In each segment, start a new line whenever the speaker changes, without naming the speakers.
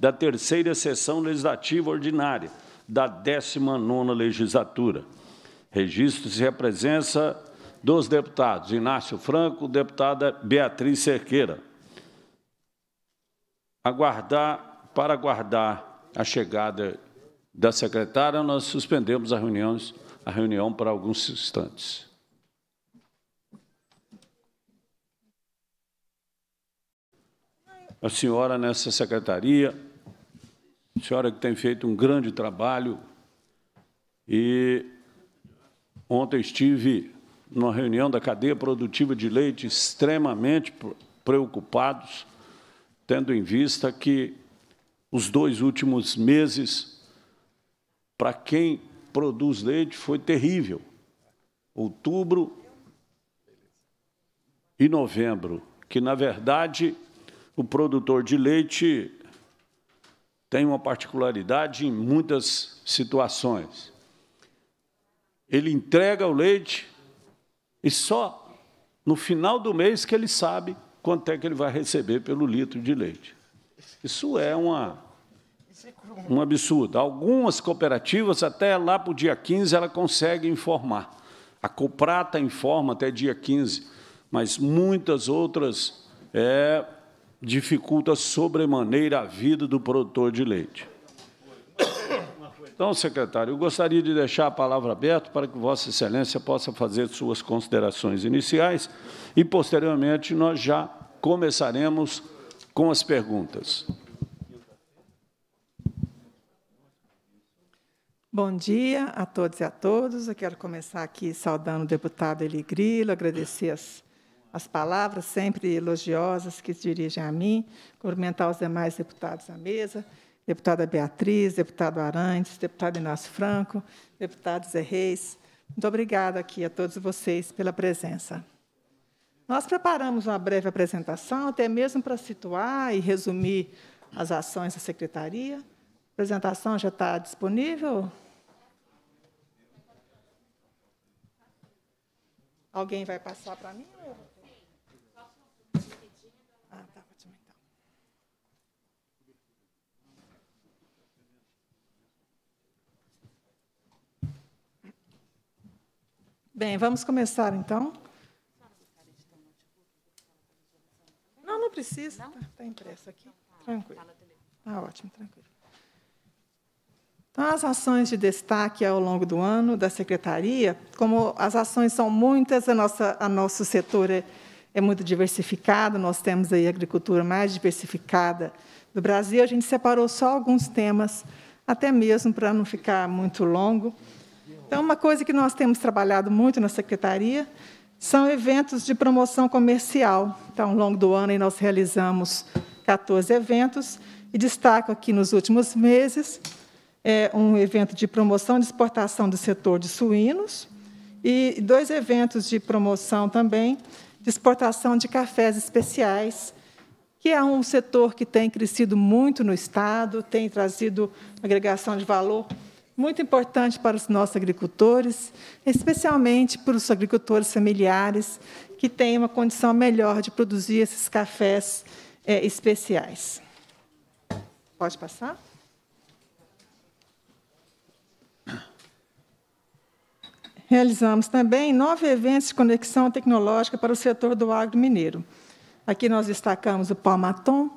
da terceira sessão legislativa ordinária da 19ª legislatura. Registro-se a presença dos deputados Inácio Franco, deputada Beatriz Cerqueira. Aguardar, para aguardar a chegada da secretária, nós suspendemos a, reuniões, a reunião para alguns instantes. a senhora nessa secretaria, a senhora que tem feito um grande trabalho. E ontem estive numa reunião da cadeia produtiva de leite extremamente preocupados, tendo em vista que os dois últimos meses, para quem produz leite, foi terrível. Outubro e novembro, que, na verdade, o produtor de leite tem uma particularidade em muitas situações. Ele entrega o leite e só no final do mês que ele sabe quanto é que ele vai receber pelo litro de leite. Isso é uma um absurdo. Algumas cooperativas, até lá para o dia 15, ela consegue informar. A Coprata informa até dia 15, mas muitas outras é, dificulta sobremaneira a vida do produtor de leite. Então, secretário, eu gostaria de deixar a palavra aberta para que Vossa Excelência possa fazer suas considerações iniciais e, posteriormente, nós já começaremos com as perguntas.
Bom dia a todos e a todas. Eu quero começar aqui saudando o deputado Eli Grillo, agradecer as as palavras sempre elogiosas que se dirigem a mim, cumprimentar os demais deputados à mesa, deputada Beatriz, deputado Arantes, deputado Inácio Franco, deputado Zé Reis. Muito obrigada aqui a todos vocês pela presença. Nós preparamos uma breve apresentação, até mesmo para situar e resumir as ações da secretaria. A apresentação já está disponível? Alguém vai passar para mim? Ou... Bem, vamos começar então. Não, não precisa. Está tá impresso aqui. Então tá, tá tranquilo. Está ótimo, tranquilo. Então, as ações de destaque ao longo do ano da secretaria, como as ações são muitas, a nossa, a nosso setor é, é muito diversificado, nós temos aí a agricultura mais diversificada do Brasil, a gente separou só alguns temas, até mesmo para não ficar muito longo. Então, uma coisa que nós temos trabalhado muito na secretaria são eventos de promoção comercial. Então, ao longo do ano, nós realizamos 14 eventos e destaco aqui nos últimos meses é, um evento de promoção de exportação do setor de suínos e dois eventos de promoção também de exportação de cafés especiais, que é um setor que tem crescido muito no Estado, tem trazido agregação de valor muito importante para os nossos agricultores, especialmente para os agricultores familiares, que têm uma condição melhor de produzir esses cafés é, especiais. Pode passar? Realizamos também nove eventos de conexão tecnológica para o setor do agro mineiro. Aqui nós destacamos o Palmatom,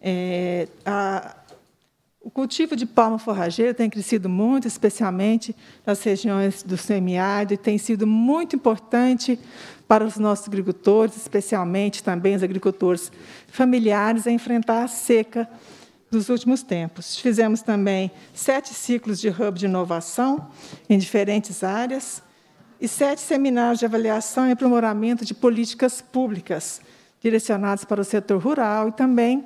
é, a o cultivo de palma forrageira tem crescido muito, especialmente nas regiões do semiárido, e tem sido muito importante para os nossos agricultores, especialmente também os agricultores familiares, a enfrentar a seca dos últimos tempos. Fizemos também sete ciclos de hub de inovação em diferentes áreas e sete seminários de avaliação e aprimoramento de políticas públicas direcionados para o setor rural e também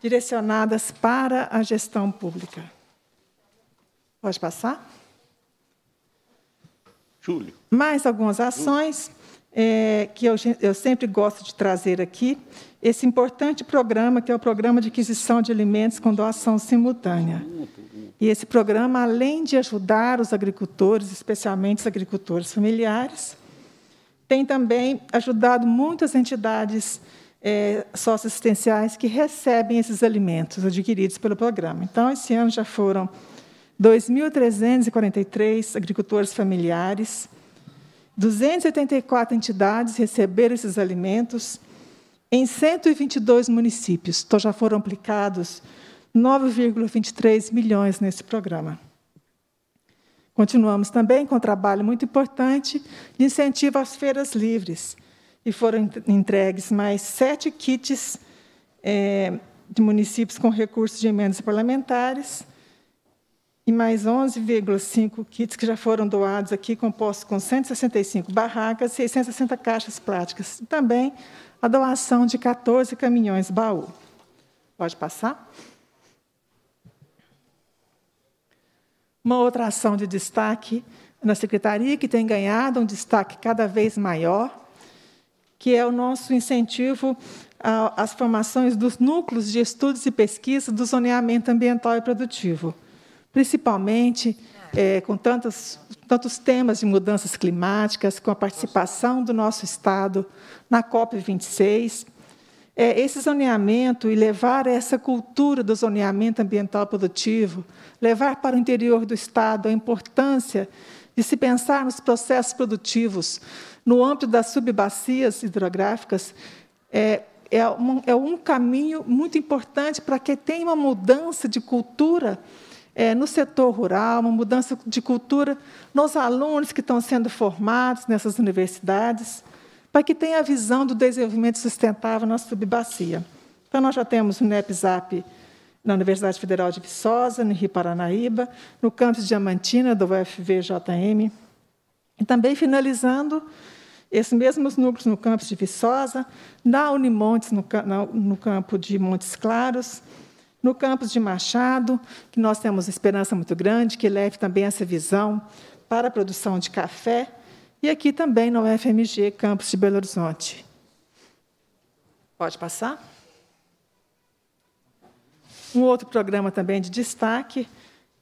direcionadas para a gestão pública. Pode passar? Júlio. Mais algumas ações é, que eu, eu sempre gosto de trazer aqui. Esse importante programa, que é o Programa de Aquisição de Alimentos com Doação Simultânea. E esse programa, além de ajudar os agricultores, especialmente os agricultores familiares, tem também ajudado muitas entidades é, socioassistenciais que recebem esses alimentos adquiridos pelo programa. Então, esse ano já foram 2.343 agricultores familiares, 284 entidades receberam esses alimentos em 122 municípios. Então, já foram aplicados 9,23 milhões nesse programa. Continuamos também com um trabalho muito importante de incentivo às feiras livres e foram entregues mais sete kits é, de municípios com recursos de emendas parlamentares e mais 11,5 kits que já foram doados aqui, compostos com 165 barracas e 660 caixas plásticas. Também a doação de 14 caminhões baú. Pode passar? Uma outra ação de destaque na Secretaria, que tem ganhado um destaque cada vez maior, que é o nosso incentivo às formações dos núcleos de estudos e pesquisa do zoneamento ambiental e produtivo, principalmente é, com tantos, tantos temas de mudanças climáticas, com a participação do nosso Estado na COP26. É, esse zoneamento e levar essa cultura do zoneamento ambiental produtivo, levar para o interior do Estado a importância de se pensar nos processos produtivos, no âmbito das subbacias hidrográficas, é, é, um, é um caminho muito importante para que tenha uma mudança de cultura é, no setor rural, uma mudança de cultura nos alunos que estão sendo formados nessas universidades, para que tenha a visão do desenvolvimento sustentável na subbacia. Então, nós já temos o NEPZAP na Universidade Federal de Viçosa, no Rio Paranaíba, no campus Diamantina, do UFVJM. E também finalizando esses mesmos núcleos no campus de Viçosa, na Unimontes, no, no campo de Montes Claros, no campus de Machado, que nós temos esperança muito grande, que leve também essa visão para a produção de café, e aqui também no UFMG, campus de Belo Horizonte. Pode passar? Um outro programa também de destaque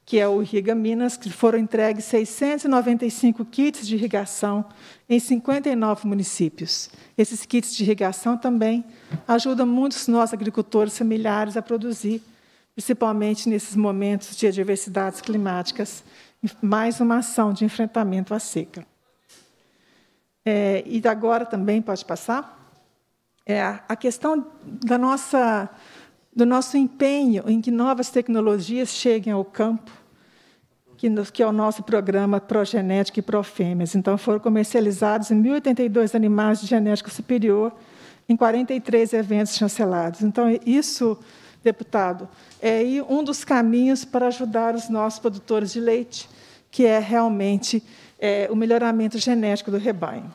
que é o Irriga Minas, que foram entregues 695 kits de irrigação em 59 municípios. Esses kits de irrigação também ajudam muitos nós agricultores familiares a produzir, principalmente nesses momentos de adversidades climáticas, mais uma ação de enfrentamento à seca. É, e agora também pode passar é a questão da nossa do nosso empenho em que novas tecnologias cheguem ao campo que, nos, que é o nosso programa Progenética e Profêmeas. Então, foram comercializados 1.082 animais de genética superior em 43 eventos chancelados. Então, isso, deputado, é um dos caminhos para ajudar os nossos produtores de leite, que é realmente é, o melhoramento genético do rebanho.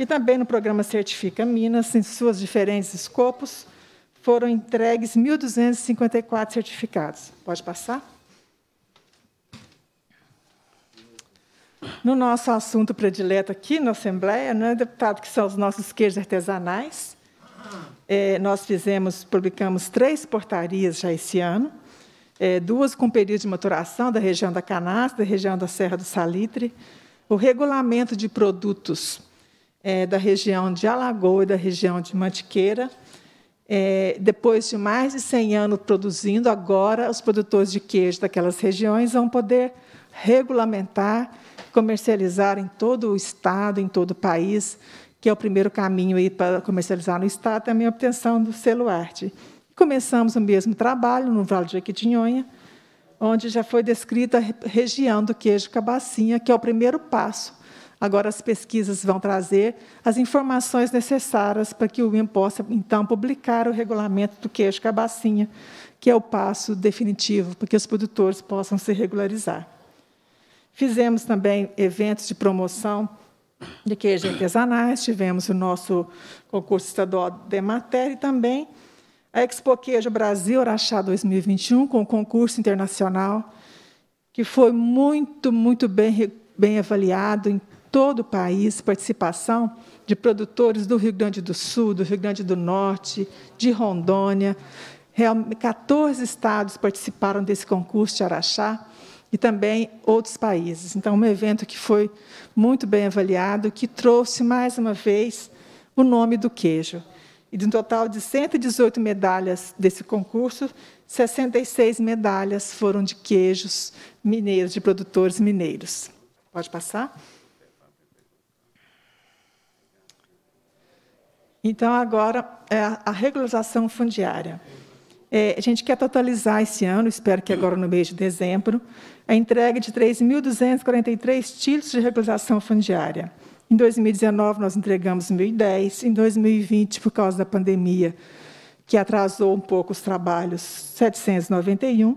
E também no programa Certifica Minas, em suas diferentes escopos, foram entregues 1.254 certificados. Pode passar? no nosso assunto predileto aqui na Assembleia, né, deputado, que são os nossos queijos artesanais. É, nós fizemos, publicamos três portarias já esse ano, é, duas com período de maturação da região da Canastra, da região da Serra do Salitre, o regulamento de produtos é, da região de Alagoa e da região de Mantiqueira. É, depois de mais de 100 anos produzindo, agora os produtores de queijo daquelas regiões vão poder regulamentar comercializar em todo o estado, em todo o país, que é o primeiro caminho aí para comercializar no estado, também a obtenção do selo arte. Começamos o mesmo trabalho no Vale de Jequitinhonha, onde já foi descrita a região do queijo cabacinha, que é o primeiro passo. Agora as pesquisas vão trazer as informações necessárias para que o IM possa, então, publicar o regulamento do queijo cabacinha, que é o passo definitivo para que os produtores possam se regularizar. Fizemos também eventos de promoção de queijos artesanais, tivemos o nosso concurso estadual de matéria e também a Expo Queijo Brasil Araxá 2021, com o concurso internacional, que foi muito, muito bem, bem avaliado em todo o país, participação de produtores do Rio Grande do Sul, do Rio Grande do Norte, de Rondônia. 14 estados participaram desse concurso de Araxá e também outros países. Então, um evento que foi muito bem avaliado, que trouxe, mais uma vez, o nome do queijo. E de um total de 118 medalhas desse concurso, 66 medalhas foram de queijos mineiros, de produtores mineiros. Pode passar? Então, agora, é a regularização fundiária. É, a gente quer totalizar esse ano, espero que agora no mês de dezembro, a é entrega de 3.243 títulos de regularização fundiária. Em 2019, nós entregamos 1.010. Em 2020, por causa da pandemia, que atrasou um pouco os trabalhos, 791.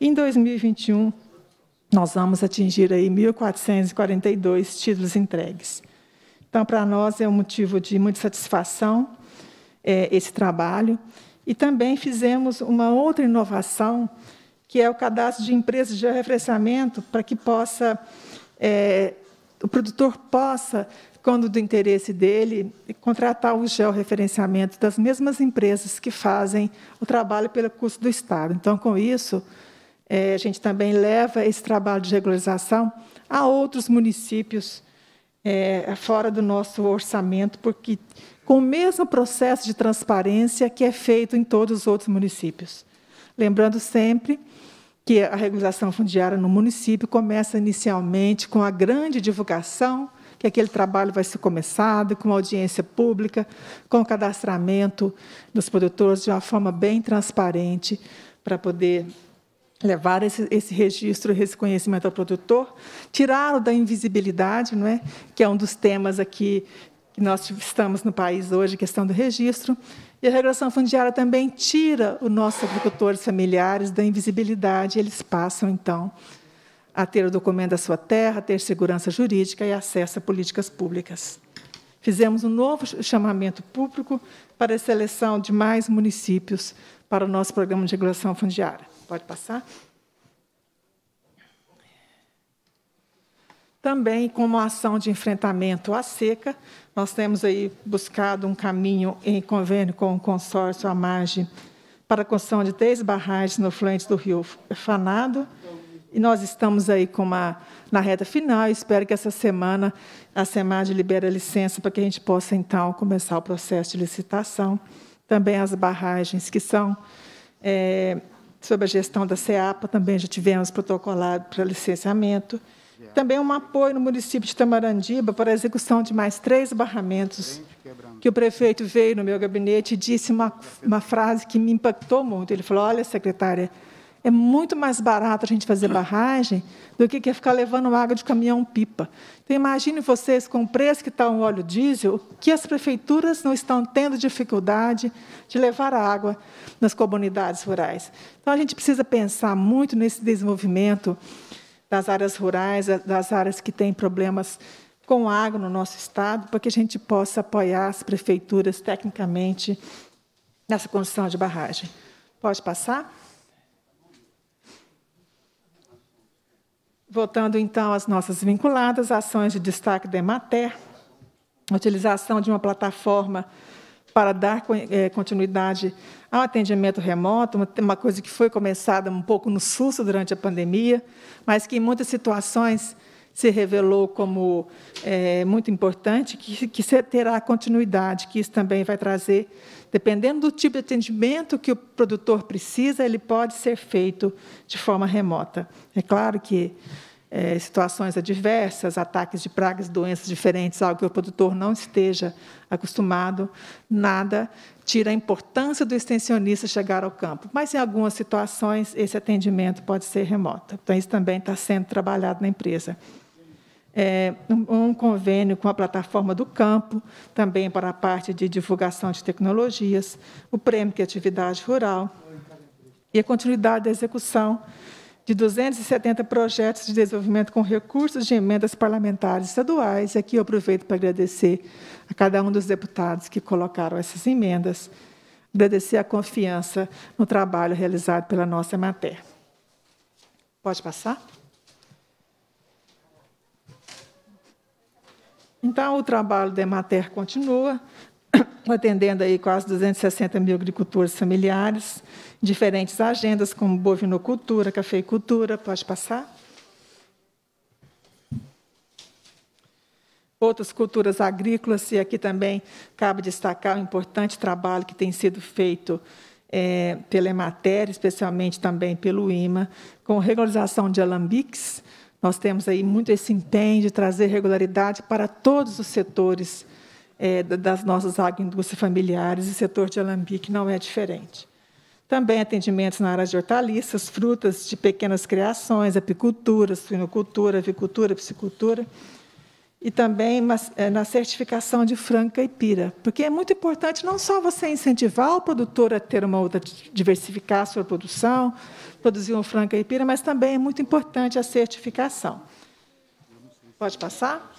Em 2021, nós vamos atingir aí 1.442 títulos entregues. Então, para nós é um motivo de muita satisfação é, esse trabalho. E também fizemos uma outra inovação que é o cadastro de empresas de refrescamento, para que possa é, o produtor possa, quando do interesse dele, contratar o georreferenciamento das mesmas empresas que fazem o trabalho pelo custo do Estado. Então, com isso, é, a gente também leva esse trabalho de regularização a outros municípios é, fora do nosso orçamento, porque com o mesmo processo de transparência que é feito em todos os outros municípios. Lembrando sempre que a regularização fundiária no município começa inicialmente com a grande divulgação, que aquele trabalho vai ser começado com audiência pública, com o cadastramento dos produtores de uma forma bem transparente para poder levar esse, esse registro, esse conhecimento ao produtor, tirá-lo da invisibilidade, não é? que é um dos temas aqui que nós estamos no país hoje, questão do registro, e a regulação fundiária também tira os nossos agricultores familiares da invisibilidade, eles passam, então, a ter o documento da sua terra, ter segurança jurídica e acesso a políticas públicas. Fizemos um novo chamamento público para a seleção de mais municípios para o nosso programa de regulação fundiária. Pode passar? Também, como ação de enfrentamento à seca, nós temos aí buscado um caminho em convênio com o consórcio Amage para a construção de três barragens no fluente do rio Fanado. E nós estamos aí com uma, na reta final. espero que essa semana a SEMAD libere a licença para que a gente possa, então, começar o processo de licitação. Também as barragens que são é, sob a gestão da CEAPA, também já tivemos protocolado para licenciamento também um apoio no município de Tamarandiba para a execução de mais três barramentos, que o prefeito veio no meu gabinete e disse uma, uma frase que me impactou muito. Ele falou, olha, secretária, é muito mais barato a gente fazer barragem do que, é ficar levando água de caminhão-pipa. Então, imagine vocês, com o preço que está o um óleo diesel, que as prefeituras não estão tendo dificuldade de levar água nas comunidades rurais. Então, a gente precisa pensar muito nesse desenvolvimento das áreas rurais, das áreas que têm problemas com água no nosso estado, para que a gente possa apoiar as prefeituras tecnicamente nessa construção de barragem. Pode passar? Voltando então às nossas vinculadas, ações de destaque da Emater, utilização de uma plataforma para dar é, continuidade ao atendimento remoto, uma coisa que foi começada um pouco no susto durante a pandemia, mas que em muitas situações se revelou como é, muito importante, que, que terá continuidade, que isso também vai trazer, dependendo do tipo de atendimento que o produtor precisa, ele pode ser feito de forma remota. É claro que é, situações adversas, ataques de pragas, doenças diferentes, algo que o produtor não esteja acostumado, nada tira a importância do extensionista chegar ao campo. Mas, em algumas situações, esse atendimento pode ser remoto. Então, isso também está sendo trabalhado na empresa. É, um, um convênio com a plataforma do campo, também para a parte de divulgação de tecnologias, o prêmio de é atividade rural e a continuidade da execução de 270 projetos de desenvolvimento com recursos de emendas parlamentares estaduais. e Aqui eu aproveito para agradecer a cada um dos deputados que colocaram essas emendas, agradecer a confiança no trabalho realizado pela nossa matéria. Pode passar? Então, o trabalho da Emater continua, atendendo aí quase 260 mil agricultores familiares, diferentes agendas, como bovinocultura, cafeicultura. Pode passar. Outras culturas agrícolas, e aqui também cabe destacar o importante trabalho que tem sido feito é, pela Emater, especialmente também pelo IMA, com regularização de alambiques. Nós temos aí muito esse empenho de trazer regularidade para todos os setores é, das nossas agroindústrias familiares, e o setor de alambique não é diferente. Também atendimentos na área de hortaliças, frutas de pequenas criações, apicultura, suinocultura, avicultura, piscicultura. E também é, na certificação de franca pira, porque é muito importante não só você incentivar o produtor a ter uma outra, diversificar a sua produção, produzir um franca pira, mas também é muito importante a certificação. Pode passar?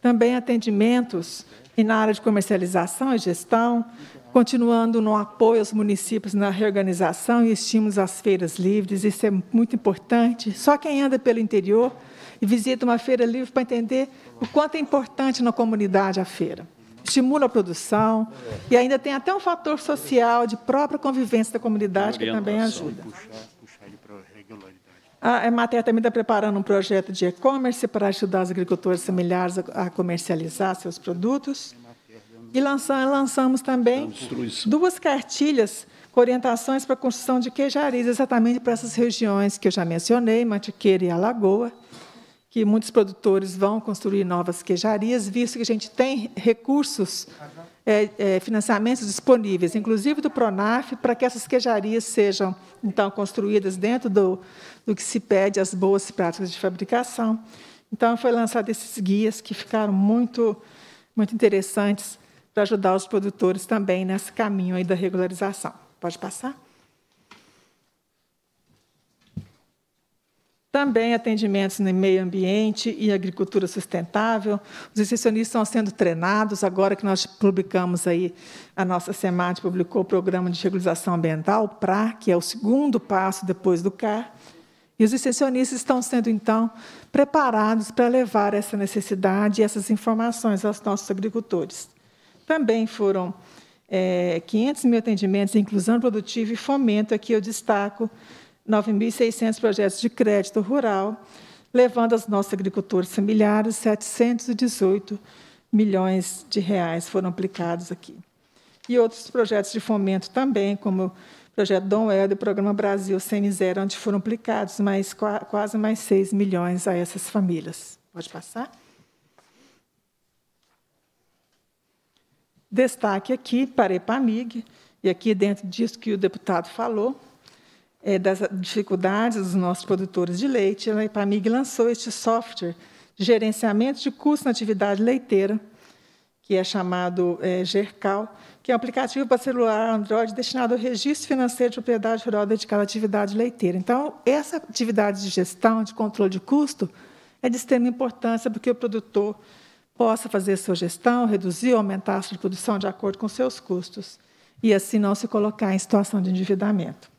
Também atendimentos e na área de comercialização e gestão, continuando no apoio aos municípios na reorganização e estímulos às feiras livres, isso é muito importante. Só quem anda pelo interior e visita uma feira livre para entender o quanto é importante na comunidade a feira. Estimula a produção e ainda tem até um fator social de própria convivência da comunidade que também ajuda. A Emater também está preparando um projeto de e-commerce para ajudar os agricultores familiares a comercializar seus produtos. E lançamos também duas cartilhas com orientações para a construção de queijarias, exatamente para essas regiões que eu já mencionei, Mantiqueira e Alagoa, que muitos produtores vão construir novas queijarias, visto que a gente tem recursos, é, é, financiamentos disponíveis, inclusive do PRONAF, para que essas queijarias sejam, então, construídas dentro do, do que se pede às boas práticas de fabricação. Então, foi lançado esses guias que ficaram muito, muito interessantes para ajudar os produtores também nesse caminho aí da regularização. Pode passar? Também atendimentos no meio ambiente e agricultura sustentável. Os extensionistas estão sendo treinados. Agora que nós publicamos aí, a nossa SEMAT publicou o Programa de Regularização Ambiental, o PRA, que é o segundo passo depois do CAR. E os extensionistas estão sendo, então, preparados para levar essa necessidade e essas informações aos nossos agricultores. Também foram é, 500 mil atendimentos, inclusão produtiva e fomento, aqui eu destaco 9.600 projetos de crédito rural, levando aos nossos agricultores familiares 718 milhões de reais foram aplicados aqui. E outros projetos de fomento também, como projeto Dom Helder e o programa Brasil Sem Miséria, onde foram aplicados mais, quase mais 6 milhões a essas famílias. Pode passar? Destaque aqui para a EPAMIG, e aqui dentro disso que o deputado falou, é, das dificuldades dos nossos produtores de leite, a EPAMIG lançou este software de gerenciamento de custos na atividade leiteira, que é chamado é, Gercal, que é um aplicativo para celular Android destinado ao registro financeiro de propriedade rural dedicada à atividade leiteira. Então, essa atividade de gestão, de controle de custo, é de extrema importância porque o produtor possa fazer sua gestão, reduzir ou aumentar a sua produção de acordo com seus custos e assim não se colocar em situação de endividamento.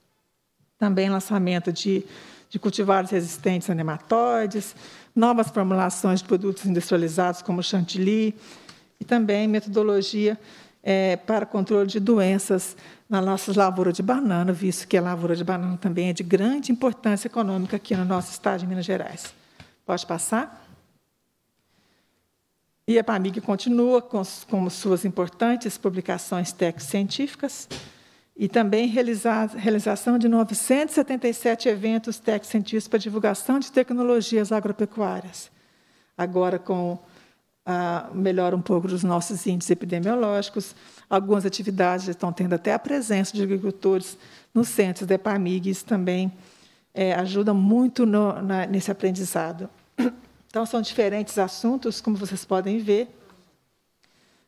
Também lançamento de, de cultivares resistentes a nematóides, novas formulações de produtos industrializados como chantilly, e também metodologia é, para controle de doenças na nossa lavoura de banana, visto que a lavoura de banana também é de grande importância econômica aqui no nosso estado de Minas Gerais. Pode passar? E a PAMIG continua com, com suas importantes publicações técnico-científicas, e também realização de 977 eventos tech científicos para divulgação de tecnologias agropecuárias. Agora, com ah, melhora um pouco os nossos índices epidemiológicos. Algumas atividades estão tendo até a presença de agricultores nos centros da EPAMIG, isso também é, ajuda muito no, na, nesse aprendizado. Então, são diferentes assuntos, como vocês podem ver.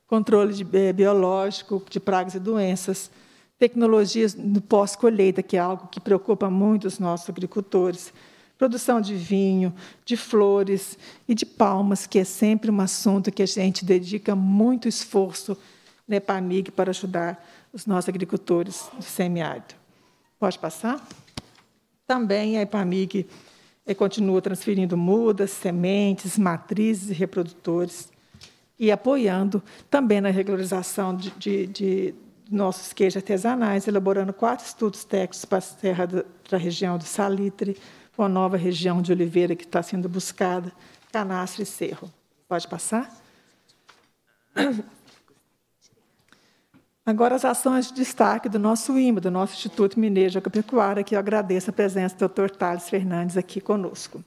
Controle de, é, biológico, de pragas e doenças, tecnologias no pós-colheita, que é algo que preocupa muito os nossos agricultores, produção de vinho, de flores e de palmas, que é sempre um assunto que a gente dedica muito esforço na né, EPAMIG para ajudar os nossos agricultores do semiárido. Pode passar? Também a EPAMIG é, continua transferindo mudas, sementes, matrizes e reprodutores e apoiando também na regularização de, de, de nossos queijos artesanais, elaborando quatro estudos técnicos para a terra da região do Salitre, com a nova região de Oliveira que está sendo buscada, Canastra e Cerro. Pode passar? Agora, as ações de destaque do nosso IMA, do nosso Instituto Mineiro de Agropecuária, que eu agradeço a presença do Dr. Thales Fernandes aqui conosco.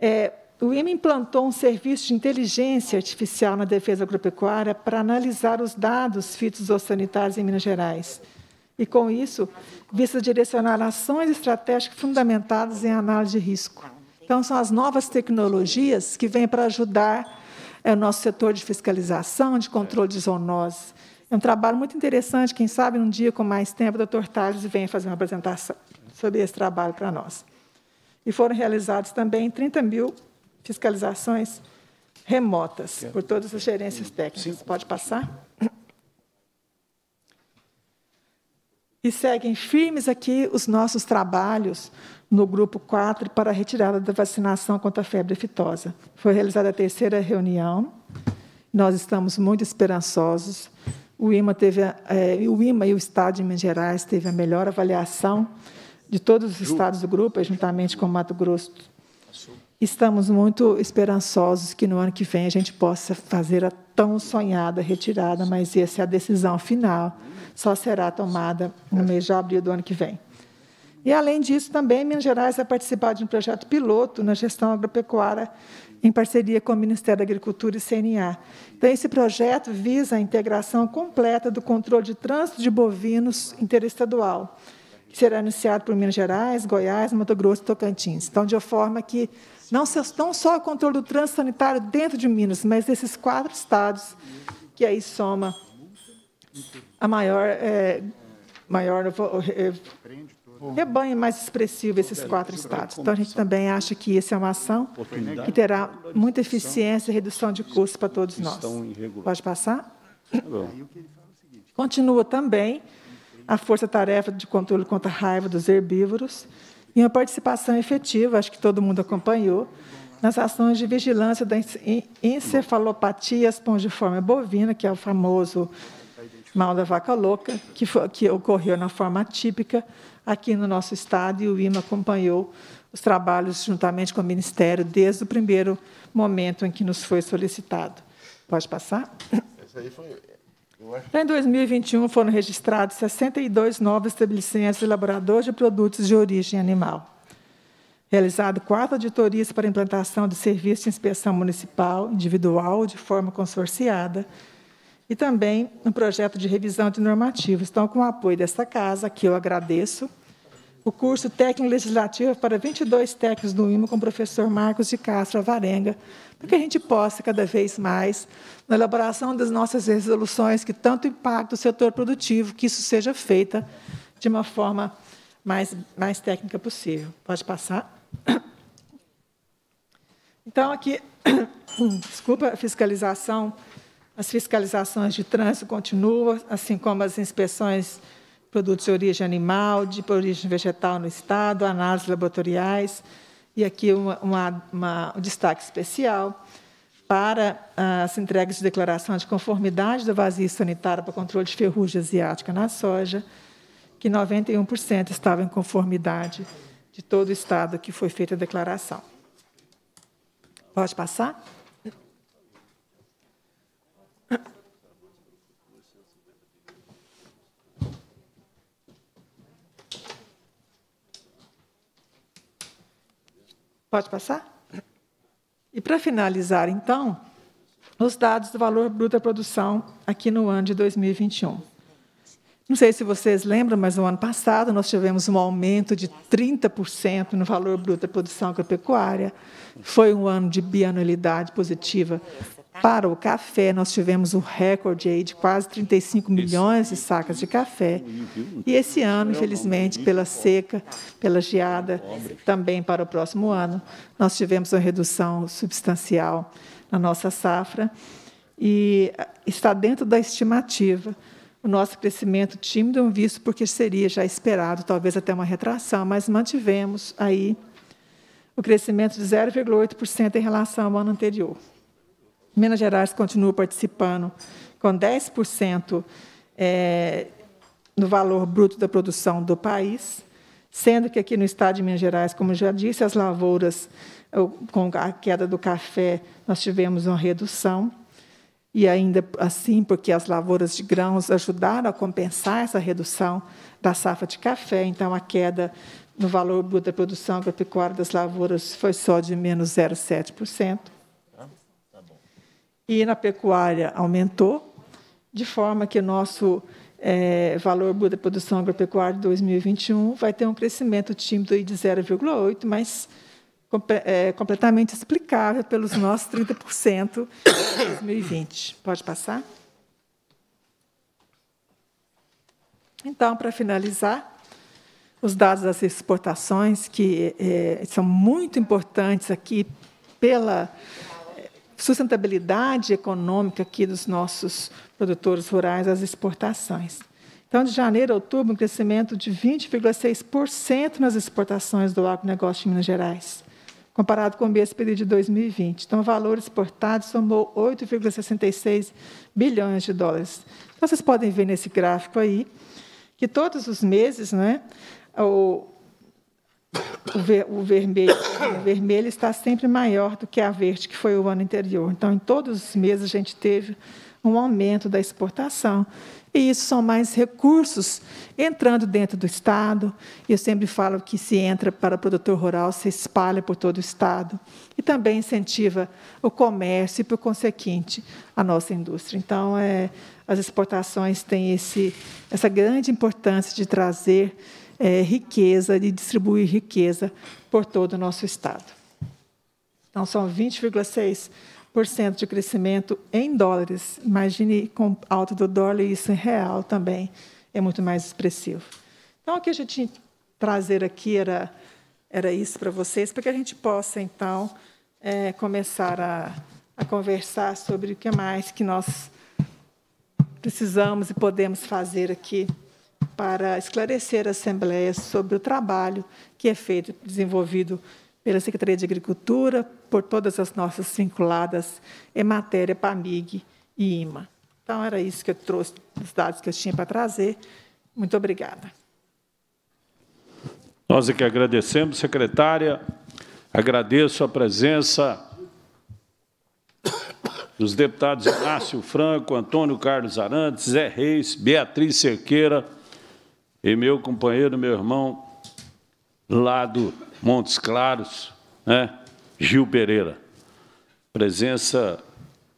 É, o IMA implantou um serviço de inteligência artificial na defesa agropecuária para analisar os dados fitossanitários em Minas Gerais e, com isso, visa direcionar ações estratégicas fundamentadas em análise de risco. Então, são as novas tecnologias que vêm para ajudar é, o nosso setor de fiscalização, de controle de zoonoses. É um trabalho muito interessante. Quem sabe, um dia, com mais tempo, o doutor Tales venha fazer uma apresentação sobre esse trabalho para nós. E foram realizados também 30 mil fiscalizações remotas por todas as gerências técnicas. Pode passar? e seguem firmes aqui os nossos trabalhos no grupo 4 para a retirada da vacinação contra a febre aftosa. Foi realizada a terceira reunião. Nós estamos muito esperançosos. O IMA, teve, é, o IMA e o Estado de Minas Gerais teve a melhor avaliação de todos os estados do grupo, juntamente com o Mato Grosso. Estamos muito esperançosos que no ano que vem a gente possa fazer a tão sonhada retirada, mas essa é a decisão final só será tomada no mês de abril do ano que vem. E, além disso, também Minas Gerais vai participar de um projeto piloto na gestão agropecuária em parceria com o Ministério da Agricultura e CNA. Então, esse projeto visa a integração completa do controle de trânsito de bovinos interestadual, que será iniciado por Minas Gerais, Goiás, Mato Grosso e Tocantins. Então, de forma que não, não só o controle do trânsito sanitário dentro de Minas, mas desses quatro estados, que aí soma a maior, é, maior rebanho mais expressivo esses quatro estados. Então, a gente também acha que essa é uma ação que terá muita eficiência e redução de custos para todos nós. Pode passar? Tá Continua também a força-tarefa de controle contra a raiva dos herbívoros e uma participação efetiva, acho que todo mundo acompanhou, nas ações de vigilância da encefalopatia espongiforme bovina, que é o famoso mal da vaca louca, que, foi, que ocorreu na forma típica aqui no nosso estado, e o IMA acompanhou os trabalhos juntamente com o Ministério desde o primeiro momento em que nos foi solicitado. Pode passar? aí foi, em 2021, foram registrados 62 novos estabelecimentos elaboradores de produtos de origem animal. Realizado quatro auditorias para implantação de serviço de inspeção municipal individual de forma consorciada, e também um projeto de revisão de normativas. Então, com o apoio desta casa, que eu agradeço. O curso técnico legislativo para 22 técnicos do IMO com o professor Marcos de Castro Avarenga, para que a gente possa, cada vez mais, na elaboração das nossas resoluções que tanto impactam o setor produtivo, que isso seja feita de uma forma mais, mais técnica possível. Pode passar. Então, aqui, desculpa, fiscalização as fiscalizações de trânsito continuam, assim como as inspeções de produtos de origem animal, de origem vegetal no Estado, análises laboratoriais, e aqui uma, uma, uma, um destaque especial para ah, as entregas de declaração de conformidade do vazio sanitário para controle de ferrugem asiática na soja, que 91% estava em conformidade de todo o estado que foi feita a declaração. Pode passar? Pode passar? E para finalizar, então, os dados do valor bruto da produção aqui no ano de 2021. Não sei se vocês lembram, mas no ano passado nós tivemos um aumento de 30% no valor bruto da produção agropecuária. Foi um ano de bianualidade positiva Tá? Para o café, nós tivemos um recorde aí de quase 35 milhões de sacas de café. E esse ano, infelizmente, pela seca, pela geada, também para o próximo ano, nós tivemos uma redução substancial na nossa safra. E ah, está dentro da estimativa o nosso crescimento tímido, visto porque seria já esperado, talvez até uma retração, mas mantivemos aí o crescimento de 0,8% em relação ao ano anterior. Minas Gerais continua participando com 10% é, no valor bruto da produção do país, sendo que aqui no estado de Minas Gerais, como já disse, as lavouras, com a queda do café, nós tivemos uma redução, e ainda assim, porque as lavouras de grãos ajudaram a compensar essa redução da safra de café, então a queda no valor bruto da produção agropecuária das lavouras foi só de menos 0,7% e na pecuária aumentou, de forma que o nosso é, valor bruto da produção agropecuária de 2021 vai ter um crescimento tímido de 0,8, mas é, completamente explicável pelos nossos 30% em 2020. Pode passar? Então, para finalizar, os dados das exportações, que é, são muito importantes aqui pela sustentabilidade econômica aqui dos nossos produtores rurais, as exportações. Então, de janeiro a outubro, um crescimento de 20,6% nas exportações do agronegócio de Minas Gerais, comparado com o mesmo período de 2020. Então, o valor exportado somou 8,66 bilhões de dólares. Então, vocês podem ver nesse gráfico aí que todos os meses, né, o, o, ver, o, vermelho, o vermelho está sempre maior do que a verde, que foi o ano anterior. Então, em todos os meses, a gente teve um aumento da exportação. E isso são mais recursos entrando dentro do Estado. Eu sempre falo que se entra para o produtor rural, se espalha por todo o Estado. E também incentiva o comércio e, por consequente, a nossa indústria. Então, é, as exportações têm esse, essa grande importância de trazer é, riqueza, de distribuir riqueza por todo o nosso Estado. Então, são 20,6% de crescimento em dólares. Imagine com alta do dólar e isso em é real também é muito mais expressivo. Então, o que a gente tinha que trazer aqui era, era isso para vocês, para que a gente possa, então, é, começar a, a conversar sobre o que mais que nós precisamos e podemos fazer aqui para esclarecer a Assembleia sobre o trabalho que é feito, desenvolvido pela Secretaria de Agricultura, por todas as nossas vinculadas em matéria PAMIG e IMA. Então, era isso que eu trouxe, os dados que eu tinha para trazer. Muito obrigada.
Nós é que agradecemos, secretária. Agradeço a presença dos deputados Inácio Franco, Antônio Carlos Arantes, Zé Reis, Beatriz Cerqueira, e meu companheiro, meu irmão, lá do Montes Claros, né? Gil Pereira. Presença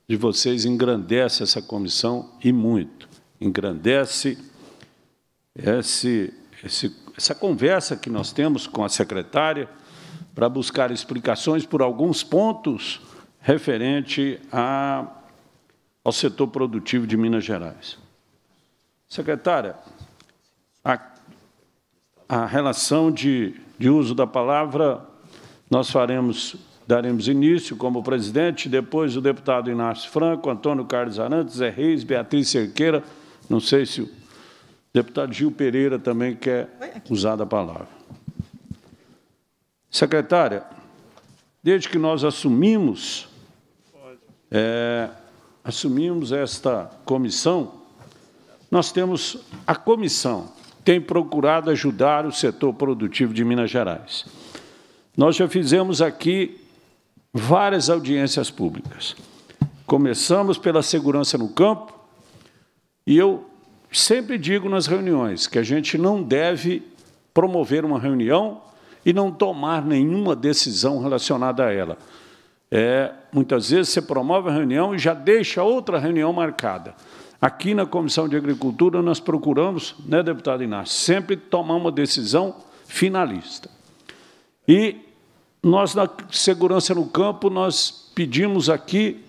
de vocês engrandece essa comissão e muito. Engrandece esse, esse, essa conversa que nós temos com a secretária para buscar explicações por alguns pontos referente a, ao setor produtivo de Minas Gerais. Secretária, a, a relação de, de uso da palavra, nós faremos, daremos início como presidente, depois o deputado Inácio Franco, Antônio Carlos Arantes, Zé Reis, Beatriz Cerqueira, não sei se o deputado Gil Pereira também quer usar da palavra. Secretária, desde que nós assumimos, é, assumimos esta comissão, nós temos a comissão tem procurado ajudar o setor produtivo de Minas Gerais. Nós já fizemos aqui várias audiências públicas. Começamos pela segurança no campo, e eu sempre digo nas reuniões que a gente não deve promover uma reunião e não tomar nenhuma decisão relacionada a ela. É, muitas vezes você promove a reunião e já deixa outra reunião marcada. Aqui na Comissão de Agricultura, nós procuramos, né, deputado Inácio, sempre tomar uma decisão finalista. E nós, na Segurança no Campo, nós pedimos aqui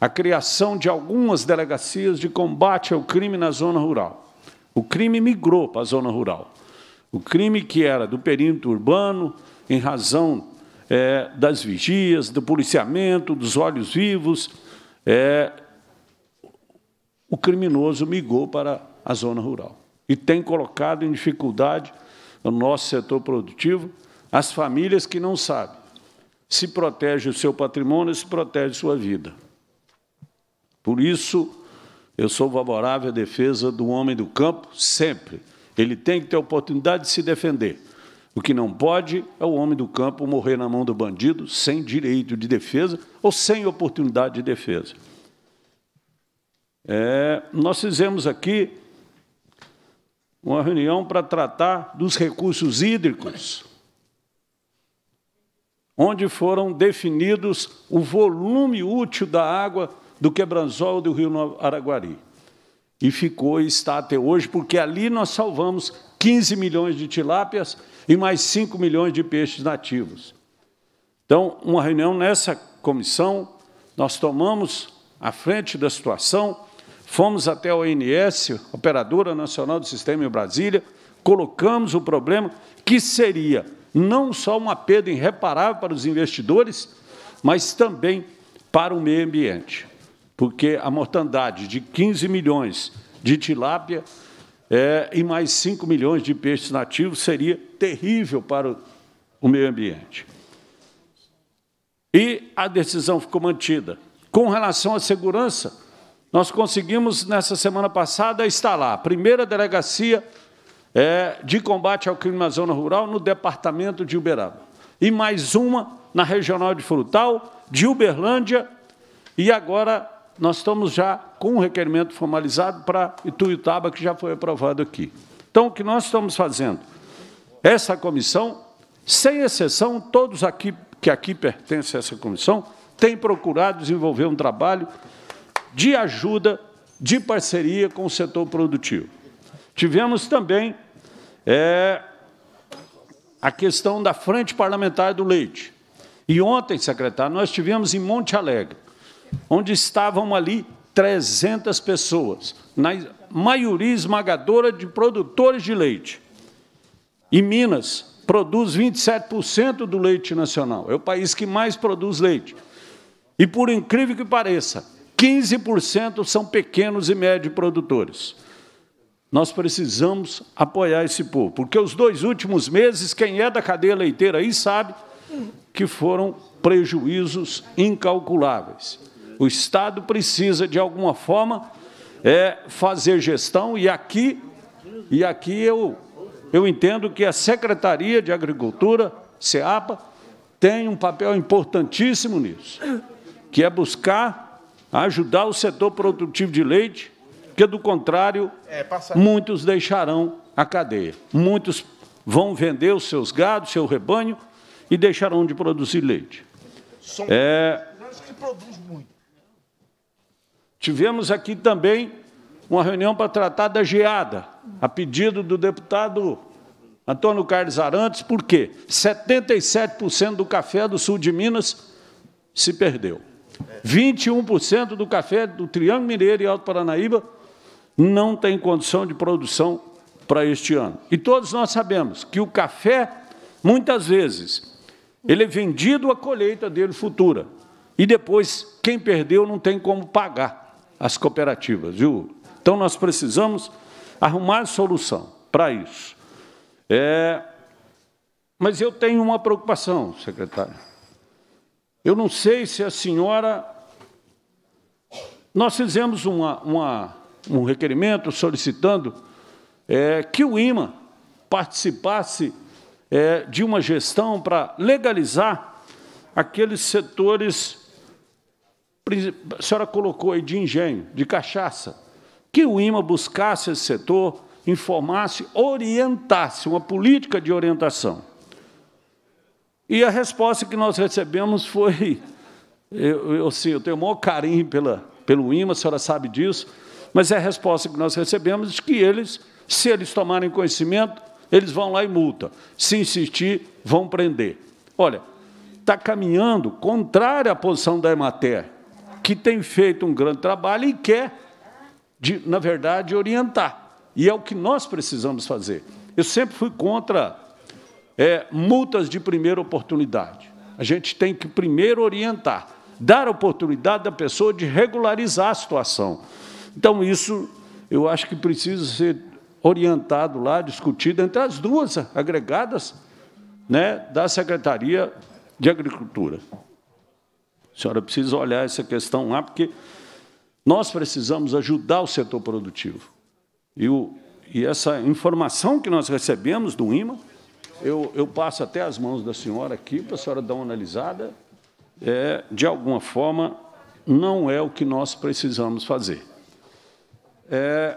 a criação de algumas delegacias de combate ao crime na zona rural. O crime migrou para a zona rural. O crime que era do perímetro urbano, em razão é, das vigias, do policiamento, dos olhos vivos, é, o criminoso migrou para a zona rural. E tem colocado em dificuldade o nosso setor produtivo, as famílias que não sabem se protege o seu patrimônio, e se protege sua vida. Por isso, eu sou favorável à defesa do homem do campo sempre. Ele tem que ter a oportunidade de se defender. O que não pode é o homem do campo morrer na mão do bandido sem direito de defesa ou sem oportunidade de defesa. É, nós fizemos aqui uma reunião para tratar dos recursos hídricos, onde foram definidos o volume útil da água do quebranzol do rio Araguari. E ficou e está até hoje, porque ali nós salvamos 15 milhões de tilápias e mais 5 milhões de peixes nativos. Então, uma reunião nessa comissão, nós tomamos à frente da situação Fomos até a ONS, Operadora Nacional do Sistema em Brasília, colocamos o problema que seria não só uma perda irreparável para os investidores, mas também para o meio ambiente, porque a mortandade de 15 milhões de tilápia é, e mais 5 milhões de peixes nativos seria terrível para o, o meio ambiente. E a decisão ficou mantida. Com relação à segurança, nós conseguimos, nessa semana passada, instalar a primeira delegacia é, de combate ao crime na zona rural no departamento de Uberaba. E mais uma na regional de Frutal, de Uberlândia, e agora nós estamos já com um requerimento formalizado para Ituiutaba, que já foi aprovado aqui. Então, o que nós estamos fazendo? Essa comissão, sem exceção, todos aqui que aqui pertencem a essa comissão, têm procurado desenvolver um trabalho de ajuda, de parceria com o setor produtivo. Tivemos também é, a questão da Frente Parlamentar do Leite. E ontem, secretário, nós tivemos em Monte Alegre, onde estavam ali 300 pessoas, na maioria esmagadora de produtores de leite. E Minas produz 27% do leite nacional, é o país que mais produz leite. E, por incrível que pareça, 15% são pequenos e médios produtores. Nós precisamos apoiar esse povo, porque os dois últimos meses, quem é da cadeia leiteira aí sabe que foram prejuízos incalculáveis. O Estado precisa, de alguma forma, é, fazer gestão, e aqui, e aqui eu, eu entendo que a Secretaria de Agricultura, SEAPA, tem um papel importantíssimo nisso, que é buscar a ajudar o setor produtivo de leite, porque, do contrário, é, muitos deixarão a cadeia. Muitos vão vender os seus gados, seu rebanho, e deixarão de produzir leite. São é...
que produz muito.
Tivemos aqui também uma reunião para tratar da geada, a pedido do deputado Antônio Carlos Arantes, por quê? 77% do café do sul de Minas se perdeu. 21% do café do Triângulo Mineiro e Alto Paranaíba não tem condição de produção para este ano. E todos nós sabemos que o café, muitas vezes, ele é vendido a colheita dele futura. E depois, quem perdeu não tem como pagar as cooperativas, viu? Então, nós precisamos arrumar solução para isso. É... Mas eu tenho uma preocupação, secretário. Eu não sei se a senhora. Nós fizemos uma, uma, um requerimento solicitando é, que o IMA participasse é, de uma gestão para legalizar aqueles setores. A senhora colocou aí de engenho, de cachaça. Que o IMA buscasse esse setor, informasse, orientasse uma política de orientação. E a resposta que nós recebemos foi: eu, eu, sim, eu tenho o maior carinho pela, pelo IMA, a senhora sabe disso, mas é a resposta que nós recebemos é que eles, se eles tomarem conhecimento, eles vão lá e multa. Se insistir, vão prender. Olha, está caminhando contrária à posição da Emater, que tem feito um grande trabalho e quer, de, na verdade, orientar. E é o que nós precisamos fazer. Eu sempre fui contra é, multas de primeira oportunidade. A gente tem que primeiro orientar, dar oportunidade da pessoa de regularizar a situação. Então, isso eu acho que precisa ser orientado lá, discutido entre as duas agregadas né, da Secretaria de Agricultura. A senhora precisa olhar essa questão lá, porque nós precisamos ajudar o setor produtivo. E, o, e essa informação que nós recebemos do IMA eu, eu passo até as mãos da senhora aqui, para a senhora dar uma analisada. É, de alguma forma, não é o que nós precisamos fazer. É,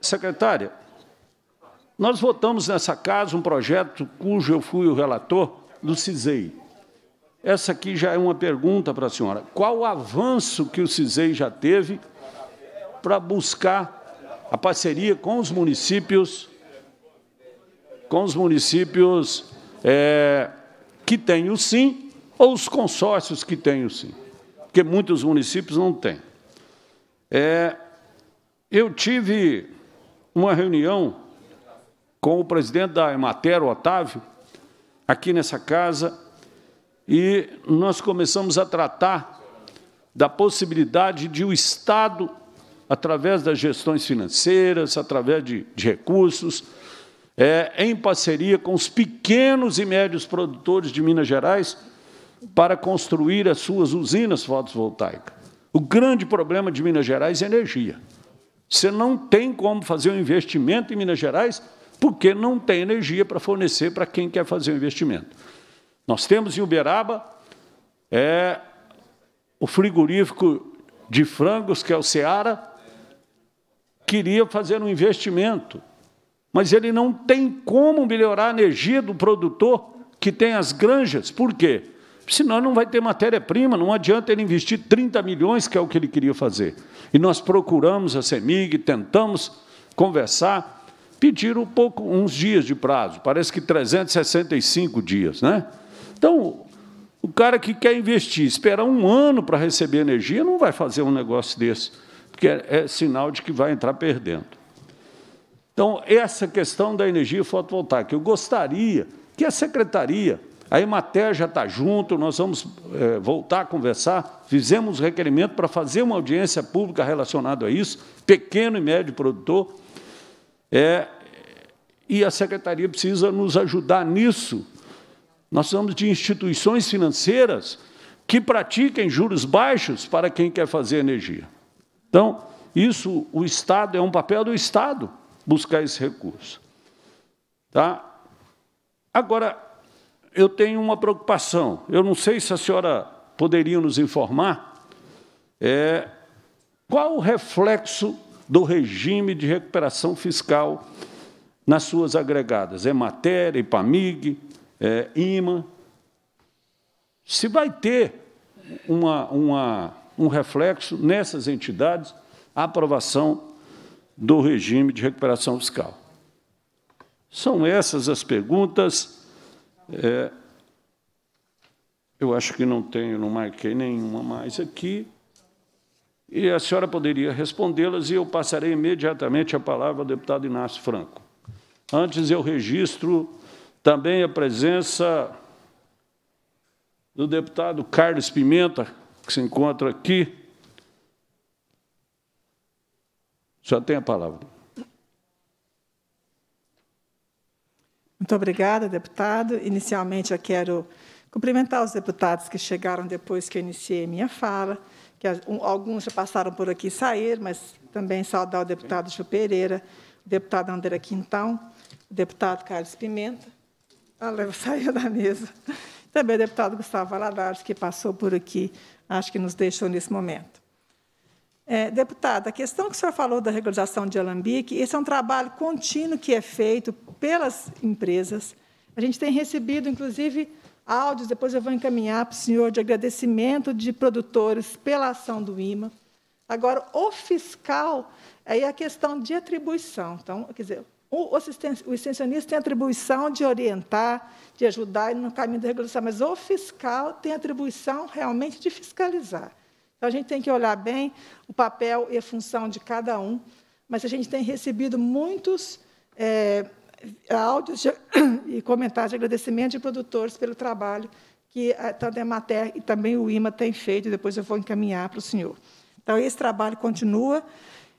secretária, nós votamos nessa casa um projeto cujo eu fui o relator do CISEI. Essa aqui já é uma pergunta para a senhora. Qual o avanço que o CISEI já teve para buscar a parceria com os municípios com os municípios é, que têm o sim ou os consórcios que têm o sim, porque muitos municípios não têm. É, eu tive uma reunião com o presidente da Emater, Otávio, aqui nessa casa, e nós começamos a tratar da possibilidade de o Estado, através das gestões financeiras, através de, de recursos, é, em parceria com os pequenos e médios produtores de Minas Gerais para construir as suas usinas fotovoltaicas. O grande problema de Minas Gerais é energia. Você não tem como fazer um investimento em Minas Gerais porque não tem energia para fornecer para quem quer fazer o um investimento. Nós temos em Uberaba é, o frigorífico de frangos, que é o Ceará, queria fazer um investimento mas ele não tem como melhorar a energia do produtor que tem as granjas. Por quê? Senão não vai ter matéria-prima, não adianta ele investir 30 milhões, que é o que ele queria fazer. E nós procuramos a CEMIG, tentamos conversar, pediram um pouco, uns dias de prazo, parece que 365 dias. Né? Então, o cara que quer investir, esperar um ano para receber energia, não vai fazer um negócio desse, porque é, é sinal de que vai entrar perdendo. Então, essa questão da energia fotovoltaica, eu gostaria que a secretaria, a Emater já está junto, nós vamos é, voltar a conversar, fizemos requerimento para fazer uma audiência pública relacionada a isso, pequeno e médio produtor, é, e a secretaria precisa nos ajudar nisso. Nós precisamos de instituições financeiras que pratiquem juros baixos para quem quer fazer energia. Então, isso, o Estado, é um papel do Estado buscar esse recurso. Tá? Agora, eu tenho uma preocupação. Eu não sei se a senhora poderia nos informar é, qual o reflexo do regime de recuperação fiscal nas suas agregadas, Emater, IPAMIG, é, IMA. É é se vai ter uma, uma, um reflexo nessas entidades a aprovação do regime de recuperação fiscal? São essas as perguntas. É, eu acho que não tenho, não marquei nenhuma mais aqui. E a senhora poderia respondê-las e eu passarei imediatamente a palavra ao deputado Inácio Franco. Antes, eu registro também a presença do deputado Carlos Pimenta, que se encontra aqui, Já tem a palavra.
Muito obrigada, deputado. Inicialmente, eu quero cumprimentar os deputados que chegaram depois que eu iniciei minha fala, que alguns já passaram por aqui sair, mas também saudar o deputado Ju Pereira, o deputado André Quintão, o deputado Carlos Pimenta. a ah, leva saiu da mesa. Também o deputado Gustavo Valadares, que passou por aqui, acho que nos deixou nesse momento. É, deputada, a questão que o senhor falou da regularização de alambique, esse é um trabalho contínuo que é feito pelas empresas. A gente tem recebido, inclusive, áudios, depois eu vou encaminhar para o senhor, de agradecimento de produtores pela ação do IMA. Agora, o fiscal, aí é a questão de atribuição. Então, quer dizer, o, o extensionista tem atribuição de orientar, de ajudar no caminho da regulação, mas o fiscal tem atribuição realmente de fiscalizar. Então, a gente tem que olhar bem o papel e a função de cada um, mas a gente tem recebido muitos é, áudios de, e comentários de agradecimento de produtores pelo trabalho que tanto a Emater e também o IMA têm feito, depois eu vou encaminhar para o senhor. Então, esse trabalho continua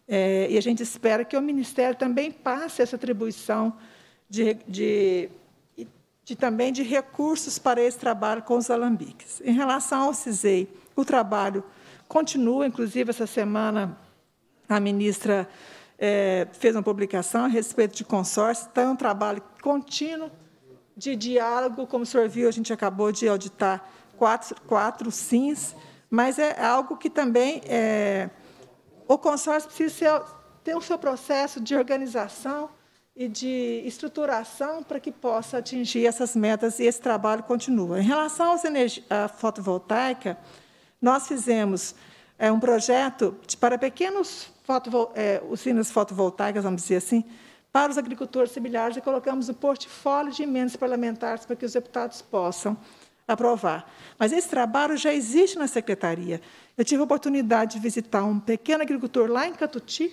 é, e a gente espera que o Ministério também passe essa atribuição de, de, de, também de recursos para esse trabalho com os alambiques. Em relação ao CISEI, o trabalho continua, inclusive, essa semana a ministra é, fez uma publicação a respeito de consórcio, está então, é um trabalho contínuo de diálogo, como o senhor viu, a gente acabou de auditar quatro, quatro sims, mas é algo que também é, o consórcio precisa ser, ter o seu processo de organização e de estruturação para que possa atingir essas metas e esse trabalho continua. Em relação à fotovoltaica, nós fizemos é, um projeto de, para pequenos fotovol, é, usinas fotovoltaicas, vamos dizer assim, para os agricultores similares e colocamos um portfólio de emendas parlamentares para que os deputados possam aprovar. Mas esse trabalho já existe na secretaria. Eu tive a oportunidade de visitar um pequeno agricultor lá em Catuti,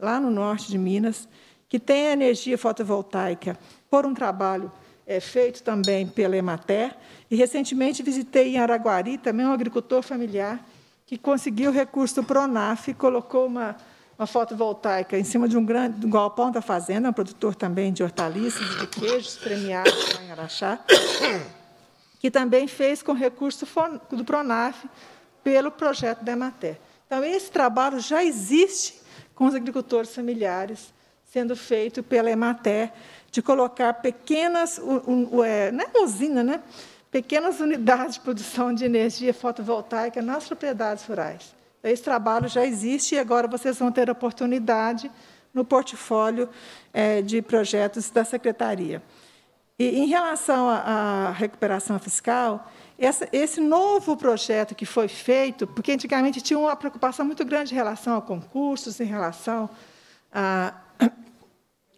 lá no norte de Minas, que tem energia fotovoltaica por um trabalho é feito também pela Emater. E recentemente visitei em Araguari também um agricultor familiar que conseguiu o recurso do Pronaf e colocou uma, uma fotovoltaica em cima de um grande do galpão da fazenda, um produtor também de hortaliças e de queijos, premiados lá em Araxá, que também fez com recurso do Pronaf pelo projeto da Emater. Então, esse trabalho já existe com os agricultores familiares, sendo feito pela Emater, de colocar pequenas, é, não é usina, né? pequenas unidades de produção de energia fotovoltaica nas propriedades rurais. Esse trabalho já existe e agora vocês vão ter oportunidade no portfólio é, de projetos da Secretaria. E, em relação à recuperação fiscal, essa, esse novo projeto que foi feito, porque antigamente tinha uma preocupação muito grande em relação a concursos, em relação a,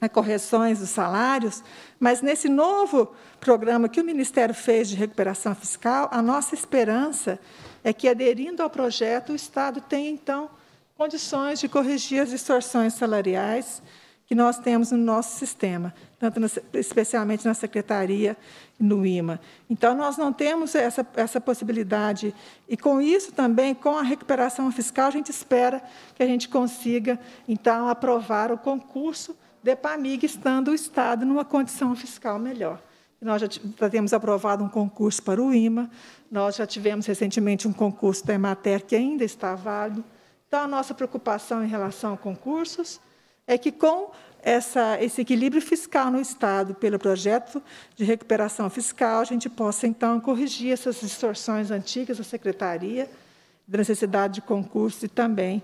né, correções dos salários, mas nesse novo programa que o Ministério fez de recuperação fiscal, a nossa esperança é que, aderindo ao projeto, o Estado tenha, então, condições de corrigir as distorções salariais que nós temos no nosso sistema, tanto na, especialmente na secretaria e no IMA. Então, nós não temos essa, essa possibilidade. E, com isso também, com a recuperação fiscal, a gente espera que a gente consiga, então, aprovar o concurso DEPAMIG, estando o Estado numa condição fiscal melhor. Nós já temos aprovado um concurso para o IMA, nós já tivemos recentemente um concurso da Emater que ainda está válido. Então, a nossa preocupação em relação a concursos é que, com essa, esse equilíbrio fiscal no Estado pelo projeto de recuperação fiscal, a gente possa, então, corrigir essas distorções antigas da Secretaria, da necessidade de concurso e também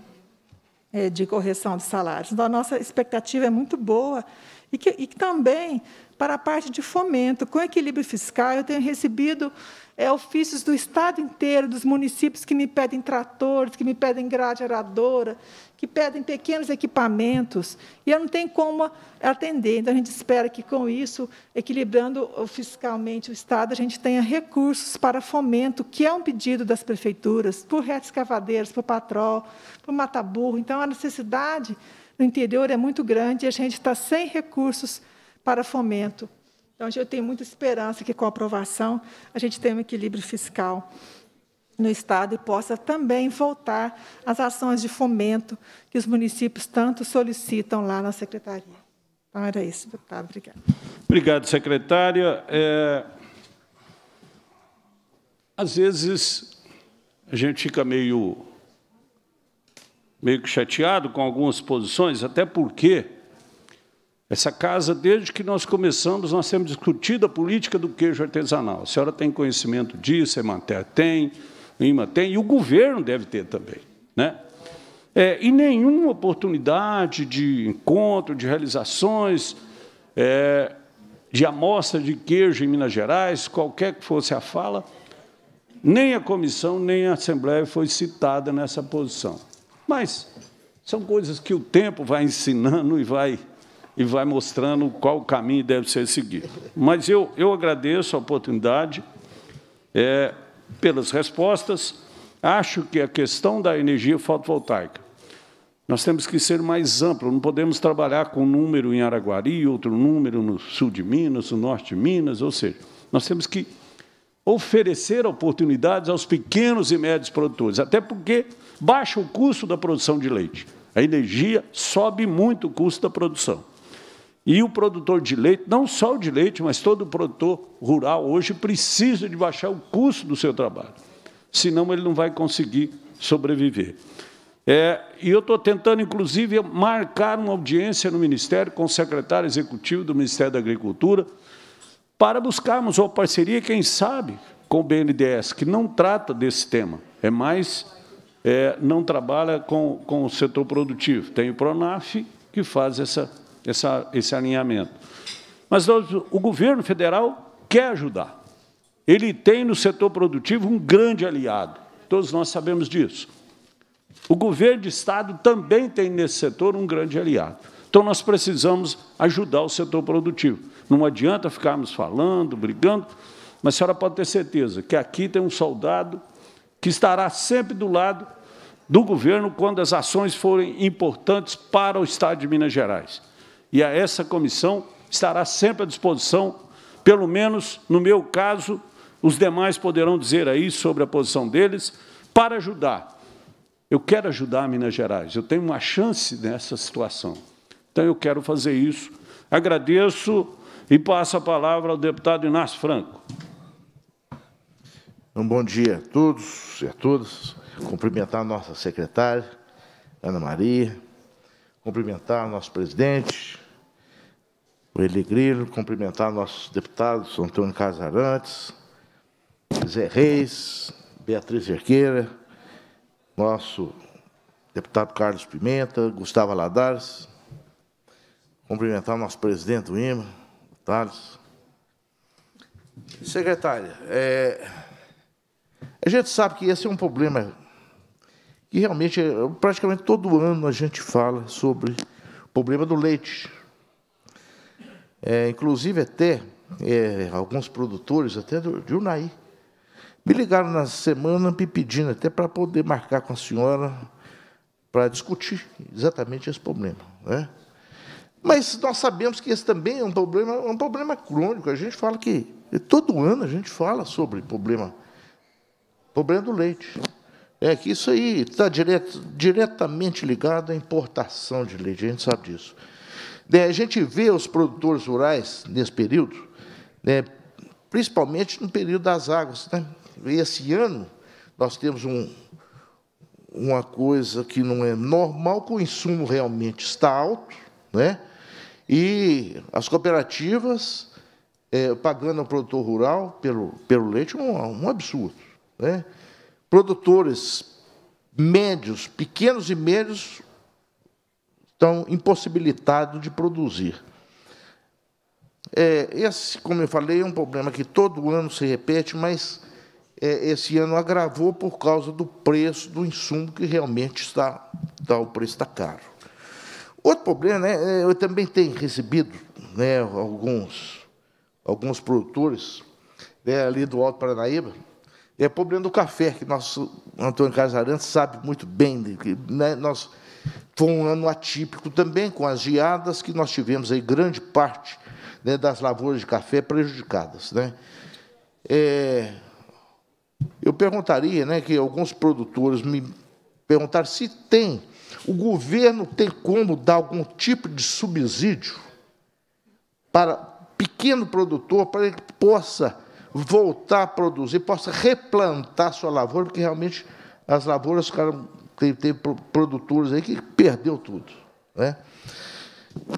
é, de correção de salários. Então, a nossa expectativa é muito boa e, que, e também para a parte de fomento, com equilíbrio fiscal, eu tenho recebido é, ofícios do Estado inteiro, dos municípios que me pedem tratores, que me pedem grade aradora, que pedem pequenos equipamentos, e ela não tem como atender. Então, a gente espera que, com isso, equilibrando fiscalmente o Estado, a gente tenha recursos para fomento, que é um pedido das prefeituras, por retos cavadeiros, por patrol, por mataburro. Então, a necessidade no interior é muito grande e a gente está sem recursos para fomento. Então, eu tenho muita esperança que, com a aprovação, a gente tenha um equilíbrio fiscal no Estado e possa também voltar às ações de fomento que os municípios tanto solicitam lá na Secretaria. Então, era isso, deputado. Obrigada.
Obrigado, secretária. É... Às vezes, a gente fica meio, meio que chateado com algumas posições, até porque... Essa casa, desde que nós começamos, nós temos discutido a política do queijo artesanal. A senhora tem conhecimento disso, a Emater tem, IMA tem, e o governo deve ter também. Né? É, e nenhuma oportunidade de encontro, de realizações, é, de amostra de queijo em Minas Gerais, qualquer que fosse a fala, nem a comissão, nem a Assembleia foi citada nessa posição. Mas são coisas que o tempo vai ensinando e vai, e vai mostrando qual o caminho deve ser seguido. Mas eu, eu agradeço a oportunidade. É, pelas respostas. Acho que a questão da energia fotovoltaica, nós temos que ser mais amplo, não podemos trabalhar com um número em Araguari, outro número no sul de Minas, no norte de Minas, ou seja, nós temos que oferecer oportunidades aos pequenos e médios produtores, até porque baixa o custo da produção de leite. A energia sobe muito o custo da produção. E o produtor de leite, não só o de leite, mas todo produtor rural hoje precisa de baixar o custo do seu trabalho, senão ele não vai conseguir sobreviver. É, e eu estou tentando, inclusive, marcar uma audiência no Ministério com o secretário executivo do Ministério da Agricultura para buscarmos uma parceria, quem sabe, com o BNDES, que não trata desse tema, é mais, é, não trabalha com, com o setor produtivo. Tem o PRONAF que faz essa essa, esse alinhamento. Mas nós, o governo federal quer ajudar. Ele tem no setor produtivo um grande aliado. Todos nós sabemos disso. O governo de Estado também tem nesse setor um grande aliado. Então, nós precisamos ajudar o setor produtivo. Não adianta ficarmos falando, brigando, mas a senhora pode ter certeza que aqui tem um soldado que estará sempre do lado do governo quando as ações forem importantes para o Estado de Minas Gerais. E a essa comissão estará sempre à disposição, pelo menos no meu caso, os demais poderão dizer aí sobre a posição deles, para ajudar. Eu quero ajudar Minas Gerais, eu tenho uma chance nessa situação. Então, eu quero fazer isso. Agradeço e passo a palavra ao deputado Inácio Franco.
Um bom dia a todos e a todas. Cumprimentar a nossa secretária, Ana Maria. Cumprimentar o nosso presidente, o Eli cumprimentar nossos deputados Antônio Casarantes, Zé Reis, Beatriz Erqueira, nosso deputado Carlos Pimenta, Gustavo Aladares, cumprimentar nosso presidente do IMA, Thales. Secretária, é, a gente sabe que esse é um problema que realmente, é, praticamente todo ano a gente fala sobre o problema do leite, é, inclusive até é, alguns produtores, até do, de Unai, me ligaram na semana me pedindo até para poder marcar com a senhora para discutir exatamente esse problema. Né? Mas nós sabemos que esse também é um problema, é um problema crônico. A gente fala que todo ano a gente fala sobre problema, problema do leite. É que isso aí está direto, diretamente ligado à importação de leite, a gente sabe disso. Né, a gente vê os produtores rurais nesse período, né, principalmente no período das águas. Né? Esse ano, nós temos um, uma coisa que não é normal, que o insumo realmente está alto, né? e as cooperativas é, pagando ao produtor rural pelo, pelo leite um, um absurdo. Né? Produtores médios, pequenos e médios, estão impossibilitados de produzir. É, esse, como eu falei, é um problema que todo ano se repete, mas é, esse ano agravou por causa do preço do insumo, que realmente está, está o preço está caro. Outro problema, né, é, eu também tenho recebido né, alguns, alguns produtores né, ali do Alto Paranaíba, é o problema do café, que nosso Antônio Casarante sabe muito bem, né, que né, nós foi um ano atípico também, com as geadas que nós tivemos aí, grande parte né, das lavouras de café prejudicadas. Né? É, eu perguntaria né, que alguns produtores me perguntaram se tem, o governo tem como dar algum tipo de subsídio para pequeno produtor, para ele possa voltar a produzir, possa replantar sua lavoura, porque realmente as lavouras ficaram tem, tem produtores aí que perdeu tudo. Né?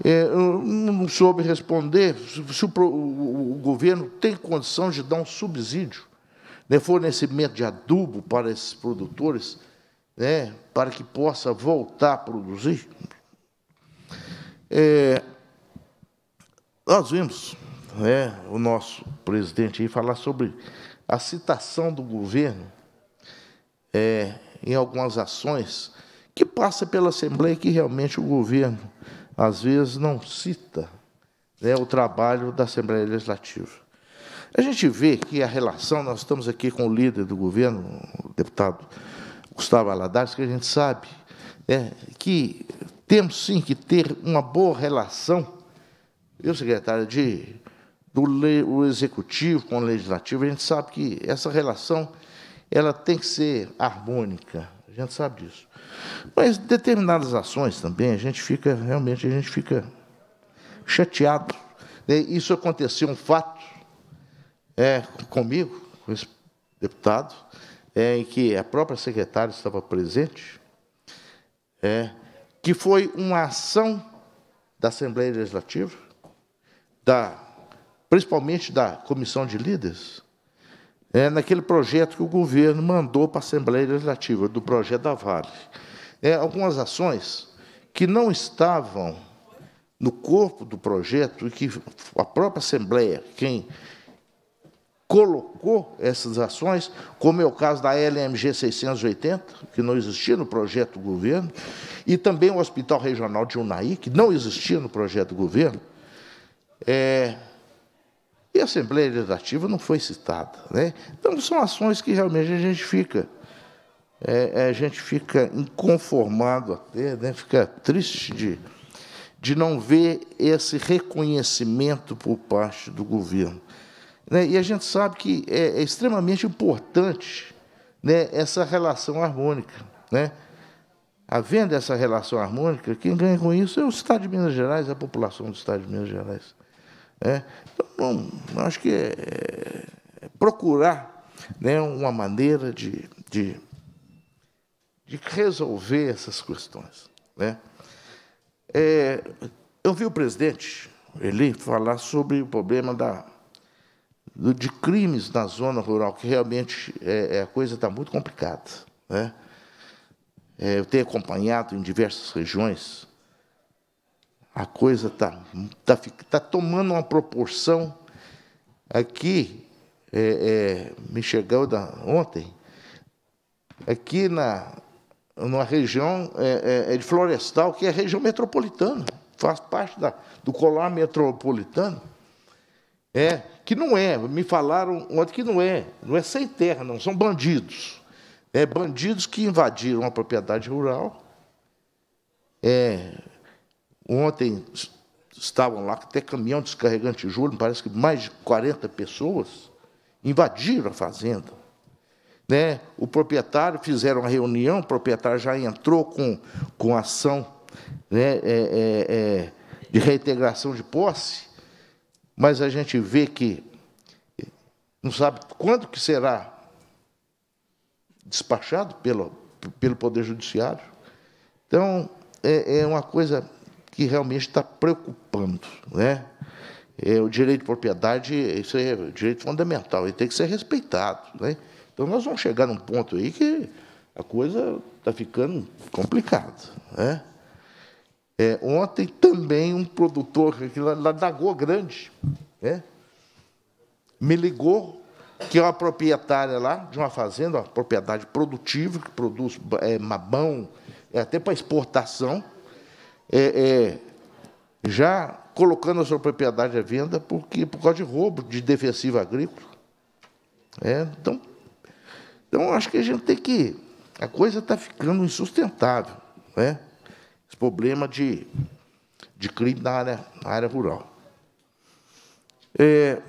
É, eu não soube responder se o, o, o, governo tem condição de dar um subsídio, né, fornecimento de adubo para esses produtores, né, para que possa voltar a produzir. É, nós vimos né, o nosso presidente aí falar sobre a citação do governo é, em algumas ações que passa pela Assembleia que realmente o governo, às vezes, não cita né, o trabalho da Assembleia Legislativa. A gente vê que a relação, nós estamos aqui com o líder do governo, o deputado Gustavo Aladares, que a gente sabe né, que temos sim que ter uma boa relação, eu, secretário, de, do o executivo com o legislativo, a gente sabe que essa relação ela tem que ser harmônica. A gente sabe disso. Mas determinadas ações também, a gente fica, realmente, a gente fica chateado. Né? Isso aconteceu, um fato é, comigo, com esse deputado, é, em que a própria secretária estava presente, é, que foi uma ação da Assembleia Legislativa, da, principalmente da Comissão de Líderes, é, naquele projeto que o governo mandou para a Assembleia Legislativa, do projeto da Vale. É, algumas ações que não estavam no corpo do projeto e que a própria Assembleia, quem colocou essas ações, como é o caso da LMG 680, que não existia no projeto do governo, e também o Hospital Regional de Unai, que não existia no projeto do governo, é, e a Assembleia Legislativa não foi citada. Né? Então, são ações que realmente a gente fica. É, é, a gente fica inconformado até, né? fica triste de, de não ver esse reconhecimento por parte do governo. Né? E a gente sabe que é, é extremamente importante né, essa relação harmônica. Né? Havendo essa relação harmônica, quem ganha com isso é o Estado de Minas Gerais, a população do Estado de Minas Gerais. É, então, acho que é, é procurar né, uma maneira de, de, de resolver essas questões. Né? É, eu vi o presidente ele falar sobre o problema da, de crimes na zona rural, que realmente é, é, a coisa está muito complicada. Né? eu tenho acompanhado em diversas regiões a coisa está tá, tá, tá tomando uma proporção. Aqui, é, é, me chegou da, ontem, aqui na numa região é, é, é, de florestal, que é a região metropolitana, faz parte da, do colar metropolitano, é, que não é, me falaram ontem que não é, não é sem terra, não, são bandidos. É, bandidos que invadiram a propriedade rural, é, Ontem estavam lá até caminhão descarregando tijolo, parece que mais de 40 pessoas invadiram a fazenda. Né? O proprietário fizeram uma reunião, o proprietário já entrou com, com ação né, é, é, é, de reintegração de posse, mas a gente vê que não sabe quando que será despachado pelo, pelo Poder Judiciário. Então, é, é uma coisa que realmente está preocupando. Né? É, o direito de propriedade, isso é direito fundamental, ele tem que ser respeitado. Né? Então, nós vamos chegar num ponto aí que a coisa está ficando complicada. Né? É, ontem também um produtor aqui lá, lá da Goa Grande né? me ligou que é uma proprietária lá de uma fazenda, uma propriedade produtiva, que produz é, mamão, é, até para exportação, é, é, já colocando a sua propriedade à venda porque, por causa de roubo de defensivo agrícola. É, então, então, acho que a gente tem que. A coisa está ficando insustentável. Né? Esse problema de, de crime na área, na área rural. É,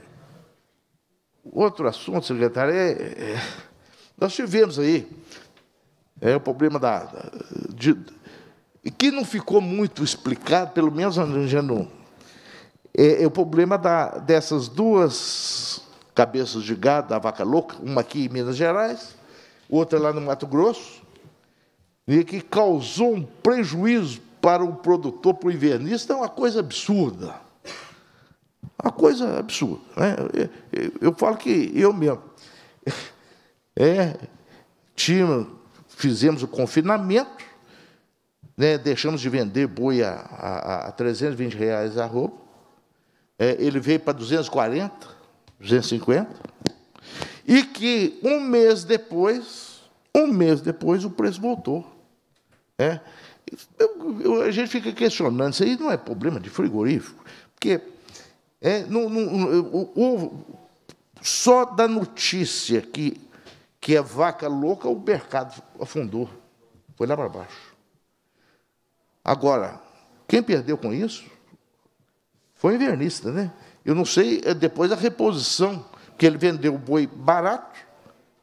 outro assunto, secretário, é, é, nós tivemos aí é, o problema da, de, e que não ficou muito explicado, pelo menos no é, é o problema da, dessas duas cabeças de gado da vaca louca, uma aqui em Minas Gerais, outra lá no Mato Grosso, e que causou um prejuízo para o produtor, para o invernista, é uma coisa absurda. Uma coisa absurda. Né? Eu, eu, eu falo que eu mesmo. É, fizemos o confinamento, né? Deixamos de vender boi a, a, a 320 reais a roupa. É, ele veio para 240, 250. E que um mês depois, um mês depois, o preço voltou. É. Eu, eu, a gente fica questionando, isso aí não é problema de frigorífico, porque é, o, o, só da notícia que, que é vaca louca, o mercado afundou. Foi lá para baixo. Agora, quem perdeu com isso foi o invernista, né? Eu não sei é, depois a reposição, que ele vendeu o boi barato,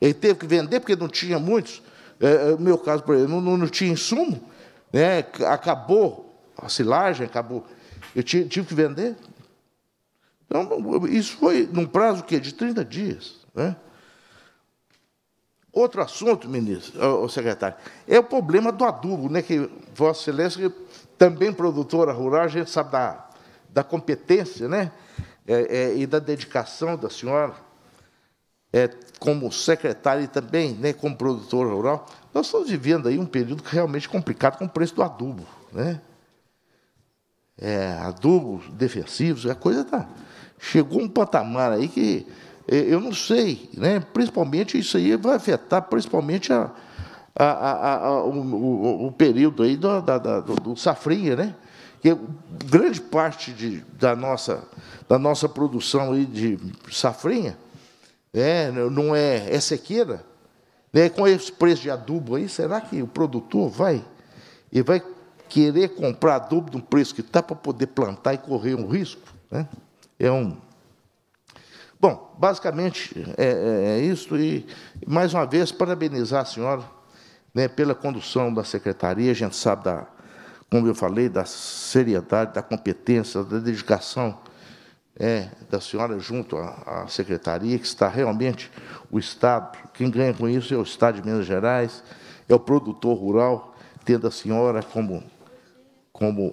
ele teve que vender porque não tinha muitos. É, é meu caso, por exemplo, não, não tinha insumo, né? acabou a silagem, acabou. Eu tive, tive que vender. Então, isso foi num prazo que, de 30 dias. Né? Outro assunto, ministro, ou secretário, é o problema do adubo, né, que Vossa Excelência, também produtora rural, a gente sabe da, da competência né, é, é, e da dedicação da senhora é, como secretária e também né, como produtora rural. Nós estamos vivendo aí um período é realmente complicado com o preço do adubo. Né? É, adubos defensivos, a é coisa tá, chegou a um patamar aí que é, eu não sei, né? principalmente isso aí vai afetar principalmente a, a, a, a o, o, período aí do, da, da, do safrinha, né? que é grande parte de, da, nossa, da nossa produção aí de safrinha é, não é, é sequeira. Né? Com esse preço de adubo aí, será que o produtor vai e vai querer comprar adubo de um preço que está para poder plantar e correr um risco? Né? É um Bom, basicamente é, é, é isso. E, mais uma vez, parabenizar a senhora né, pela condução da secretaria. A gente sabe, da, como eu falei, da seriedade, da competência, da dedicação é, da senhora junto à, à, secretaria, que está realmente o Estado. Quem ganha com isso é o Estado de Minas Gerais, é o produtor rural, tendo a senhora como, como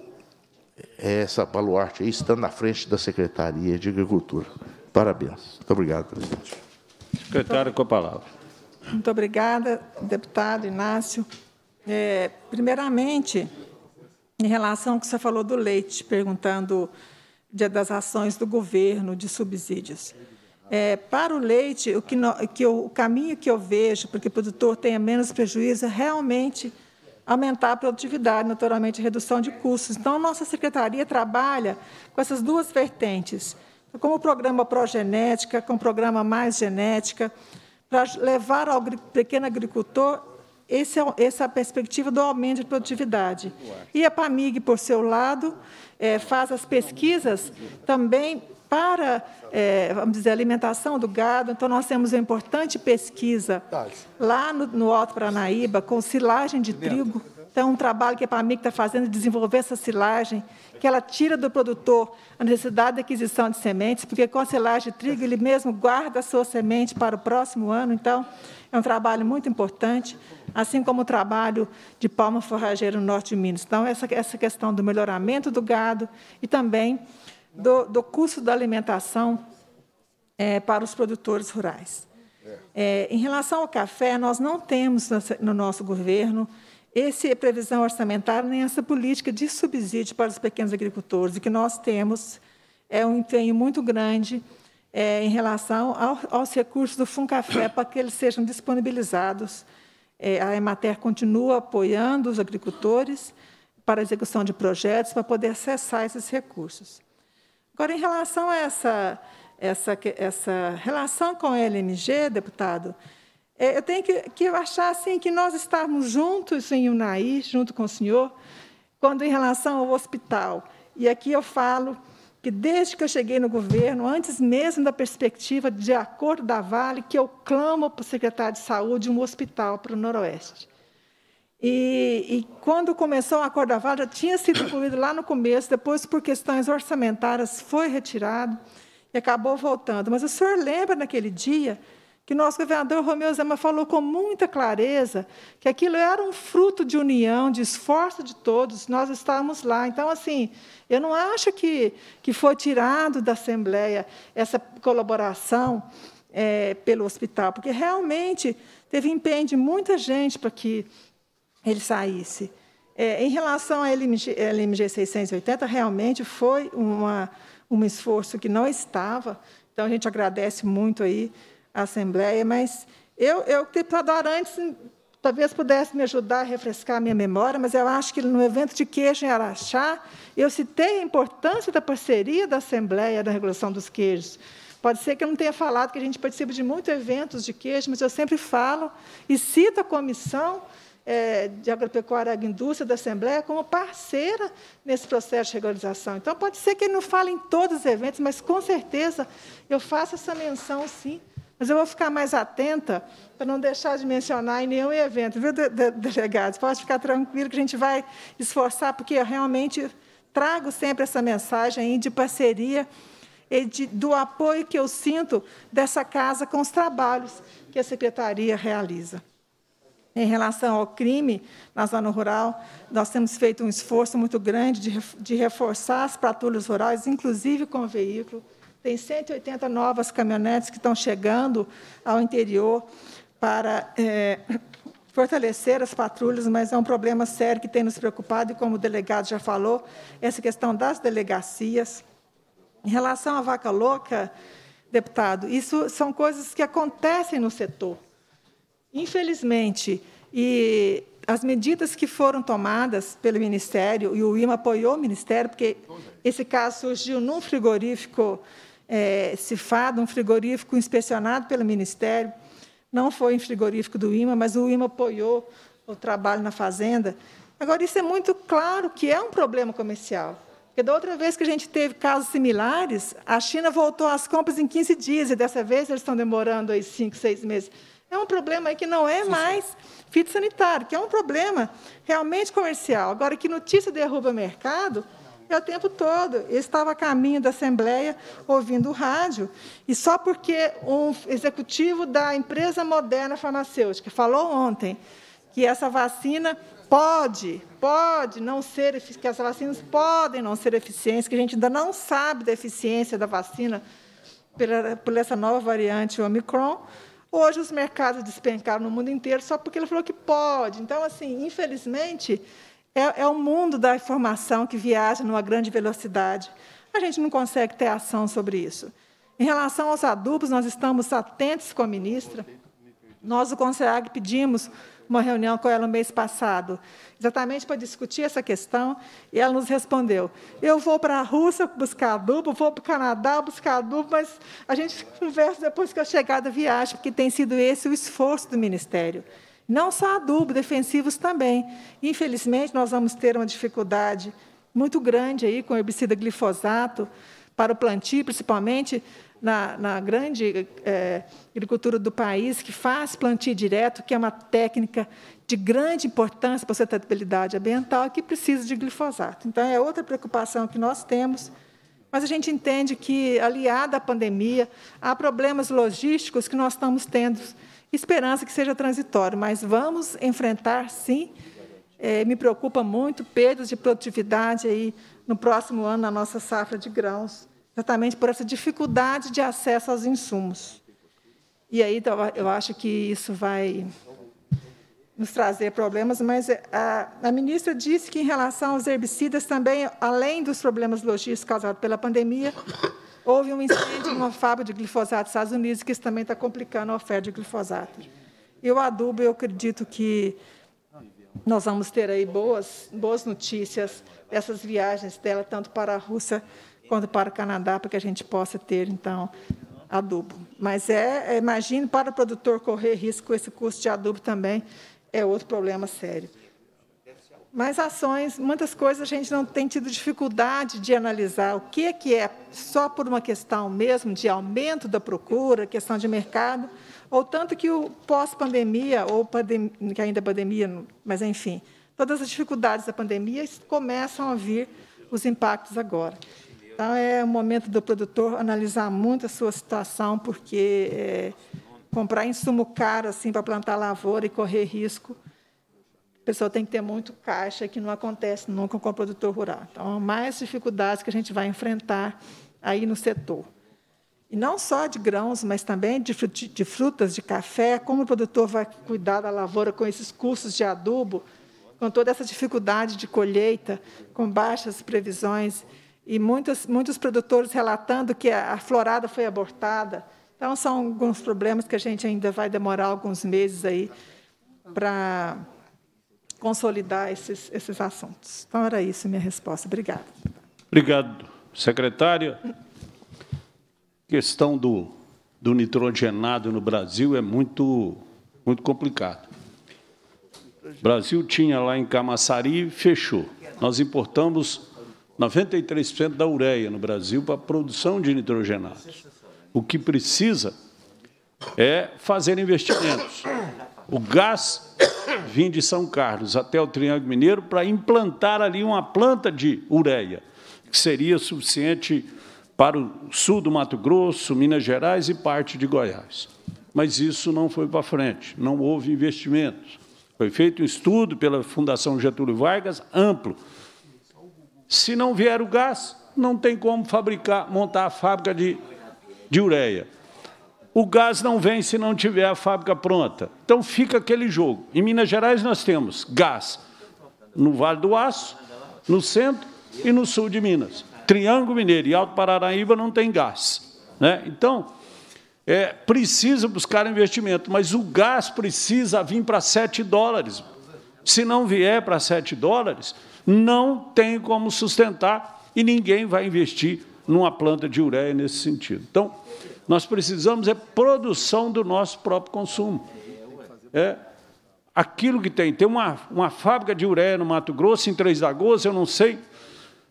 é, essa baluarte aí, estando na frente da Secretaria de Agricultura. Parabéns. Muito obrigado, presidente. Secretário,
com a palavra.
Muito obrigada, deputado Inácio. É, primeiramente, em relação ao que você falou do leite, perguntando das ações do governo de subsídios. É, para o leite, o, que, no, que eu, o caminho que eu vejo para que o produtor tenha menos prejuízo é realmente aumentar a produtividade, naturalmente, redução de custos. Então, nossa secretaria trabalha com essas duas vertentes como o programa Progenética, com o programa Mais Genética, para levar ao pequeno agricultor esse, é essa perspectiva do aumento de produtividade. E a PAMIG, por seu lado, é, faz as pesquisas também para, é, vamos dizer, alimentação do gado. Então, nós temos uma importante pesquisa tá. lá no, no Alto Paranaíba, com silagem de trigo. Então, um trabalho que a PAMIC está fazendo é desenvolver essa silagem, que ela tira do produtor a necessidade de aquisição de sementes, porque com a silagem de trigo ele mesmo guarda a sua semente para o próximo ano. Então, é um trabalho muito importante, assim como o trabalho de palma forrageira no norte de Minas. Então, essa, essa questão do melhoramento do gado e também do, do custo da alimentação é, para os produtores rurais. É, em relação ao café, nós não temos no nosso governo esse é previsão orçamentária nem essa política de subsídio para os pequenos agricultores. O que nós temos é um empenho muito grande é, em relação ao, aos recursos do Funcafé para que eles sejam disponibilizados. É, a Emater continua apoiando os agricultores para a execução de projetos para poder acessar esses recursos. Agora, em relação a essa, essa, essa relação com a LMG, deputado, é, eu tenho que, que achar assim que nós estarmos juntos em Unaí, junto com o Senhor, quando em relação ao hospital. E aqui eu falo que desde que eu cheguei no governo, antes mesmo da perspectiva de acordo da Vale, que eu clamo para o secretário de saúde um hospital para o Noroeste. E, e quando começou o acordo da Vale, já tinha sido incluído lá no começo, depois, por questões orçamentárias, foi retirado e acabou voltando. Mas o senhor lembra naquele dia que nosso governador Romeu Zema falou com muita clareza que aquilo era um fruto de união, de esforço de todos, nós estávamos lá. Então, assim, eu não acho que, que foi tirado da Assembleia essa colaboração é, pelo hospital, porque realmente teve empenho de muita gente para que ele saísse. É, em relação à LMG, LMG 680, realmente foi uma, um esforço que não estava. Então, a gente agradece muito aí Assembleia, mas eu, eu deputado tipo, antes, talvez pudesse me ajudar a refrescar a minha memória, mas eu acho que no evento de queijo em Araxá, eu citei a importância da parceria da Assembleia na regulação dos queijos. Pode ser que eu não tenha falado que a gente participa de muitos eventos de queijo, mas eu sempre falo e cito a comissão é, de agropecuária e agroindústria da Assembleia como parceira nesse processo de regularização. Então, pode ser que ele não fale em todos os eventos, mas, com certeza, eu faço essa menção, sim, mas eu vou ficar mais atenta para não deixar de mencionar em nenhum evento, viu, de, de, delegados? Pode ficar tranquilo que a gente vai esforçar, porque eu realmente trago sempre essa mensagem de parceria e de, do apoio que eu sinto dessa casa com os trabalhos que a secretaria realiza. Em relação ao crime na zona rural, nós temos feito um esforço muito grande de, de reforçar as patrulhas rurais, inclusive com o veículo tem 180 novas caminhonetes que estão chegando ao interior para é, fortalecer as patrulhas, mas é um problema sério que tem nos preocupado, e como o delegado já falou, essa questão das delegacias. Em relação à vaca louca, deputado, isso são coisas que acontecem no setor. Infelizmente, e as medidas que foram tomadas pelo Ministério, e o IMA apoiou o Ministério, porque é. esse caso surgiu num frigorífico é, cifado, um frigorífico inspecionado pelo Ministério. Não foi em frigorífico do IMA, mas o IMA apoiou o trabalho na fazenda. Agora, isso é muito claro que é um problema comercial. Porque da outra vez que a gente teve casos similares, a China voltou às compras em 15 dias, e dessa vez eles estão demorando aí 5, 6 meses. É um problema aí que não é mais fitossanitário, que é um problema realmente comercial. Agora, que notícia derruba mercado, é o tempo todo. Eu estava a caminho da Assembleia ouvindo o rádio, e só porque um executivo da empresa moderna farmacêutica falou ontem que essa vacina pode, pode não ser, que as vacinas podem não ser eficientes, que a gente ainda não sabe da eficiência da vacina pela, por essa nova variante Omicron. Hoje os mercados despencaram no mundo inteiro só porque ele falou que pode. Então, assim, infelizmente, é, é o mundo da informação que viaja numa grande velocidade. A gente não consegue ter ação sobre isso. Em relação aos adubos, nós estamos atentos com a ministra. Nós, o Conselho pedimos uma reunião com ela no mês passado, exatamente para discutir essa questão, e ela nos respondeu: eu vou para a Rússia buscar adubo, vou para o Canadá buscar adubo, mas a gente conversa depois que eu chegar da viagem, porque tem sido esse o esforço do Ministério. Não só adubo, defensivos também. Infelizmente, nós vamos ter uma dificuldade muito grande aí com herbicida glifosato para o plantio, principalmente na, na grande é, agricultura do país, que faz plantio direto, que é uma técnica de grande importância para a sustentabilidade ambiental que precisa de glifosato. Então, é outra preocupação que nós temos. Mas a gente entende que, aliada à pandemia, há problemas logísticos que nós estamos tendo Esperança que seja transitório, mas vamos enfrentar, sim. É, me preocupa muito perdas de produtividade aí no próximo ano na nossa safra de grãos, exatamente por essa dificuldade de acesso aos insumos. E aí então, eu acho que isso vai nos trazer problemas, mas é, a, a, ministra disse que, em relação aos herbicidas, também, além dos problemas logísticos causados pela pandemia, Houve um incêndio em uma fábrica de glifosato nos Estados Unidos, que isso também está complicando a oferta de glifosato. E o adubo, eu acredito que nós vamos ter aí boas, boas notícias dessas viagens dela, tanto para a Rússia quanto para o Canadá, para que a gente possa ter, então, adubo. Mas é, é imagino para o produtor correr risco com esse custo de adubo também, é outro problema sério. Mas ações, muitas coisas a gente não tem tido dificuldade de analisar o que, que é só por uma questão mesmo de aumento da procura, questão de mercado, ou tanto que o pós-pandemia, ou pandem que ainda é pandemia, mas enfim, todas as dificuldades da pandemia começam a vir os impactos agora. Então, é o momento do produtor analisar muito a sua situação, porque é, comprar insumo caro assim, para plantar lavoura e correr risco pessoa tem que ter muito caixa, que não acontece nunca com o produtor rural. Então, mais dificuldades que a gente vai enfrentar aí no setor. E não só de grãos, mas também de, de frutas, de café, como o produtor vai cuidar da lavoura com esses custos de adubo, com toda essa dificuldade de colheita, com baixas previsões, e muitos, muitos produtores relatando que a florada foi abortada. Então, são alguns problemas que a gente ainda vai demorar alguns meses aí para consolidar esses, esses assuntos. Então, era isso minha resposta. Obrigada.
Obrigado, secretária. A questão do, do nitrogenado no Brasil é muito, muito complicada. O Brasil tinha lá em Camaçari e fechou. Nós importamos 93% da ureia no Brasil para a produção de nitrogenados. O que precisa é fazer investimentos. O gás vim de São Carlos até o Triângulo Mineiro para implantar ali uma planta de ureia, que seria suficiente para o sul do Mato Grosso, Minas Gerais e parte de Goiás. Mas isso não foi para frente, não houve investimentos. Foi feito um estudo pela Fundação Getúlio Vargas, amplo. Se não vier o gás, não tem como fabricar, montar a fábrica de, de ureia. O gás não vem se não tiver a fábrica pronta. Então fica aquele jogo. Em Minas Gerais nós temos gás no Vale do Aço, no centro e no sul de Minas. Triângulo Mineiro e Alto Paranaíba não tem gás. Né? Então, é, precisa buscar investimento, mas o gás precisa vir para 7 dólares. Se não vier para 7 dólares, não tem como sustentar e ninguém vai investir numa planta de ureia nesse sentido. Então, nós precisamos é produção do nosso próprio consumo. É, aquilo que tem. Tem uma, uma fábrica de ureia no Mato Grosso, em Três Lagoas, eu não sei.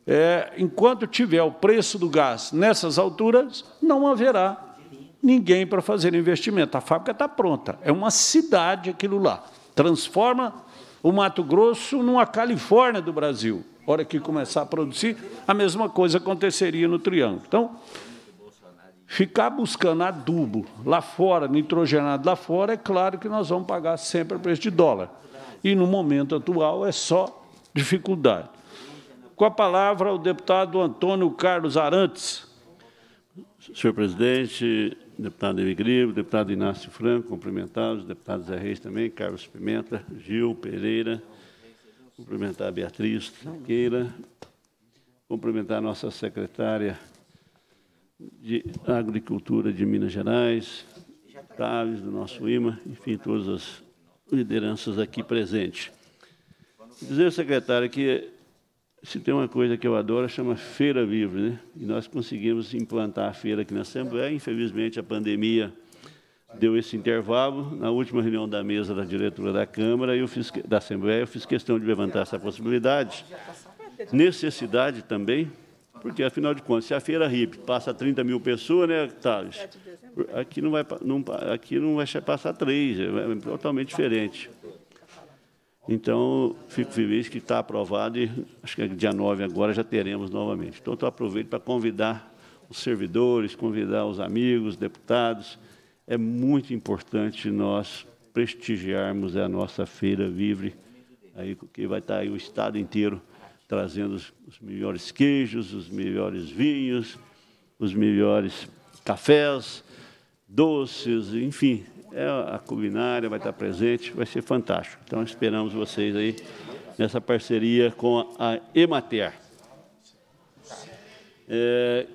É, enquanto tiver o preço do gás nessas alturas, não haverá ninguém para fazer investimento. A fábrica está pronta. É uma cidade aquilo lá. Transforma o Mato Grosso numa Califórnia do Brasil. A hora que começar a produzir, a mesma coisa aconteceria no Triângulo. Então, Ficar buscando adubo lá fora, nitrogenado lá fora, é claro que nós vamos pagar sempre a preço de dólar. E no momento atual é só
dificuldade. Com a palavra, o deputado Antônio Carlos Arantes. Senhor presidente, deputado Emigrivo, deputado Inácio Franco, cumprimentar os deputados Zé Reis também, Carlos Pimenta, Gil Pereira, cumprimentar a Beatriz Queira, cumprimentar a nossa secretária de Agricultura de Minas Gerais, Taves, do nosso IMA, enfim, todas as lideranças aqui presentes. Dizer, secretário, que se tem uma coisa que eu adoro, chama Feira Livre, né? E nós conseguimos implantar a feira aqui na Assembleia. Infelizmente, a pandemia deu esse intervalo. Na última reunião da mesa da diretora da Câmara, eu fiz, da Assembleia, eu fiz questão de levantar essa possibilidade. Necessidade também porque, afinal de contas, se a feira RIP passa 30 mil pessoas, né, Thales? Aqui não vai, não, aqui não vai passar três, é, é totalmente diferente. Então, fico feliz que está aprovado e acho que dia 9 agora já teremos novamente. Então, aproveito para convidar os servidores, convidar os amigos, deputados. É muito importante nós prestigiarmos a nossa feira livre, aí, que vai estar aí o Estado inteiro trazendo os melhores queijos, os melhores vinhos, os melhores cafés, doces, enfim. É, a culinária vai estar presente, vai ser fantástico. Então, esperamos vocês aí nessa parceria com a Emater. É,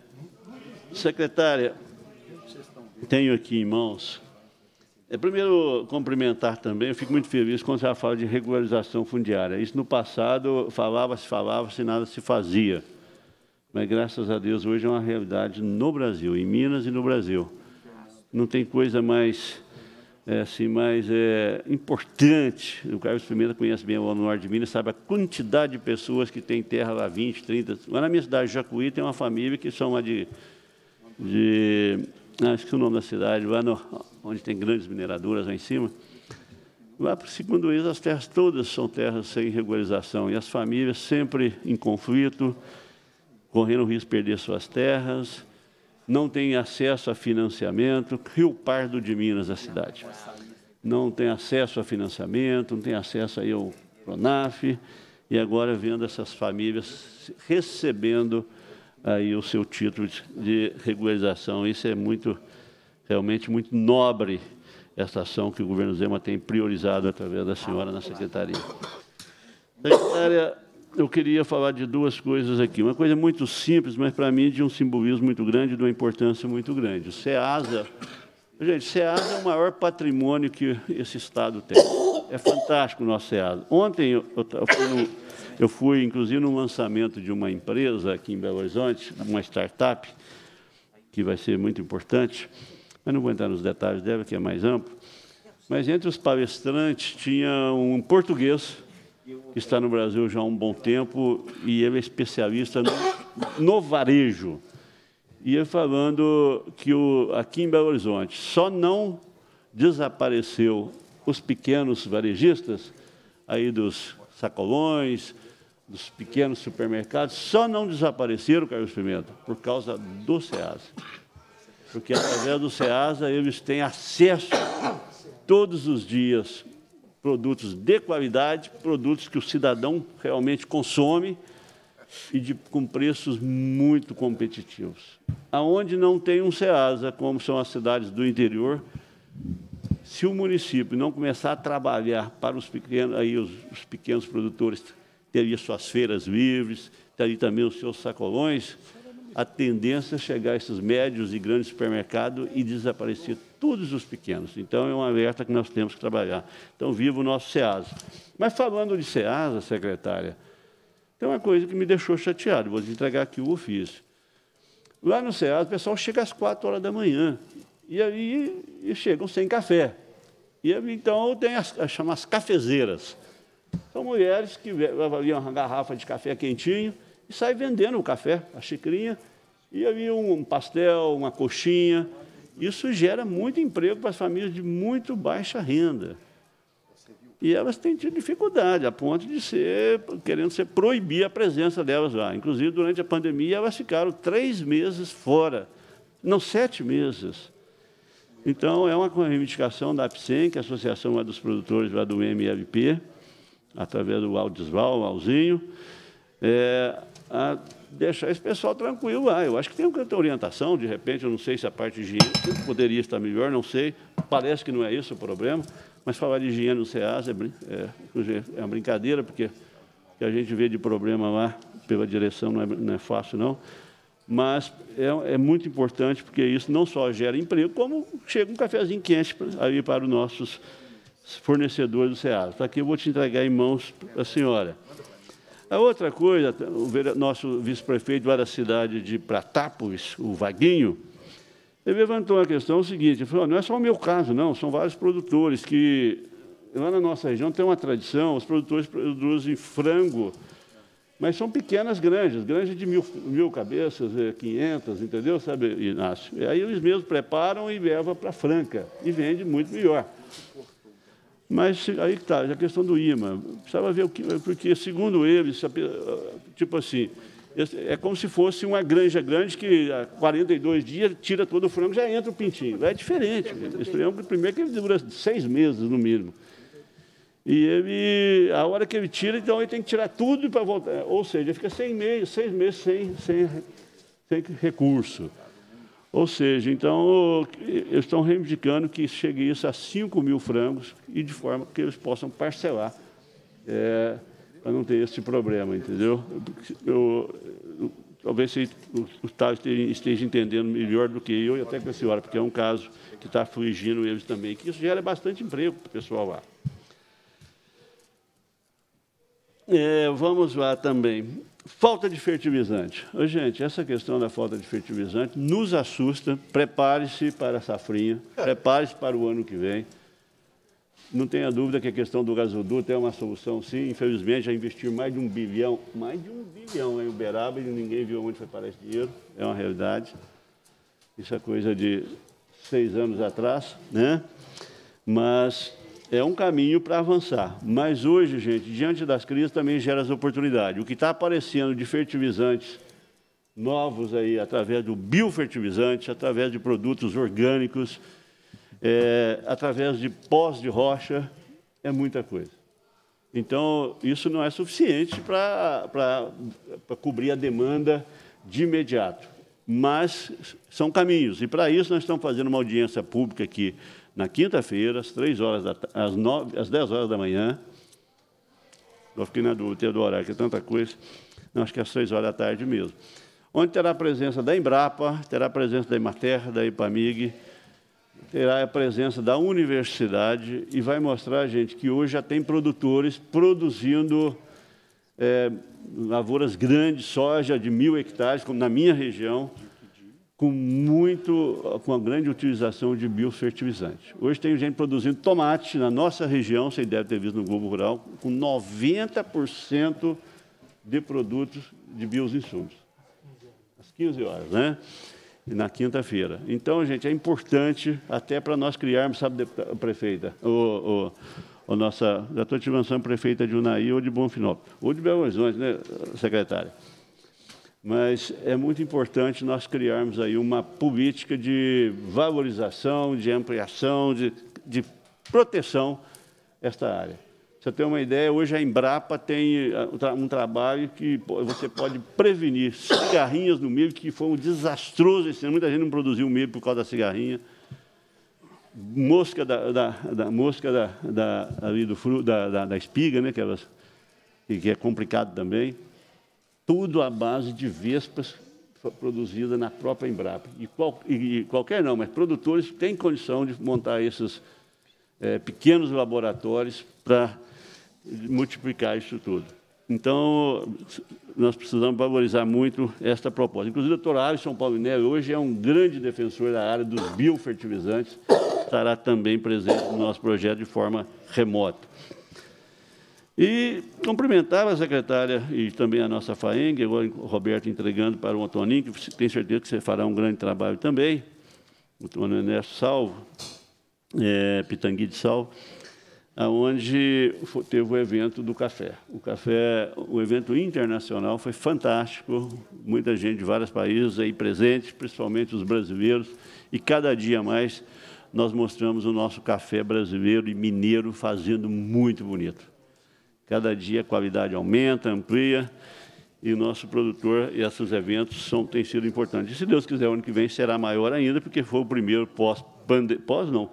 secretária, tenho aqui em mãos é, primeiro, cumprimentar também, eu fico muito feliz quando você fala de regularização fundiária. Isso no passado falava-se, falava-se, nada se fazia. Mas graças a Deus hoje é uma realidade no Brasil, em Minas e no Brasil. Não tem coisa mais, é, assim, mais é, importante. O Carlos Pimenta conhece bem o norte de Minas, sabe a quantidade de pessoas que tem terra lá, 20, 30. Lá na minha cidade, Jacuí, tem uma família que são lá de. de acho que é o nome da cidade, lá no onde tem grandes mineradoras lá em cima. Lá, segundo eles, as terras todas são terras sem regularização e as famílias sempre em conflito, correndo o risco de perder suas terras, não tem acesso a financiamento. Rio Pardo de Minas, é a cidade. Não tem acesso a financiamento, não tem acesso aí ao Pronaf. E agora vendo essas famílias recebendo aí o seu título de regularização. Isso é muito realmente muito nobre essa ação que o governo Zema tem priorizado através da senhora na secretaria. Secretária, eu queria falar de duas coisas aqui. Uma coisa muito simples, mas para mim de um simbolismo muito grande, de uma importância muito grande. O SEASA, gente, SEASA é o maior patrimônio que esse Estado tem. É fantástico o nosso SEASA. Ontem eu, eu, fui no, eu fui, inclusive, no lançamento de uma empresa aqui em Belo Horizonte, uma startup, que vai ser muito importante mas não vou entrar nos detalhes dela, que é mais amplo. Mas entre os palestrantes tinha um português, que está no Brasil já há um bom tempo, e ele é especialista no, no varejo. E ele falando que o, aqui em Belo Horizonte só não desapareceu os pequenos varejistas, aí dos sacolões, dos pequenos supermercados, só não desapareceram, Carlos Pimenta, por causa do SEASA porque através do SEASA eles têm acesso todos os dias produtos de qualidade, produtos que o cidadão realmente consome e de, com preços muito competitivos. Aonde não tem um SEASA, como são as cidades do interior, se o município não começar a trabalhar para os pequenos, aí os, os pequenos produtores teria suas feiras livres, teria também os seus sacolões, a tendência é chegar a esses médios e grandes supermercados e desaparecer todos os pequenos. Então, é um alerta que nós temos que trabalhar. Então, viva o nosso SEASA. Mas falando de SEASA, secretária, tem uma coisa que me deixou chateado, vou entregar aqui o ofício. Lá no SEASA, o pessoal chega às quatro horas da manhã e aí e chegam sem café. E então tem as, chamadas cafezeiras. São mulheres que levam uma garrafa de café quentinho e sai vendendo o café, a xicrinha, e havia um pastel, uma coxinha. Isso gera muito emprego para as famílias de muito baixa renda. E elas têm tido dificuldade, a ponto de ser, querendo ser, proibir a presença delas lá. Inclusive, durante a pandemia, elas ficaram três meses fora, não sete meses. Então, é uma reivindicação da APSEM, que é a Associação dos Produtores lá do MLP, através do Aldisval, Alzinho. É, a deixar esse pessoal tranquilo lá. Eu acho que tem que ter orientação, de repente, eu não sei se a parte de higiene poderia estar melhor, não sei. Parece que não é isso o problema, mas falar de higiene no CEAS é, é, é uma brincadeira, porque que a gente vê de problema lá pela direção não é, não é fácil, não. Mas é, é, muito importante, porque isso não só gera emprego, como chega um cafezinho quente aí para os nossos fornecedores do CEAS. Está aqui, eu vou te entregar em mãos a senhora. A outra coisa, o nosso vice-prefeito da cidade de Pratápolis, o Vaguinho, ele levantou a questão é seguinte, falou, não é só o meu caso, não, são vários produtores que, lá na nossa região tem uma tradição, os produtores produzem frango, mas são pequenas granjas, granjas de mil, mil cabeças, 500, é, entendeu, sabe, Inácio? E aí eles mesmos preparam e levam para Franca, e vende muito melhor. Mas aí está, a questão do imã. Precisava ver o que. Porque, segundo ele ah, tipo assim, é como se fosse uma granja grande que a 42 dias tira todo o frango já entra o pintinho. É diferente. Esse frango, primeiro, que ele dura seis meses no mínimo. E ele, a hora que ele tira, então ele tem que tirar tudo para voltar. Ou seja, fica seis meses, seis meses sem, sem, sem recurso. Ou seja, então, eles estão reivindicando que chegue isso a 5 mil frangos e de forma que eles possam parcelar é, para não ter esse problema, entendeu? Eu, eu, talvez o Otávio esteja entendendo melhor do que eu e até com a senhora, porque é um caso que está afligindo eles também, que isso gera bastante emprego para o pessoal lá. É, vamos lá também. Falta de fertilizante. gente, essa questão da falta de fertilizante nos assusta. Prepare-se para a safrinha, é. prepare-se para o ano que vem. Não tenha dúvida que a questão do gasoduto é uma solução, sim. Infelizmente, já investir mais de um bilhão, mais de um bilhão em Uberaba e ninguém viu onde foi parar esse dinheiro. É uma realidade. Isso é coisa de seis anos atrás, né? Mas é um caminho para avançar. Mas hoje, gente, diante das crises também gera as oportunidades. O que está aparecendo de fertilizantes novos aí, através do biofertilizante, através de produtos orgânicos, é, através de pós de rocha, é muita coisa. Então, isso não é suficiente para cobrir a demanda de imediato. Mas são caminhos. E para isso, nós estamos fazendo uma audiência pública aqui na quinta-feira, às, 3 horas da, às, 9, às 10 horas da manhã. Eu fiquei na dúvida do horário, que é tanta coisa. Não, acho que é às 6 horas da tarde mesmo. Onde terá a presença da Embrapa, terá a presença da Imater, da Ipamig, terá a presença da universidade e vai mostrar, a gente, que hoje já tem produtores produzindo é, lavouras grandes, soja de mil hectares, como na minha região, com muito, com a grande utilização de biofertilizante. Hoje tem gente produzindo tomate na nossa região, você deve ter visto no Globo Rural, com 90% de produtos de bioinsumos. Às 15 horas, né? E na quinta-feira. Então, gente, é importante até para nós criarmos, sabe, deputada, prefeita, o, o, o nossa, já estou te lançando prefeita de Unaí ou de Bonfinópolis, ou de Belo Horizonte, né, secretária? mas é muito importante nós criarmos aí uma política de valorização, de ampliação, de, de proteção esta área. Você tem uma ideia, hoje a Embrapa tem eh, um trabalho que você pode prevenir cigarrinhas no milho, que foi um desastroso esse ano. Muita gente não produziu milho por causa da cigarrinha. Mosca da, da, da mosca da, da, ali do fru, da, da, da espiga, né, que, que é complicado também tudo à base de vespas produzida na própria Embrapa. E, qual, e qualquer não, mas produtores têm condição de montar esses é, pequenos laboratórios para multiplicar isso tudo. Então, nós precisamos valorizar muito esta proposta. Inclusive, o doutor Alisson Paulinelli hoje é um grande defensor da área dos biofertilizantes, estará também presente no nosso projeto de forma remota. E cumprimentava a secretária e também a nossa FAENG, agora o Roberto entregando para o Antoninho, que tenho certeza que você fará um grande trabalho também. Antônio Ernesto Salvo, é, Pitangui de Salvo, aonde teve o evento do café. O café, o evento internacional foi fantástico, muita gente de vários países aí presente, principalmente os brasileiros, e cada dia mais nós mostramos o nosso café brasileiro e mineiro fazendo muito bonito. Cada dia a qualidade aumenta, amplia, e o nosso produtor e esses eventos são, têm sido importantes. E, se Deus quiser, o ano que vem será maior ainda, porque foi o primeiro pós-pandemia. Pós, não.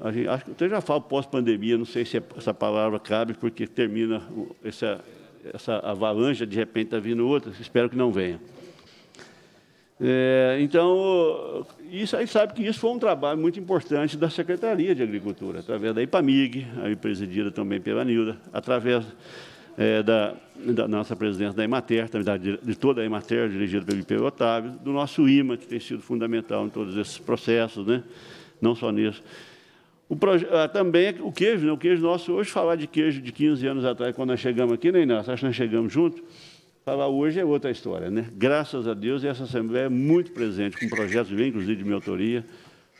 A gente, acho que eu já falo pós-pandemia, não sei se é, essa palavra cabe, porque termina essa, essa avalanche, de repente está vindo outra, espero que não venha. É, então, isso aí sabe que isso foi um trabalho muito importante da Secretaria de Agricultura, através da IPAMIG, aí presidida também pela Nilda, através é, da, da, nossa presidência da Emater, também de toda a Emater, dirigida pelo IP Otávio, do nosso IMA, que tem sido fundamental em todos esses processos, né? não só nisso. O ah, também é o queijo, né? o queijo nosso, hoje falar de queijo de 15 anos atrás, quando nós chegamos aqui, nem né, nós, acho que nós chegamos junto, Falar hoje é outra história, né? Graças a Deus, essa Assembleia é muito presente, com projetos de vez, inclusive de minha autoria,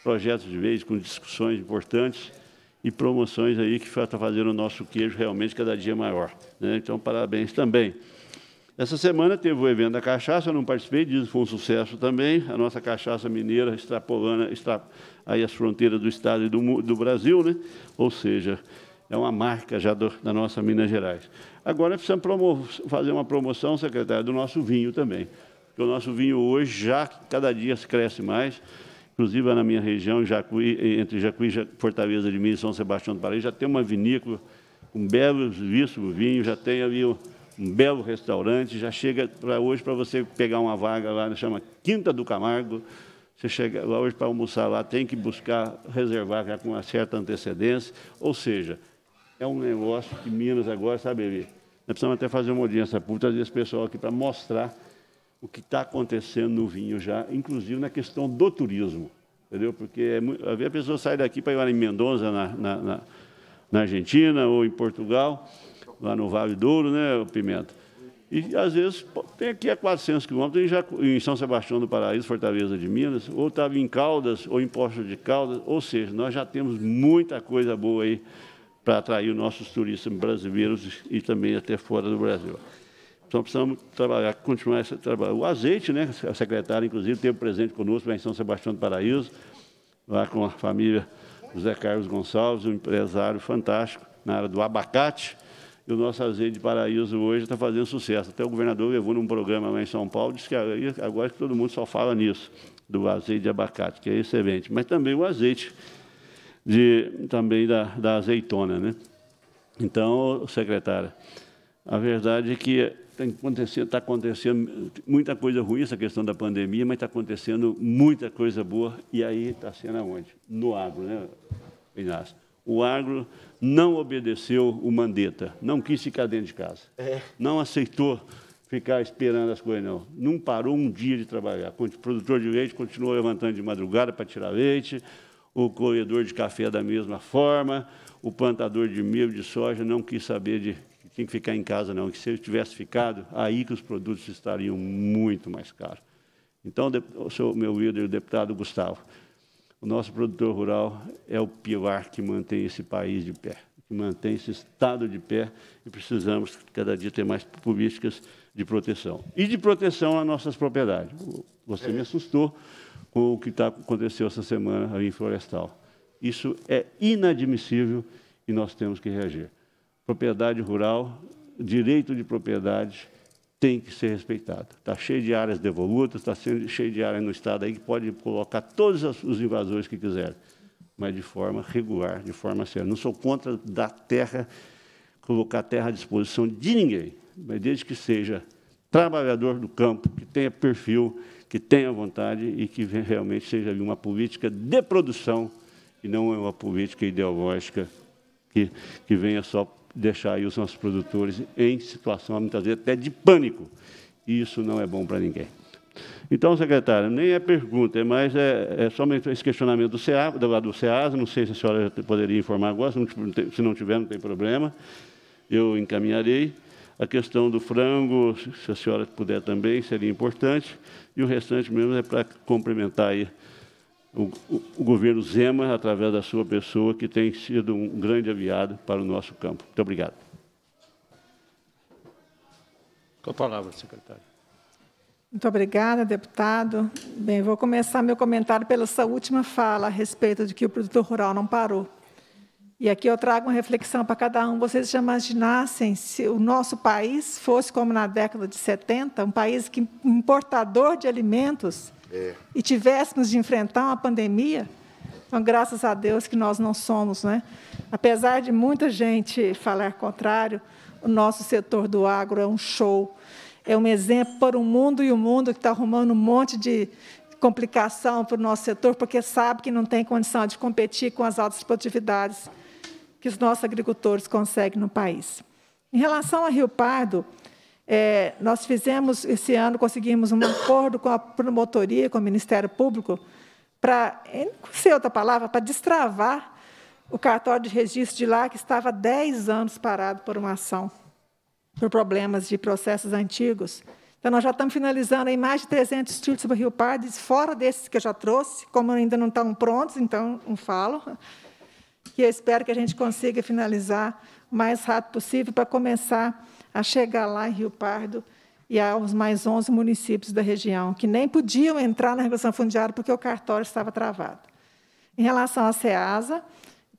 projetos de vez, com discussões importantes e promoções aí que está fazendo o nosso queijo realmente cada dia maior. Né? Então, parabéns também. Essa semana teve o evento da cachaça, eu não participei disso, foi um sucesso também. A nossa cachaça mineira extrapolando extra, aí as fronteiras do Estado e do, do Brasil, né? ou seja, é uma marca já do, da nossa Minas Gerais. Agora precisamos fazer uma promoção, secretário, do nosso vinho também. Porque o nosso vinho hoje já cada dia cresce mais. Inclusive na minha região, Jacuí, entre Jacuí, Fortaleza de Minas e São Sebastião do Paraíso, já tem uma vinícola com um belos vistos do vinho, já tem ali um, belo restaurante, já chega para hoje para você pegar uma vaga lá, né, chama Quinta do Camargo. Você chega lá hoje para almoçar lá, tem que buscar reservar já com uma certa antecedência. Ou seja, é um negócio que Minas agora, sabe, nós precisamos até fazer uma audiência pública, trazer esse pessoal aqui para mostrar o que está acontecendo no vinho já, inclusive na questão do turismo. Entendeu? Porque é muito, a pessoa sai daqui para ir em Mendonça, na, na, na, na, Argentina, ou em Portugal, lá no Vale do Ouro, né, Pimenta? E, às vezes, tem aqui a 400 quilômetros, em, em São Sebastião do Paraíso, Fortaleza de Minas, ou estava em Caldas, ou em Poço de Caldas, ou seja, nós já temos muita coisa boa aí para atrair os nossos turistas brasileiros e também até fora do Brasil. Então, precisamos trabalhar, continuar esse trabalho. O azeite, né? A secretária, inclusive, teve presente conosco lá em São Sebastião do Paraíso, lá com a família José Carlos Gonçalves, um empresário fantástico na área do abacate. E o nosso azeite de Paraíso hoje está fazendo sucesso. Até o governador levou num programa lá em São Paulo, disse que agora que todo mundo só fala nisso, do azeite de abacate, que é excelente. Mas também o azeite de, também da, da azeitona. Né? Então, secretária, a verdade é que está acontecendo muita coisa ruim essa questão da pandemia, mas está acontecendo muita coisa boa. E aí está sendo aonde? No agro, né, Inácio? O agro não obedeceu o mandeta, não quis ficar dentro de casa, é. não aceitou ficar esperando as coisas, não. Não parou um dia de trabalhar. O produtor de leite continuou levantando de madrugada para tirar leite, o colhedor de café é da mesma forma, o plantador de milho, de soja, não quis saber de que tinha que ficar em casa, não. Que se ele tivesse ficado, aí que os produtos estariam muito mais caros. Então, o seu, meu líder, o deputado Gustavo, o nosso produtor rural é o pilar que mantém esse país de pé, que mantém esse Estado de pé, e precisamos cada dia ter mais políticas de proteção. E de proteção às nossas propriedades. Você me assustou, com o que tá, aconteceu essa semana ali em Florestal. Isso é inadmissível e nós temos que reagir. Propriedade rural, direito de propriedade tem que ser respeitado. Está cheio de áreas devolutas, está cheio de áreas no Estado aí que pode colocar todos os invasores que quiserem, mas de forma regular, de forma séria. Não sou contra dar terra, colocar terra à disposição de ninguém, mas desde que seja trabalhador do campo, que tenha perfil, que tenha vontade e que realmente seja uma política de produção e não uma política ideológica que, que venha só deixar os nossos produtores em situação, muitas vezes, até de pânico. E isso não é bom para ninguém. Então, secretário, nem é pergunta, é mas é, é somente esse questionamento do CEAS, do, do não sei se a senhora poderia informar agora, se não, tiver, não tem problema, eu encaminharei. A questão do frango, se a senhora puder também, seria importante. E o restante mesmo é para complementar aí o, o, o, governo Zema, através da sua pessoa, que tem sido um grande aviado para o nosso campo. Muito obrigado. Com a palavra, secretário.
Muito obrigada, deputado. Bem, vou começar meu comentário pela sua última fala a respeito de que o produtor rural não parou. E aqui eu trago uma reflexão para cada um. Vocês já imaginassem se o nosso país fosse como na década de 70, um país que importador de alimentos, é. e tivéssemos de enfrentar uma pandemia? Então, graças a Deus que nós não somos, né? Apesar de muita gente falar contrário, o nosso setor do agro é um show, é um exemplo para o mundo e o mundo que está arrumando um monte de complicação para o nosso setor, porque sabe que não tem condição de competir com as altas produtividades que os nossos agricultores conseguem no país. Em relação a Rio Pardo, é, nós fizemos, esse ano, conseguimos um acordo com a promotoria, com o Ministério Público, para, sem outra palavra, para destravar o cartório de registro de lá, que estava 10 anos parado por uma ação, por problemas de processos antigos. Então, nós já estamos finalizando aí mais de 300 estudos sobre Rio Pardo, fora desses que eu já trouxe, como ainda não estão prontos, então não falo, que eu espero que a gente consiga finalizar o mais rápido possível para começar a chegar lá em Rio Pardo e aos mais 11 municípios da região, que nem podiam entrar na regulação fundiária porque o cartório estava travado. Em relação à SEASA,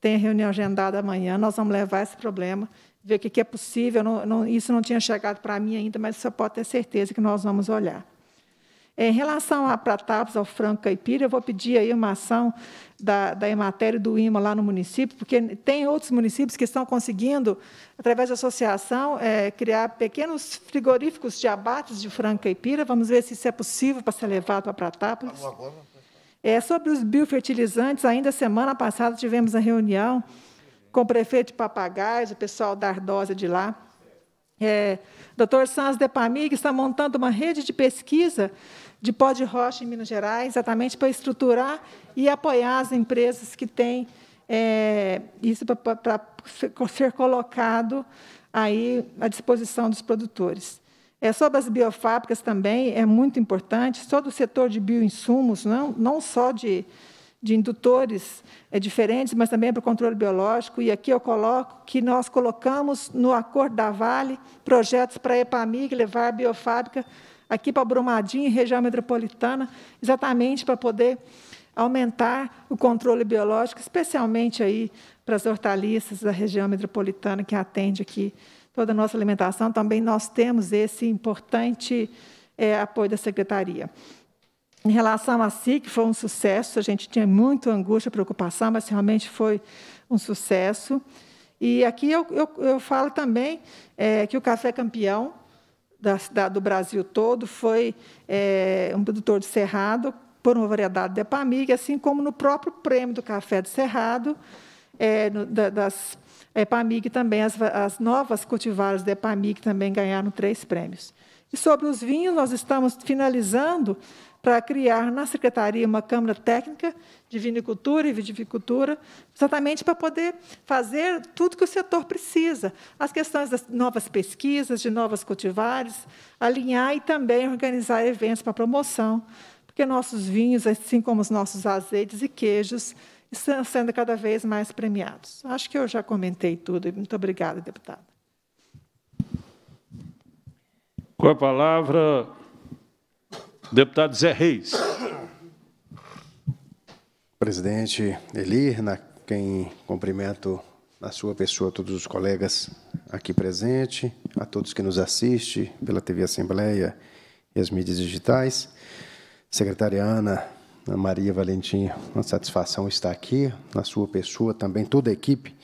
tem a reunião agendada amanhã, nós vamos levar esse problema, ver o que é possível. Não, não, isso não tinha chegado para mim ainda, mas você pode ter certeza que nós vamos olhar. Em relação à Pratápolis ao Franco Caipira, eu vou pedir aí uma ação da, da e do IMA lá no município, porque tem outros municípios que estão conseguindo, através da associação, é, criar pequenos frigoríficos de abates de frango caipira. Vamos ver se isso é possível para ser levado para Pratápolis. Tá é, sobre os biofertilizantes, ainda semana passada tivemos a reunião com o prefeito de Papagaios, o pessoal da Ardósia de lá, é, Dr. Sanz Depamig está montando uma rede de pesquisa de pó de rocha em Minas Gerais, exatamente para estruturar e apoiar as empresas que têm é, isso para, ser colocado aí à disposição dos produtores. É, sobre as biofábricas também é muito importante, todo o setor de bioinsumos, não, não só de, de indutores é, diferentes, mas também é para o controle biológico. E aqui eu coloco que nós colocamos no acordo da Vale projetos para a EPAMIG levar a biofábrica aqui para Brumadinho, região metropolitana, exatamente para poder aumentar o controle biológico, especialmente aí para as hortaliças da região metropolitana que atende aqui toda a nossa alimentação. Também nós temos esse importante é, apoio da secretaria. Em relação à SIC, foi um sucesso. A gente tinha muita angústia, preocupação, mas realmente foi um sucesso. E aqui eu, eu, eu falo também é, que o Café Campeão da, cidade do Brasil todo, foi é, um produtor de cerrado por uma variedade de epamig, assim como no próprio prêmio do café de cerrado, é, no, da, das epamig também, as, as novas cultivares de epamig também ganharam três prêmios. E sobre os vinhos, nós estamos finalizando para criar na Secretaria uma Câmara Técnica de vinicultura e viticultura, exatamente para poder fazer tudo que o setor precisa. As questões das novas pesquisas, de novas cultivares, alinhar e também organizar eventos para promoção, porque nossos vinhos, assim como os nossos azeites e queijos, estão sendo cada vez mais premiados. Acho que eu já comentei tudo. Muito obrigada, deputada.
Com a palavra, deputado Zé Reis.
Presidente na quem cumprimento na sua pessoa todos os colegas aqui presentes, a todos que nos assistem pela TV Assembleia e as mídias digitais. Secretária Ana, Ana Maria Valentim, uma satisfação estar aqui, na sua pessoa também, toda a equipe,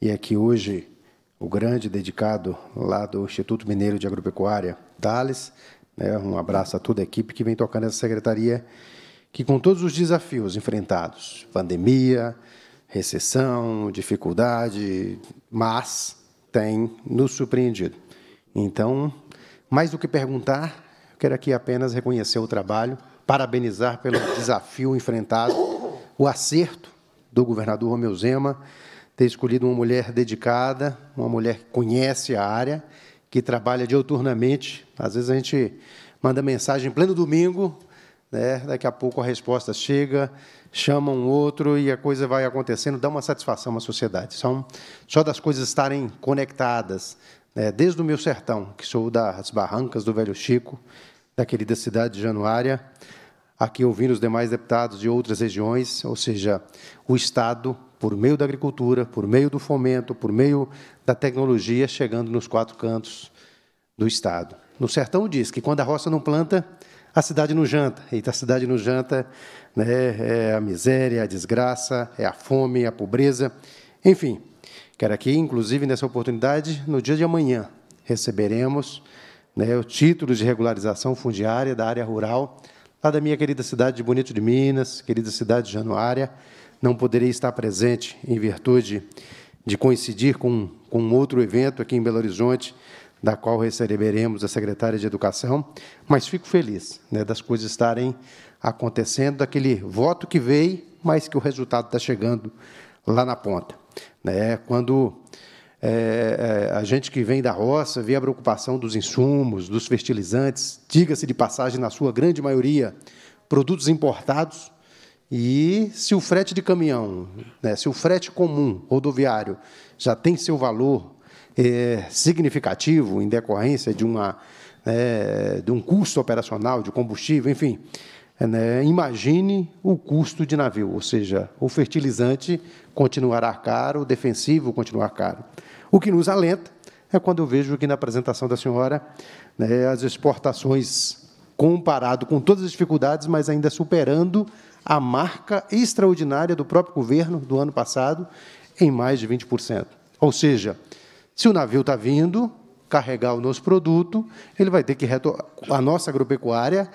e aqui hoje o grande dedicado lá do Instituto Mineiro de Agropecuária, Thales. Né? Um abraço a toda a equipe que vem tocando essa secretaria que, com todos os desafios enfrentados pandemia, recessão, dificuldade mas tem nos surpreendido. Então, mais do que perguntar, quero aqui apenas reconhecer o trabalho, parabenizar pelo desafio enfrentado, o acerto do governador Romeu Zema ter escolhido uma mulher dedicada, uma mulher que conhece a área, que trabalha diuturnamente. Às vezes a gente manda mensagem em pleno domingo, né? Daqui a pouco a resposta chega, chama um outro e a coisa vai acontecendo, dá uma satisfação à sociedade. São só das coisas estarem conectadas, né? desde o meu sertão, que sou das barrancas do Velho Chico, da querida cidade de Januária, aqui ouvindo os demais deputados de outras regiões, ou seja, o Estado, por meio da agricultura, por meio do fomento, por meio da tecnologia, chegando nos quatro cantos do Estado. No sertão diz que quando a roça não planta, a cidade não janta. Eita, a cidade não janta né? é a miséria, é a desgraça, é a fome, é a pobreza. Enfim, quero aqui, inclusive, nessa oportunidade, no dia de amanhã, receberemos né, o título de regularização fundiária da área rural, lá da minha querida cidade de Bonito de Minas, querida cidade de Januária. Não poderei estar presente em virtude de coincidir com, com outro evento aqui em Belo Horizonte, da qual receberemos a secretária de Educação, mas fico feliz né, das coisas estarem acontecendo, daquele voto que veio, mas que o resultado está chegando lá na ponta. Né? Quando é, é, a gente que vem da roça vê a preocupação dos insumos, dos fertilizantes, diga-se de passagem, na sua grande maioria, produtos importados, e se o frete de caminhão, né, se o frete comum rodoviário já tem seu valor é, significativo em decorrência de, uma, é, de um custo operacional de combustível, enfim. Né, imagine o custo de navio, ou seja, o fertilizante continuará caro, o defensivo continuar caro. O que nos alenta é quando eu vejo que na apresentação da senhora né, as exportações, comparado com todas as dificuldades, mas ainda superando a marca extraordinária do próprio governo do ano passado em mais de 20%. Ou seja, se o navio está vindo carregar o nosso produto, ele vai ter que a nossa agropecuária,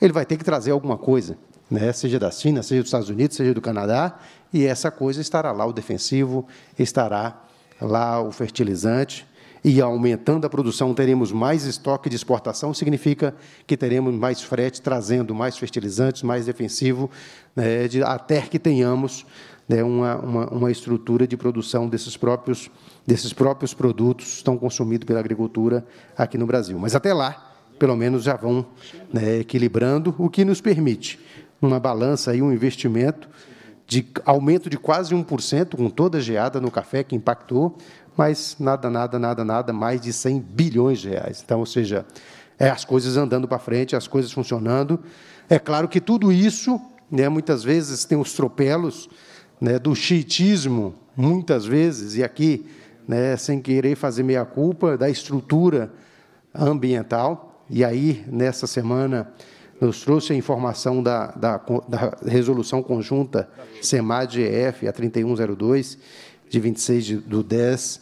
ele vai ter que trazer alguma coisa, né? Seja da China, seja dos Estados Unidos, seja do Canadá, e essa coisa estará lá o defensivo, estará lá o fertilizante e aumentando a produção teremos mais estoque de exportação, significa que teremos mais frete, trazendo mais fertilizantes, mais defensivo, né, de, até que tenhamos né, uma, uma, uma, estrutura de produção desses próprios desses próprios produtos estão consumidos pela agricultura aqui no Brasil. Mas até lá, pelo menos já vão né, equilibrando, o que nos permite, numa balança, e um investimento de aumento de quase 1%, com toda a geada no café que impactou, mas nada, nada, nada, nada, mais de 100 bilhões de reais. Então, ou seja, é as coisas andando para frente, as coisas funcionando. É claro que tudo isso, né, muitas vezes, tem os tropelos né, do chiitismo, muitas vezes, e aqui né, sem querer fazer meia culpa da estrutura ambiental. E aí, nessa semana, nos trouxe a informação da, da, da resolução conjunta SEMAD-EF, a 3102, de 26 de, do 10,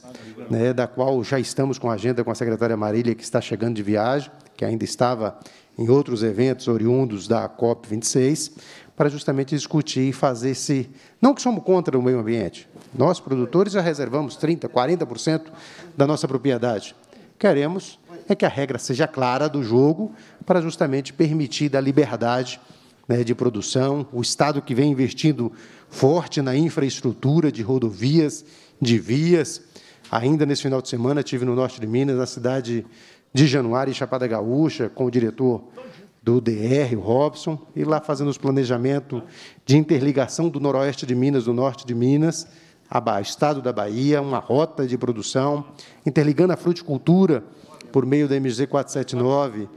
né, da qual já estamos com a agenda com a secretária Marília, que está chegando de viagem, que ainda estava em outros eventos oriundos da COP26, para justamente discutir e fazer se. Não que somos contra o meio ambiente, nós, produtores, já reservamos 30%, 40% da nossa propriedade. Queremos é que a regra seja clara do jogo para justamente permitir a liberdade né, de produção. O Estado que vem investindo forte na infraestrutura de rodovias, de vias. Ainda nesse final de semana, tive no norte de Minas, na cidade de Januário, em Chapada Gaúcha, com o diretor do DR, o Robson, e lá fazendo os planejamento de interligação do noroeste de Minas, do norte de Minas, Estado da Bahia, uma rota de produção, interligando a fruticultura por meio da MG 479,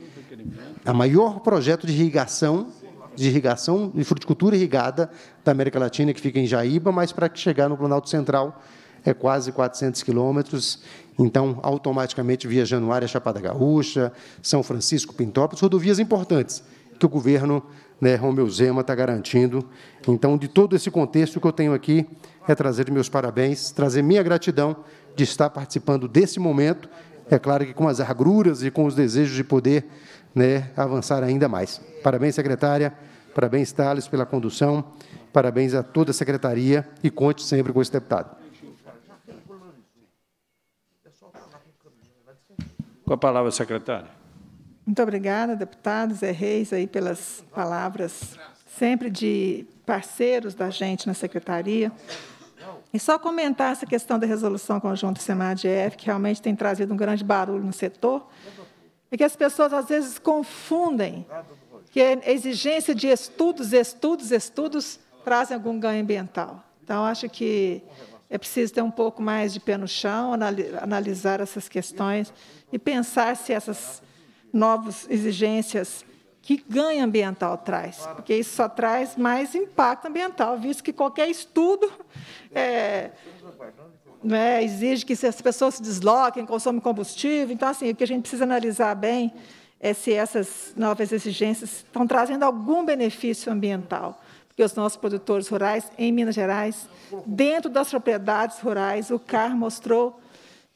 a maior projeto de irrigação de irrigação de fruticultura irrigada da América Latina, que fica em Jaíba, mas para chegar no Planalto Central é quase 400 quilômetros. Então, automaticamente, via Januária, Chapada Gaúcha, São Francisco, Pintópolis, rodovias importantes que o governo né, Romeu Zema está garantindo. Então, de todo esse contexto que eu tenho aqui, é trazer meus parabéns, trazer minha gratidão de estar participando desse momento, é claro que com as agruras e com os desejos de poder né, avançar ainda mais. Parabéns, secretária, parabéns, Thales, pela condução, parabéns a toda a secretaria e conte sempre com esse deputado.
Com a palavra, secretária.
Muito obrigada, deputado Zé Reis, aí pelas palavras sempre de parceiros da gente na secretaria. E só comentar essa questão da resolução conjunta SEMAD-EF, que realmente tem trazido um grande barulho no setor, é que as pessoas às vezes confundem que a exigência de estudos, estudos, estudos trazem algum ganho ambiental. Então, acho que é preciso ter um pouco mais de pé no chão, analisar essas questões e pensar se essas novas exigências que ganho ambiental traz, porque isso só traz mais impacto ambiental, visto que qualquer estudo é, né, exige que as pessoas se desloquem, consomem combustível. Então, assim, o que a gente precisa analisar bem é se essas novas exigências estão trazendo algum benefício ambiental. Porque os nossos produtores rurais, em Minas Gerais, dentro das propriedades rurais, o CAR mostrou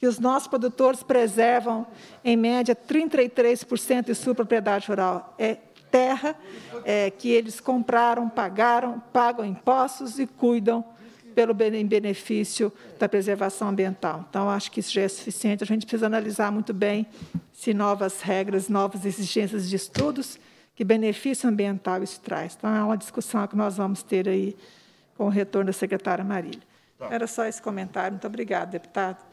e os nossos produtores preservam, em média, 33% de sua propriedade rural. É terra é, que eles compraram, pagaram, pagam impostos e cuidam pelo benefício da preservação ambiental. Então, acho que isso já é suficiente. A gente precisa analisar muito bem se novas regras, novas exigências de estudos, que benefício ambiental isso traz. Então, é uma discussão que nós vamos ter aí com o retorno da secretária Marília. Tá. Era só esse comentário. Muito obrigada, deputado.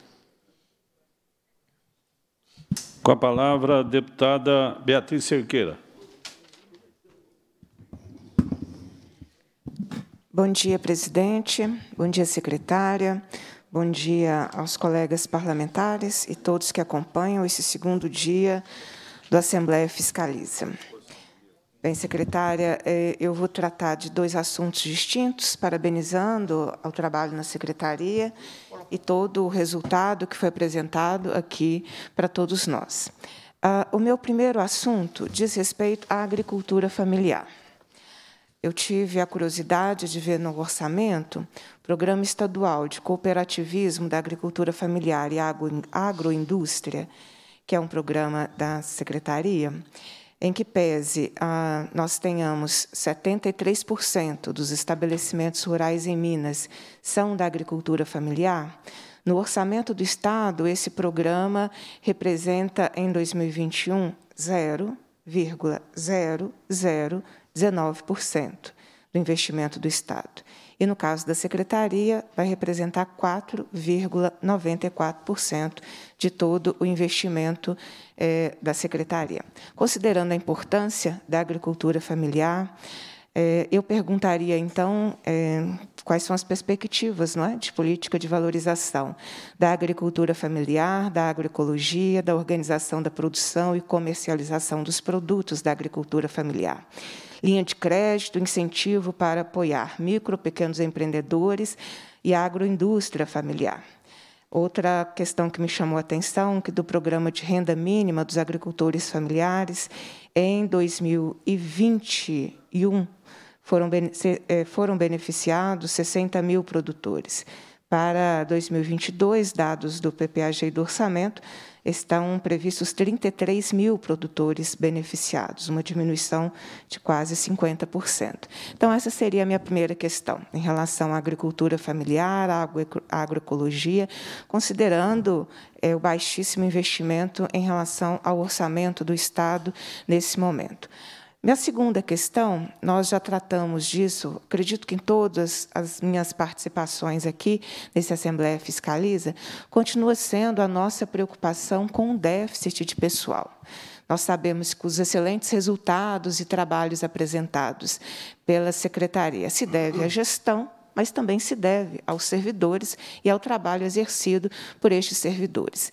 Com a palavra, a deputada Beatriz Cerqueira.
Bom dia, presidente. Bom dia, secretária. Bom dia aos colegas parlamentares e todos que acompanham esse segundo dia do Assembleia Fiscaliza. Bem, secretária, eh, eu vou tratar de dois assuntos distintos, parabenizando ao trabalho na secretaria e todo o resultado que foi apresentado aqui para todos nós. Ah, o meu primeiro assunto diz respeito à agricultura familiar. Eu tive a curiosidade de ver no orçamento o Programa Estadual de Cooperativismo da Agricultura Familiar e Agroindústria, que é um programa da Secretaria, em que pese ah, nós tenhamos 73% dos estabelecimentos rurais em Minas são da agricultura familiar, no orçamento do Estado, esse programa representa, em 2021, 0,0019% do investimento do Estado. E, no caso da Secretaria, vai representar 4,94% de todo o investimento é, da secretaria. Considerando a importância da agricultura familiar, é, eu perguntaria, então, é, quais são as perspectivas não é, de política de valorização da agricultura familiar, da agroecologia, da organização da produção e comercialização dos produtos da agricultura familiar linha de crédito, incentivo para apoiar micro, pequenos empreendedores e agroindústria familiar. Outra questão que me chamou a atenção, que do programa de renda mínima dos agricultores familiares, em 2021 foram, eh, foram beneficiados 60 mil produtores. Para 2022, dados do PPAG e do orçamento, estão previstos 33 mil produtores beneficiados, uma diminuição de quase 50%. Então, essa seria a minha primeira questão, em relação à agricultura familiar, à agroecologia, considerando é, o baixíssimo investimento em relação ao orçamento do Estado nesse momento. Minha segunda questão, nós já tratamos disso, acredito que em todas as minhas participações aqui nesse Assembleia Fiscaliza, continua sendo a nossa preocupação com o déficit de pessoal. Nós sabemos que os excelentes resultados e trabalhos apresentados pela Secretaria se deve à gestão, mas também se deve aos servidores e ao trabalho exercido por estes servidores.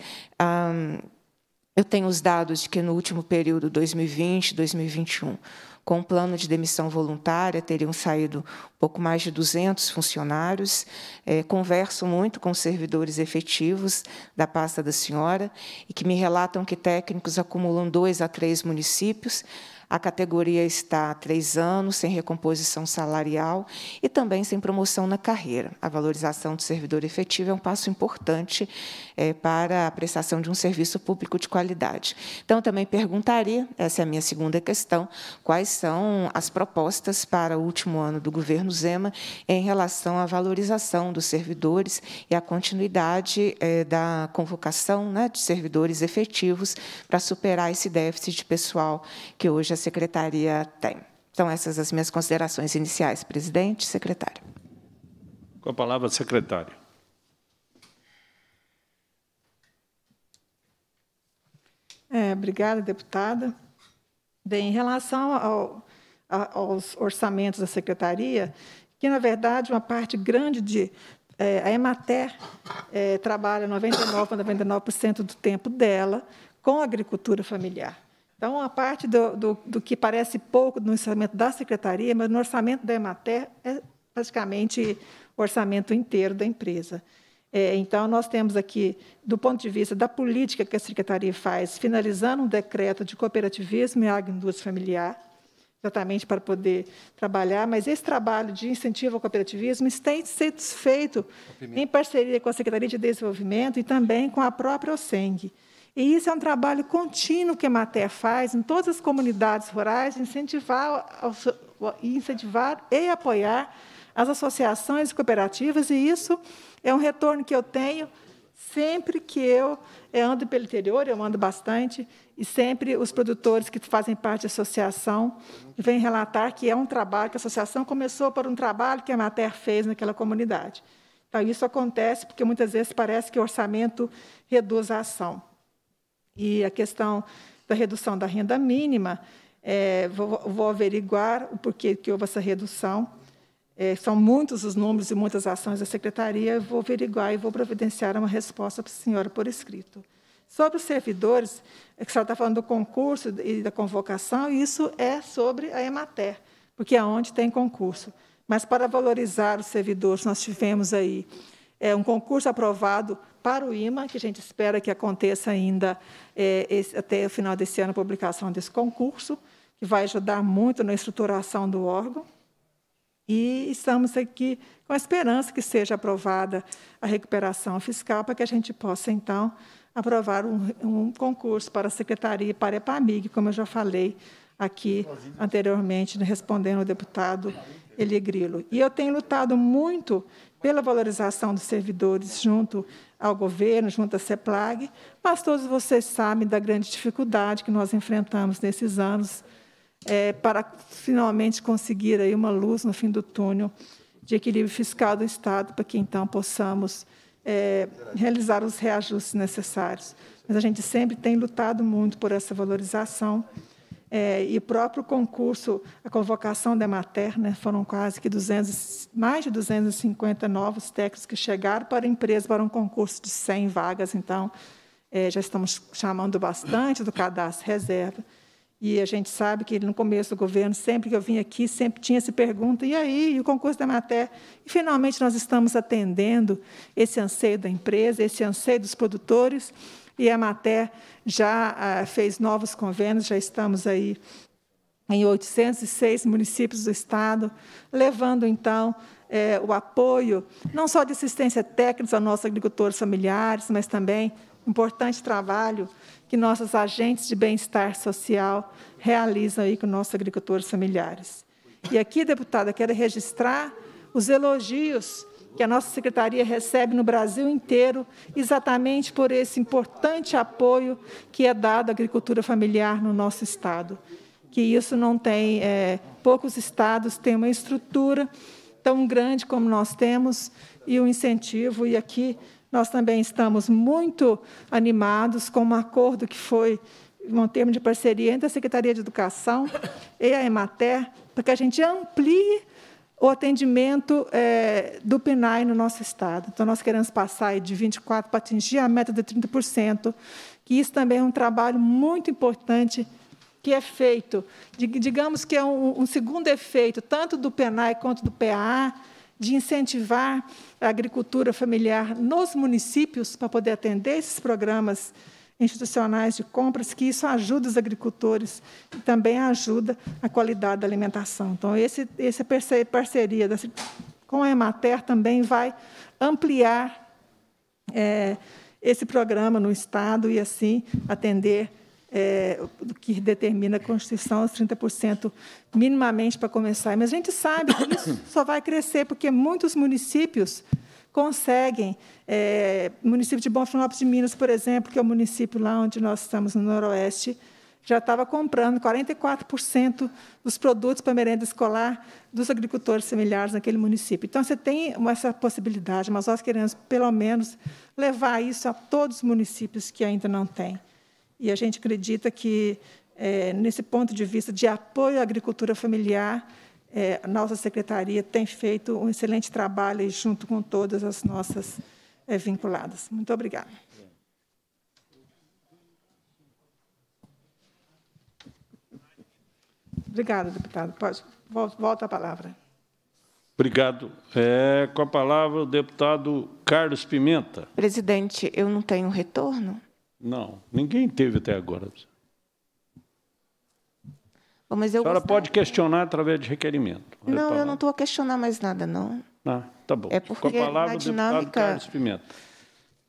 Eu tenho os dados de que no último período, 2020, 2021, com o plano de demissão voluntária, teriam saído pouco mais de 200 funcionários. É, converso muito com servidores efetivos da pasta da senhora e que me relatam que técnicos acumulam dois a três municípios. A categoria está há três anos sem recomposição salarial e também sem promoção na carreira. A valorização do servidor efetivo é um passo importante é, para a prestação de um serviço público de qualidade. Então, também perguntaria, essa é a minha segunda questão, quais são as propostas para o último ano do governo Zema em relação à valorização dos servidores e à continuidade é, da convocação né, de servidores efetivos para superar esse déficit de pessoal que hoje a secretaria tem. Então, essas as minhas considerações iniciais, presidente, secretário.
Com a palavra, secretário.
É, obrigada, deputada. Bem, em relação ao, a, aos orçamentos da secretaria, que na verdade uma parte grande de é, a Emater é, trabalha 99 a 99% do tempo dela com agricultura familiar. Então, a parte do, do, do, que parece pouco no orçamento da secretaria, mas no orçamento da Emater é praticamente o orçamento inteiro da empresa. É, então, nós temos aqui, do ponto de vista da política que a secretaria faz, finalizando um decreto de cooperativismo e agroindústria familiar, exatamente para poder trabalhar, mas esse trabalho de incentivo ao cooperativismo tem sido feito em parceria com a Secretaria de Desenvolvimento e também com a própria OSENG. E isso é um trabalho contínuo que a Emater faz em todas as comunidades rurais, incentivar, incentivar e apoiar as associações e cooperativas, e isso é um retorno que eu tenho sempre que eu ando pelo interior, eu ando bastante, e sempre os produtores que fazem parte da associação vêm relatar que é um trabalho, que a associação começou por um trabalho que a Mater fez naquela comunidade. Então, isso acontece porque muitas vezes parece que o orçamento reduz a ação. E a questão da redução da renda mínima, é, vou, vou, averiguar o porquê que houve essa redução. É, são muitos os números e muitas ações da secretaria, vou averiguar e vou providenciar uma resposta para a senhora por escrito. Sobre os servidores, é que a senhora está falando do concurso e da convocação, e isso é sobre a Emater, porque é onde tem concurso. Mas para valorizar os servidores, nós tivemos aí é um concurso aprovado para o IMA, que a gente espera que aconteça ainda é, esse, até o final desse ano a publicação desse concurso, que vai ajudar muito na estruturação do órgão. E estamos aqui com a esperança que seja aprovada a recuperação fiscal, para que a gente possa, então, aprovar um, um concurso para a Secretaria e para a EPAMIG, como eu já falei aqui anteriormente, respondendo ao deputado Eli Grilo. E eu tenho lutado muito pela valorização dos servidores junto ao governo, junto à CEPLAG, mas todos vocês sabem da grande dificuldade que nós enfrentamos nesses anos é, para finalmente conseguir aí uma luz no fim do túnel de equilíbrio fiscal do Estado, para que então possamos é, realizar os reajustes necessários. Mas a gente sempre tem lutado muito por essa valorização. É, e próprio concurso, a convocação da Materna, né, foram quase que 200, mais de 250 novos técnicos que chegaram para a empresa, para um concurso de 100 vagas. Então, é, já estamos chamando bastante do cadastro reserva. E a gente sabe que no começo do governo, sempre que eu vim aqui, sempre tinha essa pergunta: e aí, e o concurso da Emater? E finalmente nós estamos atendendo esse anseio da empresa, esse anseio dos produtores. E a Maté já ah, fez novos convênios, já estamos aí em 806 municípios do Estado, levando, então, é, o apoio, não só de assistência técnica aos nossos agricultores familiares, mas também importante trabalho que nossos agentes de bem-estar social realizam aí com nossos agricultores familiares. E aqui, deputada, quero registrar os elogios que a nossa secretaria recebe no Brasil inteiro, exatamente por esse importante apoio que é dado à agricultura familiar no nosso estado. Que isso não tem, é, poucos estados têm uma estrutura tão grande como nós temos e o um incentivo. E aqui nós também estamos muito animados com um acordo que foi um termo de parceria entre a Secretaria de Educação e a Emater, para que a gente amplie o atendimento é, do PNAE no nosso estado. Então, nós queremos passar de 24% para atingir a meta de 30%, que isso também é um trabalho muito importante que é feito. Digamos que é um, um segundo efeito, tanto do PNAE quanto do PAA, de incentivar a agricultura familiar nos municípios para poder atender esses programas institucionais de compras, que isso ajuda os agricultores e também ajuda a qualidade da alimentação. Então, esse, essa parceria com a Emater também vai ampliar é, esse programa no Estado e, assim, atender é, que determina a Constituição, os 30% minimamente para começar. Mas a gente sabe que isso só vai crescer, porque muitos municípios conseguem, é, município de Bonfinópolis de Minas, por exemplo, que é o município lá onde nós estamos, no Noroeste, já estava comprando 44% dos produtos para merenda escolar dos agricultores familiares naquele município. Então, você tem essa possibilidade, mas nós queremos, pelo menos, levar isso a todos os municípios que ainda não têm. E a gente acredita que, é, nesse ponto de vista de apoio à agricultura familiar, é, a nossa secretaria tem feito um excelente trabalho junto com todas as nossas é, vinculadas. Muito obrigada. Obrigada, deputado. Pode, volta a palavra.
Obrigado.
É, com a palavra o deputado Carlos Pimenta.
Presidente, eu não tenho retorno?
Não, ninguém teve até agora. Mas eu a senhora pode questionar através de requerimento.
Não, eu não estou a questionar mais nada, não.
Ah, tá bom. É porque Com a palavra, na dinâmica... Carlos Pimenta.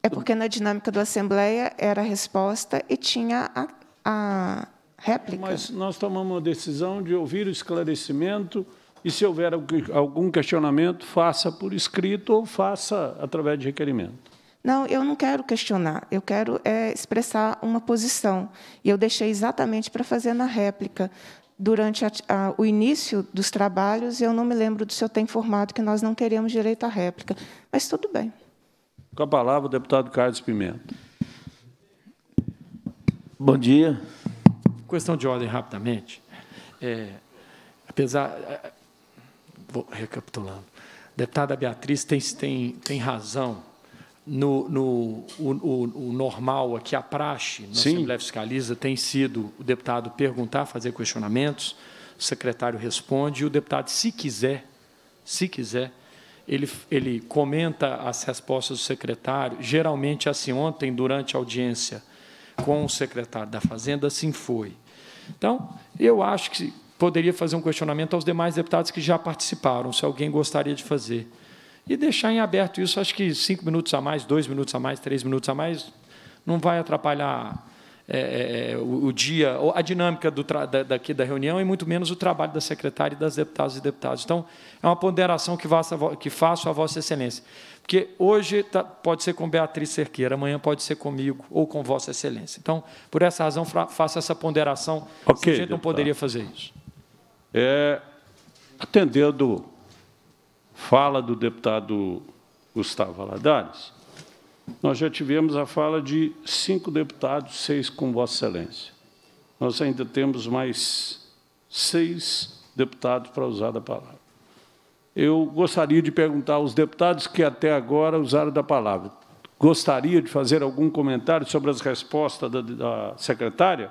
É porque na dinâmica da Assembleia era a resposta e tinha a, a réplica. Mas
nós tomamos a decisão de ouvir o esclarecimento e, se houver algum questionamento, faça por escrito ou faça através de requerimento.
Não, eu não quero questionar, eu quero é, expressar uma posição. E eu deixei exatamente para fazer na réplica durante a, a, o início dos trabalhos, eu não me lembro do senhor ter informado que nós não teríamos direito à réplica, mas tudo bem.
Com a palavra, o deputado Carlos Pimenta.
Bom dia. Questão de ordem, rapidamente. É, apesar... É, é, vou recapitulando. A deputada Beatriz tem, tem, tem razão no, no o, o, o, normal aqui, a praxe na Sim. Assembleia Fiscaliza tem sido o deputado perguntar, fazer questionamentos, o secretário responde, e o deputado, se quiser, se quiser, ele, ele comenta as respostas do secretário, geralmente assim, ontem, durante a audiência com o secretário da Fazenda, assim foi. Então, eu acho que poderia fazer um questionamento aos demais deputados que já participaram, se alguém gostaria de fazer e deixar em aberto isso. Acho que cinco minutos a mais, dois minutos a mais, três minutos a mais, não vai atrapalhar é, é, é o, o, dia, a dinâmica do da, daqui da reunião e muito menos o trabalho da secretária e das deputadas e deputados. Então, é uma ponderação que, que faço a Vossa Excelência. Porque hoje tá, pode ser com Beatriz Cerqueira, amanhã pode ser comigo ou com Vossa Excelência. Então, por essa razão, faço essa ponderação. Okay, a gente não poderia fazer isso.
É, atendendo fala do deputado Gustavo Aladares, nós já tivemos a fala de cinco deputados, seis com Vossa Excelência. Nós ainda temos mais seis deputados para usar da palavra. Eu gostaria de perguntar aos deputados que até agora usaram da palavra. Gostaria de fazer algum comentário sobre as respostas da, da secretária?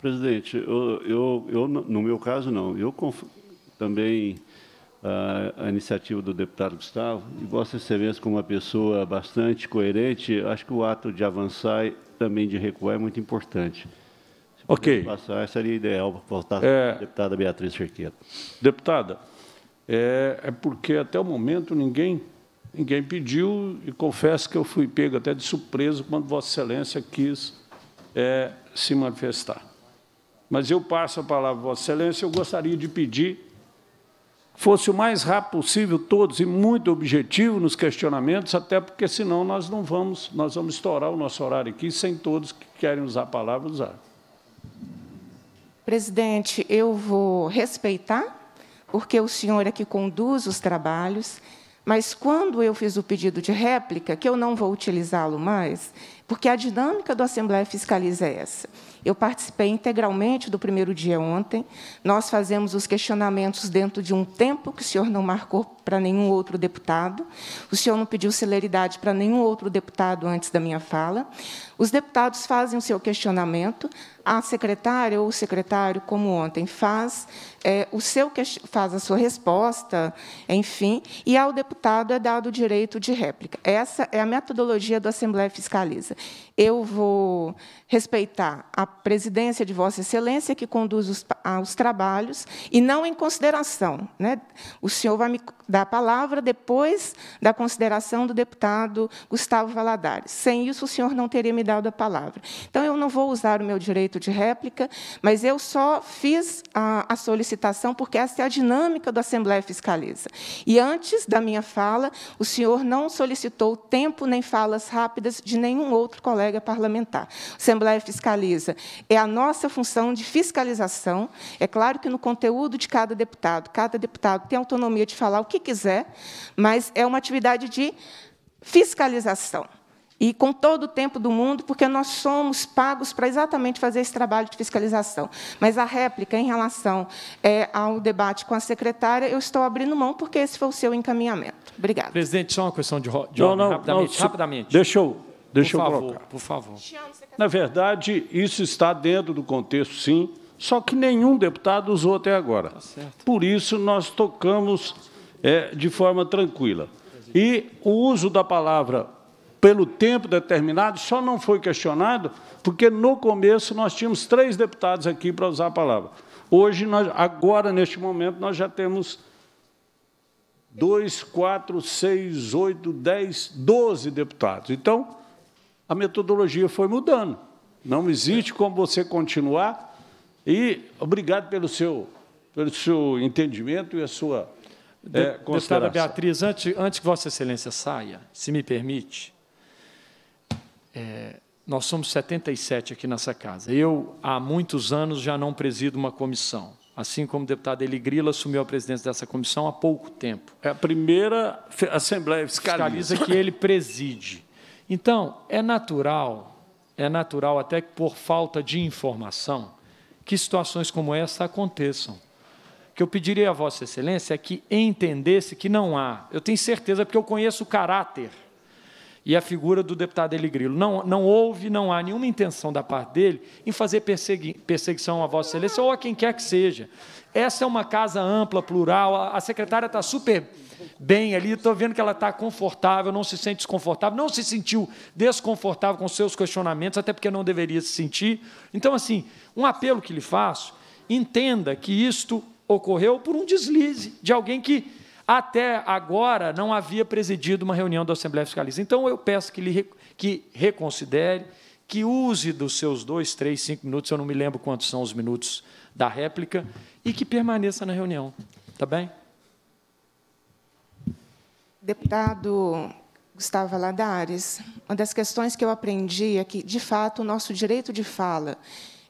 Presidente, eu, eu, eu, no meu caso, não. Eu também a, a iniciativa do deputado Gustavo, e Vossa Excelência, como uma pessoa bastante coerente, acho que o ato de avançar e também de recuar é muito importante. Se ok. Passar, seria ideal para voltar é, a deputada Beatriz Cerqueira. Deputada, é,
é porque até o momento ninguém ninguém pediu e confesso que eu fui pego até de surpresa quando Vossa Excelência quis é, se manifestar. Mas eu passo a palavra a Vossa Excelência, eu gostaria de pedir fosse o mais rápido possível todos e muito objetivo nos questionamentos, até porque senão nós não vamos, nós vamos estourar o nosso horário aqui sem todos que querem usar a palavra usar.
Presidente, eu vou respeitar, porque o senhor é que conduz os trabalhos, mas quando eu fiz o pedido de réplica, que eu não vou utilizá-lo mais, porque a dinâmica do Assembleia Fiscaliza é essa. Eu participei integralmente do primeiro dia ontem. Nós fazemos os questionamentos dentro de um tempo que o senhor não marcou para nenhum outro deputado. O senhor não pediu celeridade para nenhum outro deputado antes da minha fala. Os deputados fazem o seu questionamento, a secretária ou o secretário, como ontem, faz é, o seu faz a sua resposta, enfim, e ao deputado é dado o direito de réplica. Essa é a metodologia do Assembleia Fiscaliza. Eu vou respeitar a presidência de Vossa Excelência que conduz os, os trabalhos e não em consideração, né? O senhor vai me da palavra depois da consideração do deputado Gustavo Valadares. Sem isso, o senhor não teria me dado a palavra. Então, eu não vou usar o meu direito de réplica, mas eu só fiz a, a solicitação porque essa é a dinâmica da Assembleia Fiscaliza. E antes da minha fala, o senhor não solicitou tempo nem falas rápidas de nenhum outro colega parlamentar. Assembleia Fiscaliza é a nossa função de fiscalização. É claro que no conteúdo de cada deputado, cada deputado tem autonomia de falar o que que quiser, mas é uma atividade de fiscalização. E com todo o tempo do mundo, porque nós somos pagos para exatamente fazer esse trabalho de fiscalização. Mas a réplica em relação é, ao debate com a secretária, eu estou abrindo mão, porque esse foi o seu encaminhamento. Obrigada.
Presidente, só uma questão de, de não, ordem, não, rapidamente. Não, rapidamente. Deixa eu, deixa por eu favor, colocar. Por favor.
Na verdade, isso está dentro do contexto, sim, só que nenhum deputado usou até agora. Tá Por isso, nós tocamos é, de forma tranquila. E o uso da palavra pelo tempo determinado só não foi questionado porque, no começo, nós tínhamos três deputados aqui para usar a palavra. Hoje, nós, agora, neste momento, nós já temos dois quatro seis oito dez doze deputados. Então, a metodologia foi mudando. Não existe como você continuar. E obrigado pelo seu, pelo seu entendimento e a sua é,
Deputada Beatriz, antes, antes que Vossa Excelência saia, se me permite, é, nós somos 77 aqui nessa casa. Eu, há muitos anos, já não presido uma comissão. Assim como o deputado Eli Grilo assumiu a presidência dessa comissão há pouco tempo. É a primeira Assembleia Fiscaliza. Fiscaliza que ele preside. Então, é natural, é natural até que por falta de informação, que situações como essa aconteçam que eu pediria a Vossa Excelência é que entendesse que não há. Eu tenho certeza, porque eu conheço o caráter e a figura do deputado Eli Não, não houve, não há nenhuma intenção da parte dele em fazer persegui perseguição à Vossa Excelência ou a quem quer que seja. Essa é uma casa ampla, plural. A, a secretária está super bem ali, estou vendo que ela está confortável, não se sente desconfortável, não se sentiu desconfortável com seus questionamentos, até porque não deveria se sentir. Então, assim, um apelo que lhe faço. Entenda que isto ocorreu por um deslize de alguém que até agora não havia presidido uma reunião da Assembleia Fiscalista. Então eu peço que, lhe, que reconsidere, que use dos seus dois, três, cinco minutos, eu não me lembro quantos são os minutos
da réplica, e que permaneça na reunião. Está bem? Deputado Gustavo Valadares, uma das questões que eu aprendi é que, de fato, o nosso direito de fala,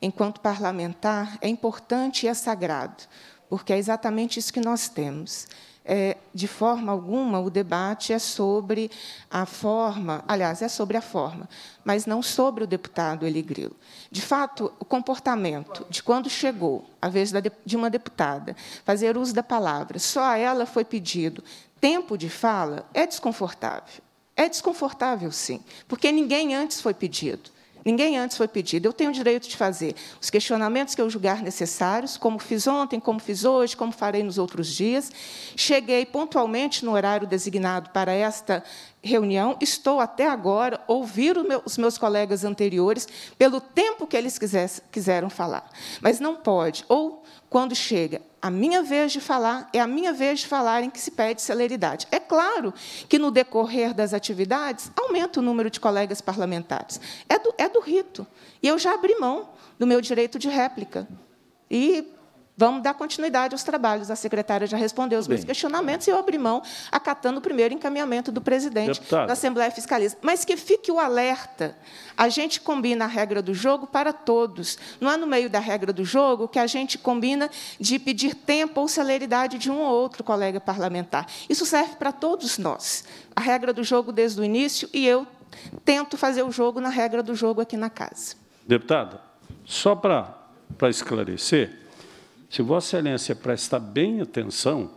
enquanto parlamentar, é importante e é sagrado porque é exatamente isso que nós temos. É, de forma alguma, o debate é sobre a forma, aliás, é sobre a forma, mas não sobre o deputado Eli Grilo. De fato, o comportamento de quando chegou a vez de uma deputada fazer uso da palavra, só a ela foi pedido tempo de fala, é desconfortável. É desconfortável, sim, porque ninguém antes foi pedido. Ninguém antes foi pedido. Eu tenho o direito de fazer os questionamentos que eu julgar necessários, como fiz ontem, como fiz hoje, como farei nos outros dias. Cheguei pontualmente no horário designado para esta reunião, estou até agora, ouvir os meus colegas anteriores pelo tempo que eles quiseram falar. Mas não pode. Ou, quando chega a minha vez de falar, é a minha vez de falar em que se pede celeridade. É claro que, no decorrer das atividades, aumenta o número de colegas parlamentares. É do, é do rito. E eu já abri mão do meu direito de réplica. E Vamos dar continuidade aos trabalhos. A secretária já respondeu os Bem, meus questionamentos e eu abri mão, acatando o primeiro encaminhamento do presidente deputado. da Assembleia Fiscalista. Mas que fique o alerta. A gente combina a regra do jogo para todos. Não é no meio da regra do jogo que a gente combina de pedir tempo ou celeridade de um ou outro colega parlamentar. Isso serve para todos nós. A regra do jogo desde o início e eu tento fazer o jogo na regra do jogo aqui na casa.
Deputada, só para, para esclarecer se Vossa Excelência prestar bem atenção,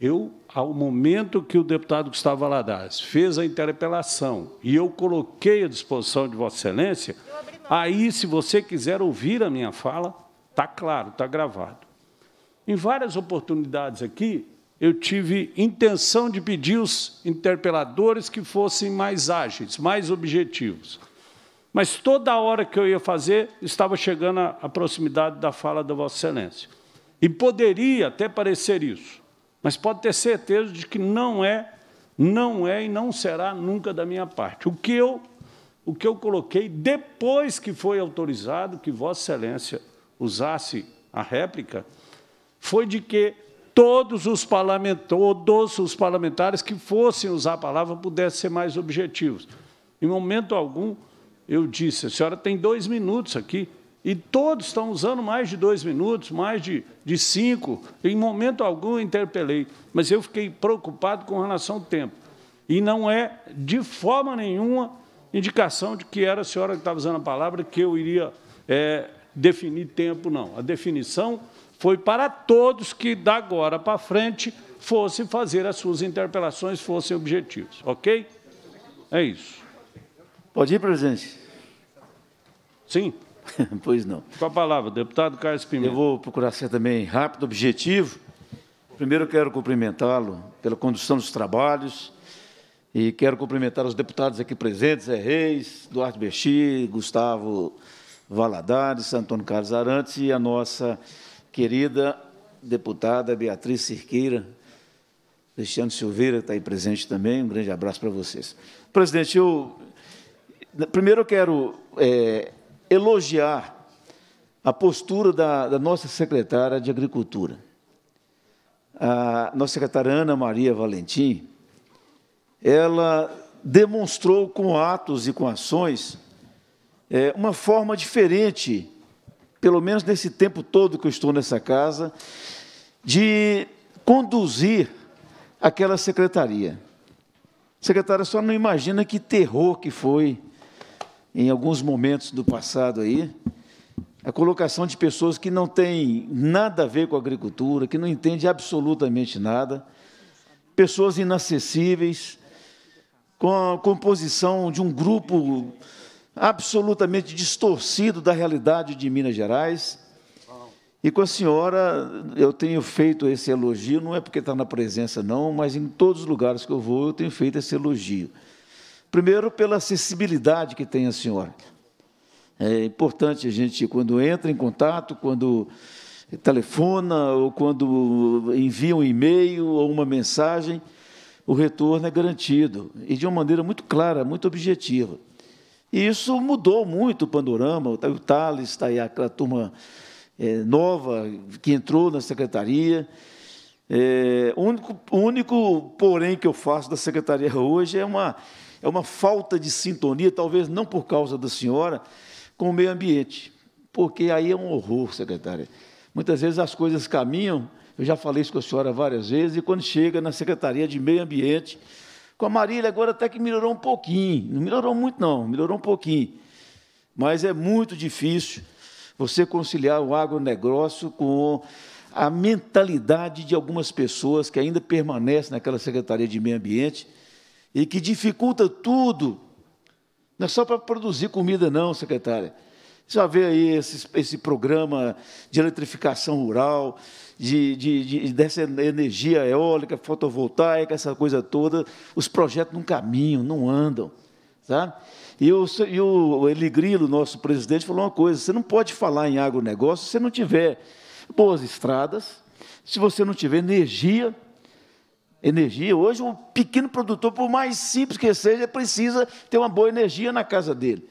eu, ao momento que o deputado Gustavo Valadares fez a interpelação e eu coloquei à disposição de Vossa Excelência, aí, se você quiser ouvir a minha fala, está claro, está gravado. Em várias oportunidades aqui, eu tive intenção de pedir os interpeladores que fossem mais ágeis, mais objetivos. Mas toda hora que eu ia fazer, estava chegando à proximidade da fala da Vossa Excelência. E poderia até parecer isso, mas pode ter certeza de que não é, não é e não será nunca da minha parte. O que eu, o que eu coloquei depois que foi autorizado que Vossa Excelência usasse a réplica foi de que todos os todos os parlamentares que fossem usar a palavra pudessem ser mais objetivos. Em momento algum, eu disse, a senhora tem dois minutos aqui. E todos estão usando mais de dois minutos, mais de, de cinco. Em momento algum eu interpelei, mas eu fiquei preocupado com relação ao tempo. E não é, de forma nenhuma, indicação de que era a senhora que estava usando a palavra que eu iria é, definir tempo, não. A definição foi para todos que, da agora para frente, fossem fazer as suas interpelações, fossem objetivos. Ok? É isso.
Pode ir, presidente? Sim. pois não. Com a palavra, deputado Carlos Pimenta. Eu vou procurar ser também rápido, objetivo. Primeiro, quero cumprimentá-lo pela condução dos trabalhos e quero cumprimentar os deputados aqui presentes, Zé Reis, Duarte Bexi, Gustavo Valadares, Antônio Carlos Arantes e a nossa querida deputada Beatriz Cirqueira, Cristiano Silveira, que está aí presente também. Um grande abraço para vocês. Presidente, eu primeiro eu quero é, elogiar a postura da, da, nossa secretária de Agricultura. A nossa secretária Ana Maria Valentim, ela demonstrou com atos e com ações é, uma forma diferente, pelo menos nesse tempo todo que eu estou nessa casa, de conduzir aquela secretaria. Secretária, só não imagina que terror que foi em alguns momentos do passado aí, a colocação de pessoas que não têm nada a ver com a agricultura, que não entendem absolutamente nada, pessoas inacessíveis, com a composição de um grupo absolutamente distorcido da realidade de Minas Gerais. E com a senhora, eu tenho feito esse elogio, não é porque está na presença, não, mas em todos os lugares que eu vou, eu tenho feito esse elogio. Primeiro, pela acessibilidade que tem a senhora. É importante a gente, quando entra em contato, quando telefona ou quando envia um e-mail ou uma mensagem, o retorno é garantido e de uma maneira muito clara, muito objetiva. E isso mudou muito o panorama. O Thales está aí, aquela turma é, nova que entrou na secretaria. É, o, único, o único porém que eu faço da secretaria hoje é uma é uma falta de sintonia, talvez não por causa da senhora, com o meio ambiente. Porque aí é um horror, secretária. Muitas vezes as coisas caminham, eu já falei isso com a senhora várias vezes, e quando chega na Secretaria de Meio Ambiente, com a Marília agora até que melhorou um pouquinho. Não melhorou muito, não, melhorou um pouquinho. Mas é muito difícil você conciliar o agronegócio com a mentalidade de algumas pessoas que ainda permanecem naquela Secretaria de Meio Ambiente e que dificulta tudo. Não é só para produzir comida, não, secretária. Você já vê aí esse, esse programa de eletrificação rural, de, de, de, dessa energia eólica, fotovoltaica, essa coisa toda. Os projetos não caminham, não andam. Tá? E, o, e o nosso presidente, falou uma coisa: você não pode falar em agronegócio se você não tiver boas estradas, se você não tiver energia, energia. Hoje, o pequeno produtor, por mais simples que seja, precisa ter uma boa energia na casa dele.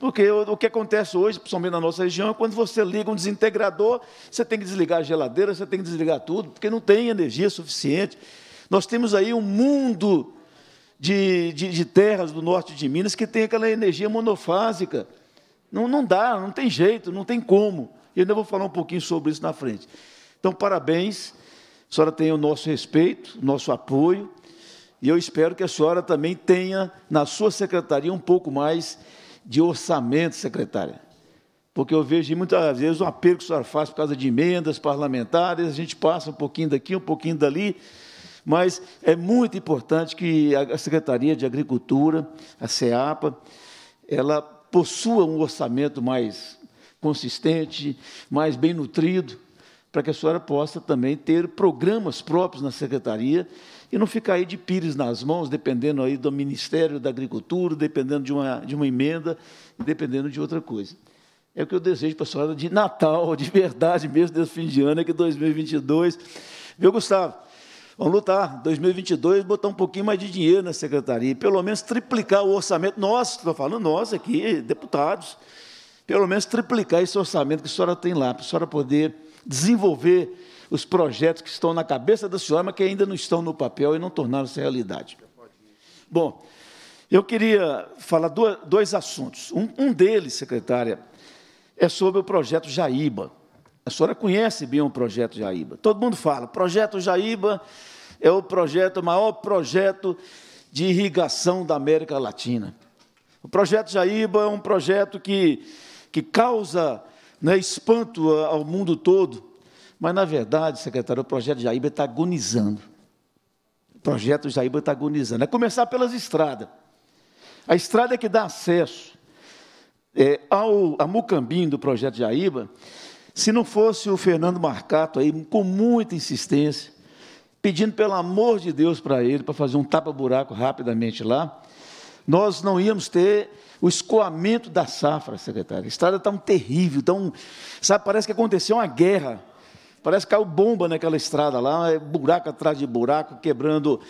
Porque o que acontece hoje, principalmente na nossa região, é quando você liga um desintegrador, você tem que desligar a geladeira, você tem que desligar tudo, porque não tem energia suficiente. Nós temos aí um mundo de, de, de terras do norte de Minas que tem aquela energia monofásica. Não, não dá, não tem jeito, não tem como. E ainda vou falar um pouquinho sobre isso na frente. Então, parabéns a senhora tem o nosso respeito, o nosso apoio, e eu espero que a senhora também tenha na sua secretaria um pouco mais de orçamento, secretária. Porque eu vejo muitas vezes um apelo que a senhora faz por causa de emendas parlamentares, a gente passa um pouquinho daqui, um pouquinho dali, mas é muito importante que a Secretaria de Agricultura, a SEAPA, ela possua um orçamento mais consistente, mais bem nutrido, para que a senhora possa também ter programas próprios na secretaria e não ficar aí de pires nas mãos, dependendo aí do Ministério da Agricultura, dependendo de uma, de uma emenda, dependendo de outra coisa. É o que eu desejo para a senhora de Natal, de verdade mesmo, desse fim de ano, é que 2022. Viu, Gustavo? Vamos lutar. 2022, botar um pouquinho mais de dinheiro na secretaria, pelo menos triplicar o orçamento. Nós, estou falando nós aqui, deputados, pelo menos triplicar esse orçamento que a senhora tem lá, para a senhora poder desenvolver os projetos que estão na cabeça da senhora, mas que ainda não estão no papel e não tornaram-se realidade. Bom, eu queria falar dois assuntos. Um, um deles, secretária, é sobre o projeto Jaíba. A senhora conhece bem o projeto Jaíba. Todo mundo fala, projeto Jaíba é o projeto, o maior projeto de irrigação da América Latina. O projeto Jaíba é um projeto que, que causa né, espanto ao mundo todo. Mas, na verdade, secretário, o projeto Jaíba está agonizando. O projeto Jaíba está agonizando. É começar pelas estradas. A estrada é que dá acesso é, ao, a Mucambim do projeto Jaíba, se não fosse o Fernando Marcato aí, com muita insistência, pedindo pelo amor de Deus para ele, para fazer um tapa-buraco rapidamente lá, nós não íamos ter o escoamento da safra, secretário. A estrada está um terrível, tá um, sabe, parece que aconteceu uma guerra. Parece que caiu bomba naquela estrada lá, é buraco atrás de buraco, quebrando,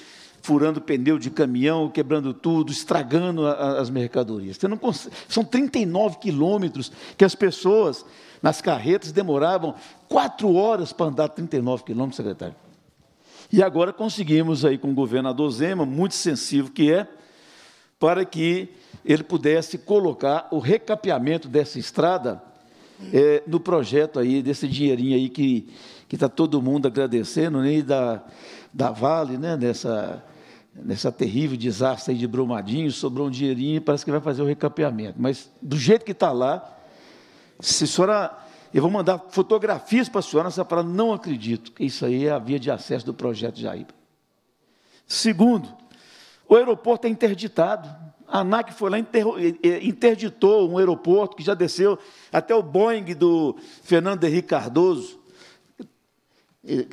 furando pneu de caminhão, quebrando tudo, estragando a, as mercadorias. Consegue, são 39 quilômetros que as pessoas nas carretas demoravam quatro horas para andar 39 quilômetros, secretário. E agora conseguimos aí com o governador Zema, muito sensível que é, para que ele pudesse colocar o recapeamento dessa estrada é, no projeto aí, desse dinheirinho aí que está todo mundo agradecendo, nem né, da, da Vale, né, nessa, nessa terrível desastre aí de Brumadinho, sobrou um dinheirinho e parece que vai fazer o recapeamento. Mas do jeito que está lá, se a senhora. Eu vou mandar fotografias para a senhora, essa é para não acredito. que Isso aí é a via de acesso do projeto Jaíba. Segundo, o aeroporto é interditado. A ANAC foi lá e interditou um aeroporto que já desceu até o Boeing do Fernando Henrique Cardoso,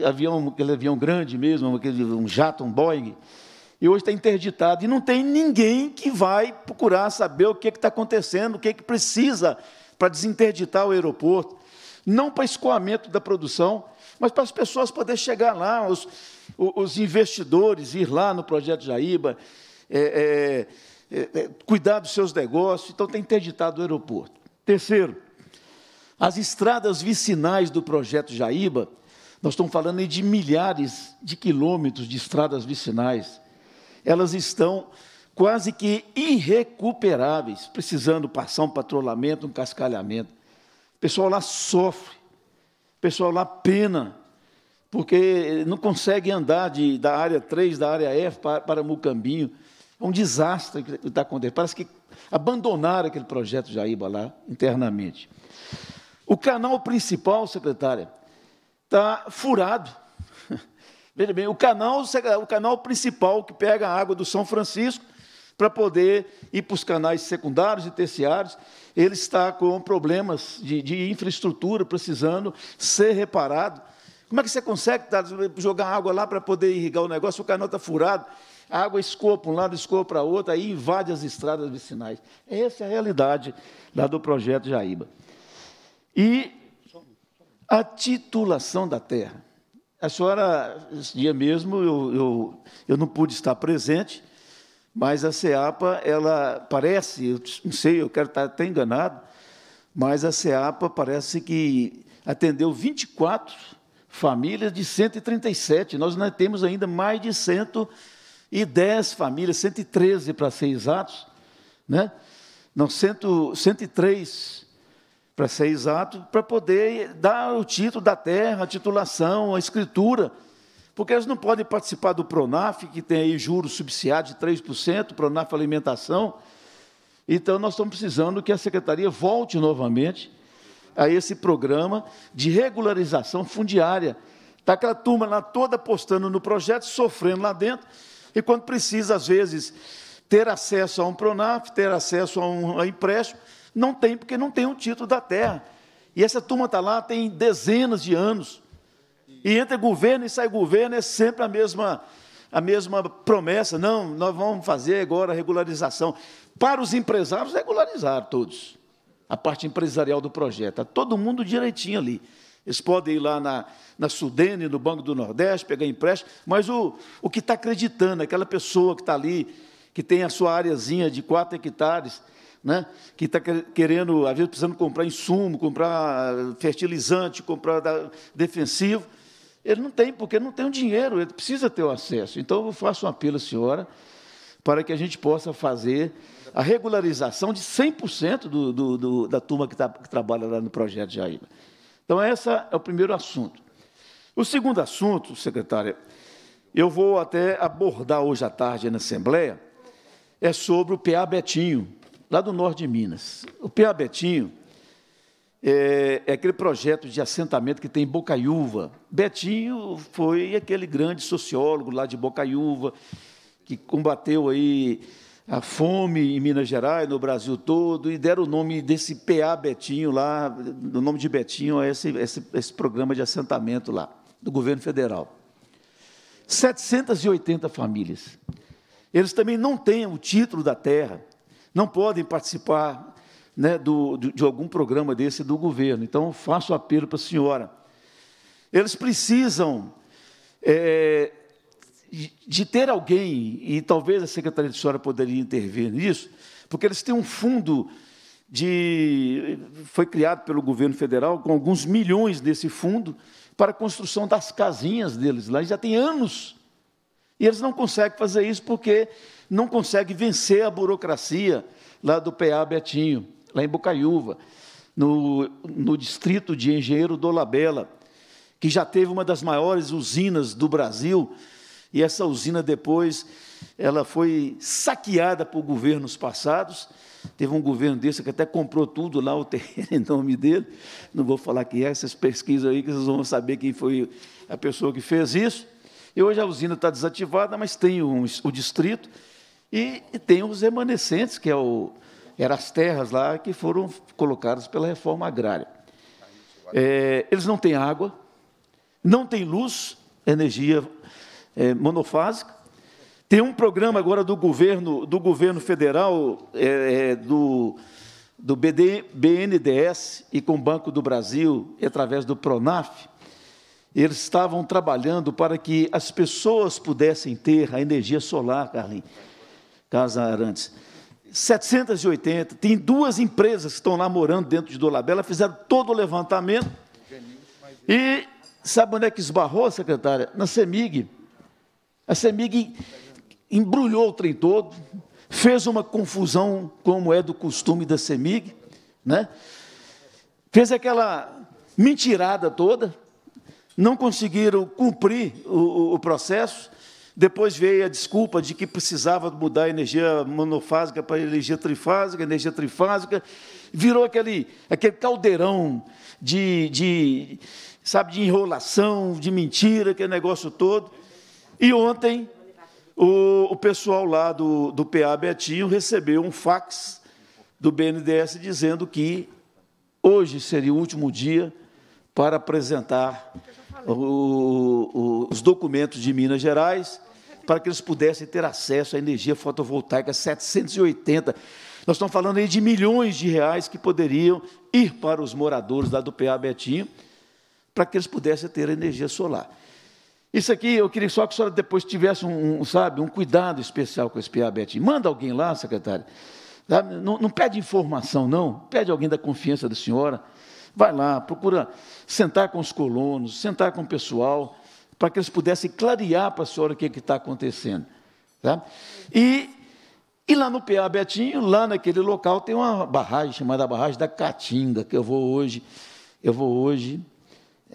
avião, aquele avião grande mesmo, aquele, um jato, um Boeing, e hoje está interditado. E não tem ninguém que vai procurar saber o que, é que está acontecendo, o que, é que precisa para desinterditar o aeroporto. Não para escoamento da produção, mas para as pessoas poderem chegar lá, os, os investidores ir lá no Projeto Jaíba, é, é, é, é cuidar dos seus negócios, então tem que ter ditado o aeroporto. Terceiro, as estradas vicinais do Projeto Jaíba, nós estamos falando aí de milhares de quilômetros de estradas vicinais, elas estão quase que irrecuperáveis, precisando passar um patrulhamento, um cascalhamento. O pessoal lá sofre, o pessoal lá pena, porque não consegue andar de, da área 3, da área F para, para Mucambinho. É um desastre que está acontecendo. Parece que abandonaram aquele projeto Jaíba lá internamente. O canal principal, secretária, está furado. Veja bem, o canal, o canal principal que pega a água do São Francisco para poder ir para os canais secundários e terciários, ele está com problemas de, de infraestrutura precisando ser reparado como é que você consegue tá, jogar água lá para poder irrigar o negócio? O canal está furado, a água escoa para um lado, escoa para outro, aí invade as estradas vicinais. Essa é a realidade lá do projeto Jaíba. E a titulação da terra. A senhora, esse dia mesmo, eu, eu, eu não pude estar presente, mas a CEAPA, ela parece, eu não sei, eu quero estar até enganado, mas a CEAPA parece que atendeu 24 famílias de 137. Nós temos ainda mais de 110 famílias, 113 para ser exatos, né? Não, 103 para ser exato, para poder dar o título da terra, a titulação, a escritura, porque elas não podem participar do Pronaf, que tem aí juros subsidiados de 3%, Pronaf Alimentação. Então, nós estamos precisando que a secretaria volte novamente a esse programa de regularização fundiária. Está aquela turma lá toda apostando no projeto, sofrendo lá dentro, e quando precisa, às vezes, ter acesso a um PRONAF, ter acesso a um a empréstimo, não tem, porque não tem um título da terra. E essa turma está lá tem dezenas de anos. E entra governo e sai governo, é sempre a mesma, a mesma promessa. Não, nós vamos fazer agora a regularização. Para os empresários, regularizar todos a parte empresarial do projeto. Está todo mundo direitinho ali. Eles podem ir lá na, na Sudene, no Banco do Nordeste, pegar empréstimo, mas o, o que está acreditando, aquela pessoa que está ali, que tem a sua areazinha de 4 hectares, né, que está querendo, às vezes precisando comprar insumo, comprar fertilizante, comprar defensivo, ele não tem, porque não tem o dinheiro, ele precisa ter o acesso. Então, eu faço um apelo à senhora para que a gente possa fazer a regularização de 100% do, do, do, da turma que, tá, que trabalha lá no projeto Jair, Então, esse é o primeiro assunto. O segundo assunto, secretária, eu vou até abordar hoje à tarde na Assembleia, é sobre o PA Betinho, lá do norte de Minas. O PA Betinho é, é aquele projeto de assentamento que tem em Bocaiúva. Betinho foi aquele grande sociólogo lá de Bocaiúva, que combateu aí a fome em Minas Gerais, no Brasil todo, e deram o nome desse PA Betinho lá, do nome de Betinho a esse, esse, esse programa de assentamento lá, do governo federal. 780 famílias. Eles também não têm o título da terra, não podem participar né, do, de, de algum programa desse do governo. Então, faço apelo para a senhora. Eles precisam é, de ter alguém, e talvez a Secretaria de História poderia intervir nisso, porque eles têm um fundo de. foi criado pelo governo federal, com alguns milhões desse fundo, para a construção das casinhas deles lá, e já tem anos. E eles não conseguem fazer isso porque não conseguem vencer a burocracia lá do PA Betinho, lá em Bocaiúva, no, no distrito de Engenheiro do Labela, que já teve uma das maiores usinas do Brasil, e essa usina depois ela foi saqueada por governos passados. Teve um governo desse que até comprou tudo lá, o terreno em nome dele. Não vou falar quem é, essas pesquisas aí, que vocês vão saber quem foi a pessoa que fez isso. E hoje a usina está desativada, mas tem um, o distrito e, e tem os remanescentes, que é o, eram as terras lá que foram colocadas pela reforma agrária. É, eles não têm água, não têm luz, energia é, monofásica. Tem um programa agora do governo, do governo federal, é, é do, do BD, BNDES e com o Banco do Brasil, através do PRONAF, eles estavam trabalhando para que as pessoas pudessem ter a energia solar, Carlinhos, Casa Arantes. 780, tem duas empresas que estão lá morando dentro de Dolabella, fizeram todo o levantamento. E sabe onde é que esbarrou, secretária? Na CEMIG. A CEMIG embrulhou o trem todo, fez uma confusão, como é do costume da CEMIG, né? fez aquela mentirada toda, não conseguiram cumprir o, o processo, depois veio a desculpa de que precisava mudar a energia monofásica para a energia trifásica, energia trifásica, virou aquele, aquele caldeirão de, de, sabe, de enrolação, de mentira, aquele negócio todo. E ontem, o, o pessoal lá do, do PA Betinho recebeu um fax do BNDES dizendo que hoje seria o último dia para apresentar o, o, os documentos de Minas Gerais para que eles pudessem ter acesso à energia fotovoltaica 780. Nós estamos falando aí de milhões de reais que poderiam ir para os moradores lá do PA Betinho para que eles pudessem ter energia solar. Isso aqui eu queria só que a senhora depois tivesse um, um sabe, um cuidado especial com esse betinho. Manda alguém lá, secretária. Não, não pede informação, não. Pede alguém da confiança da senhora. Vai lá, procura sentar com os colonos, sentar com o pessoal, para que eles pudessem clarear para a senhora o que é está acontecendo. Tá? E, e lá no PA Betinho, lá naquele local, tem uma barragem chamada Barragem da Caatinga, que eu vou hoje, eu vou hoje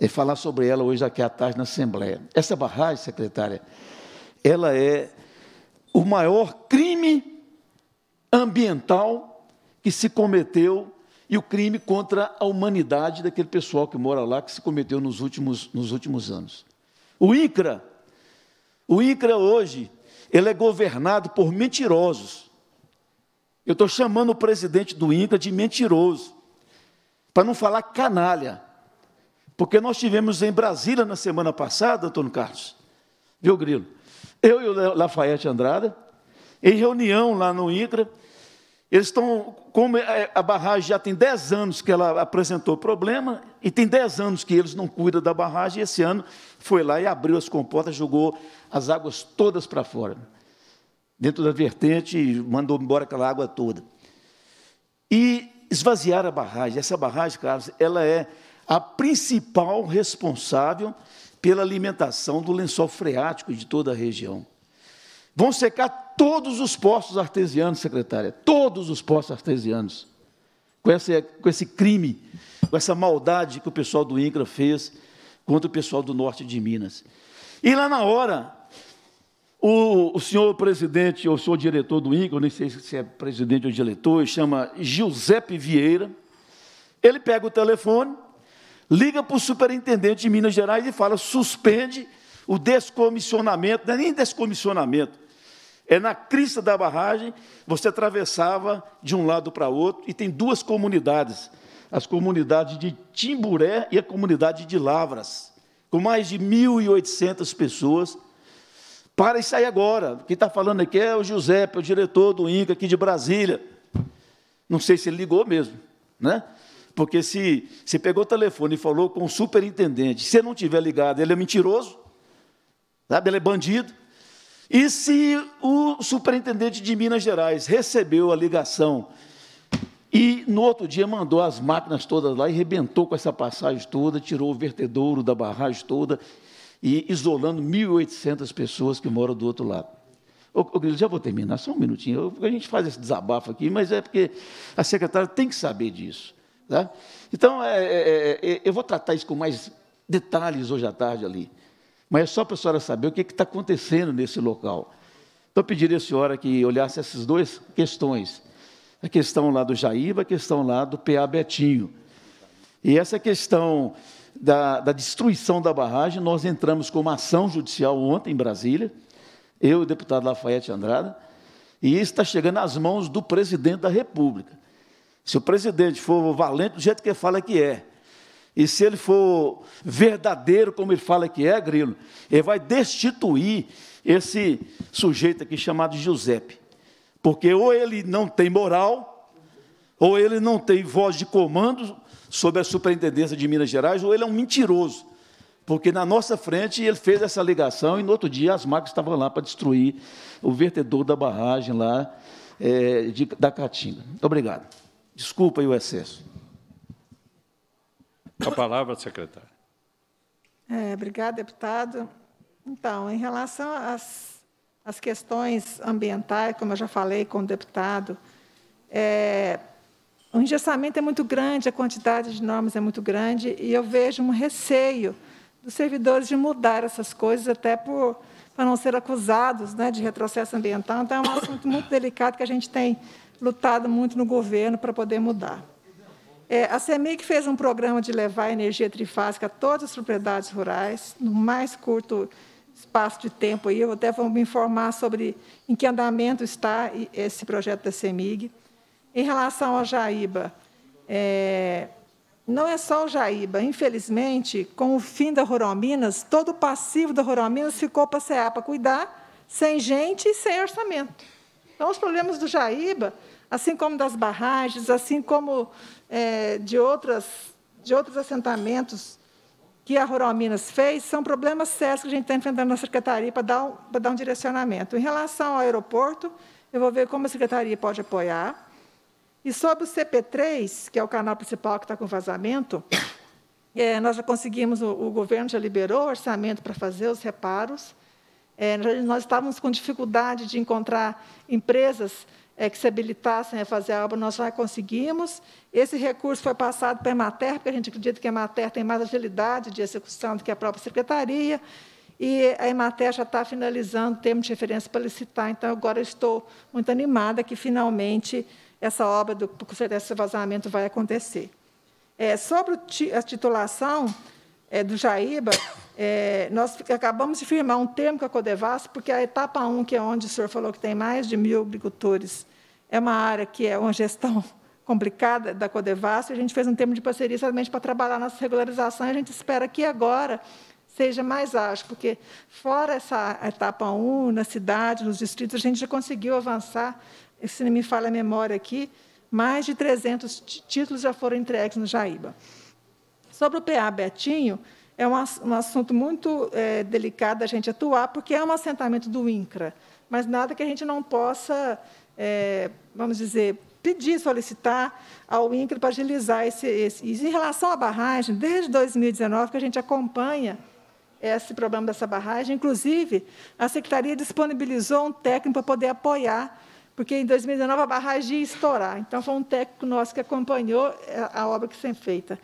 falar sobre ela hoje aqui à tarde na Assembleia. Essa barragem, secretária, ela é o maior crime ambiental que se cometeu e o crime contra a humanidade daquele pessoal que mora lá, que se cometeu nos últimos, nos últimos anos. O INCRA, o INCRA hoje, ele é governado por mentirosos. Eu estou chamando o presidente do INCRA de mentiroso, para não falar canalha. Porque nós tivemos em Brasília na semana passada, Antônio Carlos, viu, Grilo? Eu e o Lafayette Andrada, em reunião lá no INCRA, eles estão, como é, a barragem já tem 10 anos que ela apresentou problema, e tem 10 anos que eles não cuidam da barragem, e esse ano foi lá e abriu as comportas, jogou as águas todas para fora, dentro da vertente, mandou embora aquela água toda. E esvaziar a barragem. Essa barragem, Carlos, ela é a principal responsável pela alimentação do lençol freático de toda a região. Vão secar todos os poços artesianos, secretária, todos os poços artesianos. Com esse, com esse crime, com essa maldade que o pessoal do INCRA fez contra o pessoal do norte de Minas. E lá na hora, o, o senhor presidente, ou o senhor diretor do INCRA, nem sei se é presidente ou diretor, chama Giuseppe Vieira, ele pega o telefone liga para o superintendente de Minas Gerais e fala: suspende o descomissionamento, não é nem descomissionamento, é na crista da barragem, você atravessava de um lado para outro, e tem duas comunidades, as comunidades de Timburé e a comunidade de Lavras, com mais de 1.800 pessoas. Para isso aí agora. Quem está falando aqui é o Giuseppe, o diretor do INCA aqui de Brasília. Não sei se ele ligou mesmo, né? Porque se você pegou o telefone e falou com o superintendente, se não tiver ligado, ele é mentiroso, sabe? Ele é bandido. E se o superintendente de Minas Gerais recebeu a ligação e no outro dia mandou as máquinas todas lá e rebentou com essa passagem toda, tirou o vertedouro da barragem toda e isolando 1.800 pessoas que moram do outro lado. Ô, Grilo, já vou terminar, só um minutinho. a gente faz esse desabafo aqui, mas é porque a secretária tem que saber disso. Tá? Então, é é, é, é, eu vou tratar isso com mais detalhes hoje à tarde ali. Mas é só para a senhora saber o que é está acontecendo nesse local. Então, eu pediria à senhora que olhasse essas duas questões. A questão lá do Jaíba, a questão lá do PA Betinho. E essa questão da, da destruição da barragem, nós entramos com uma ação judicial ontem em Brasília, eu e o deputado Lafayette Andrada, e está chegando às mãos do presidente da República. Se o presidente for valente do jeito que ele fala que é, e se ele for verdadeiro como ele fala que é, Grilo, ele vai destituir esse sujeito aqui chamado Giuseppe. Porque ou ele não tem moral, ou ele não tem voz de comando sobre a superintendência de Minas Gerais, ou ele é um mentiroso. Porque na nossa frente ele fez essa ligação e no outro dia as máquinas estavam lá para destruir o vertedor da barragem lá é, de, da Caatinga. Obrigado. Desculpa aí o excesso. A palavra, secretária.
É, obrigada, deputado. Então, em relação às, às questões ambientais, como eu já falei com o deputado, é, o engessamento é muito grande, a quantidade de normas é muito grande, e eu vejo um receio dos servidores de mudar essas coisas, até por, para não ser acusados né, de retrocesso ambiental. Então, é um assunto muito delicado que a gente tem lutado muito no governo para poder mudar. É, a CEMIC fez um programa de levar energia trifásica a todas as propriedades rurais, no mais curto espaço de tempo. Aí. Eu até vou me informar sobre em que andamento está esse projeto da CEMIG. Em relação ao Jaíba, é, não é só o Jaíba. Infelizmente, com o fim da Minas, todo o passivo da Minas ficou para a CEA para cuidar, sem gente e sem orçamento. Então, os problemas do Jaíba, assim como das barragens, assim como é, de, outras, de outros assentamentos que a Rural Minas fez, são problemas sérios que a gente está enfrentando na Secretaria para dar, um, para dar um direcionamento. Em relação ao aeroporto, eu vou ver como a Secretaria pode apoiar. E sobre o CP3, que é o canal principal que está com vazamento, é, nós já conseguimos, o, o, governo já liberou o orçamento para fazer os reparos. É, nós estávamos com dificuldade de encontrar empresas é, que se habilitassem a fazer a obra, nós já conseguimos. Esse recurso foi passado para a Emater, porque a gente acredita que a Emater tem mais agilidade de execução do que a própria secretaria. E a Emater já está finalizando o termo de referência para licitar, então agora estou muito animada que finalmente essa obra do processo de vazamento vai acontecer. É, sobre a titulação, é, do Jaíba, é, nós acabamos de firmar um termo com a Codevasf, porque a etapa 1, que é onde o senhor falou que tem mais de mil agricultores, é uma área que é uma gestão complicada da E a gente fez um termo de parceria somente para trabalhar nessa regularização, e a gente espera que agora seja mais ágil, porque fora essa etapa 1, na cidade, nos distritos, a gente já conseguiu avançar, se não me falha a memória aqui, mais de 300 títulos já foram entregues no Jaíba. Sobre o PA Betinho, é um, um assunto muito é, delicado a gente atuar, porque é um assentamento do INCRA, mas nada que a gente não possa, é, vamos dizer, pedir, solicitar ao INCRA para agilizar esse, esse. E em relação à barragem, desde 2019 que a gente acompanha esse problema dessa barragem. Inclusive, a Secretaria disponibilizou um técnico para poder apoiar, porque em 2019 a barragem ia estourar. Então, foi um técnico nosso que acompanhou é, a obra que foi feita.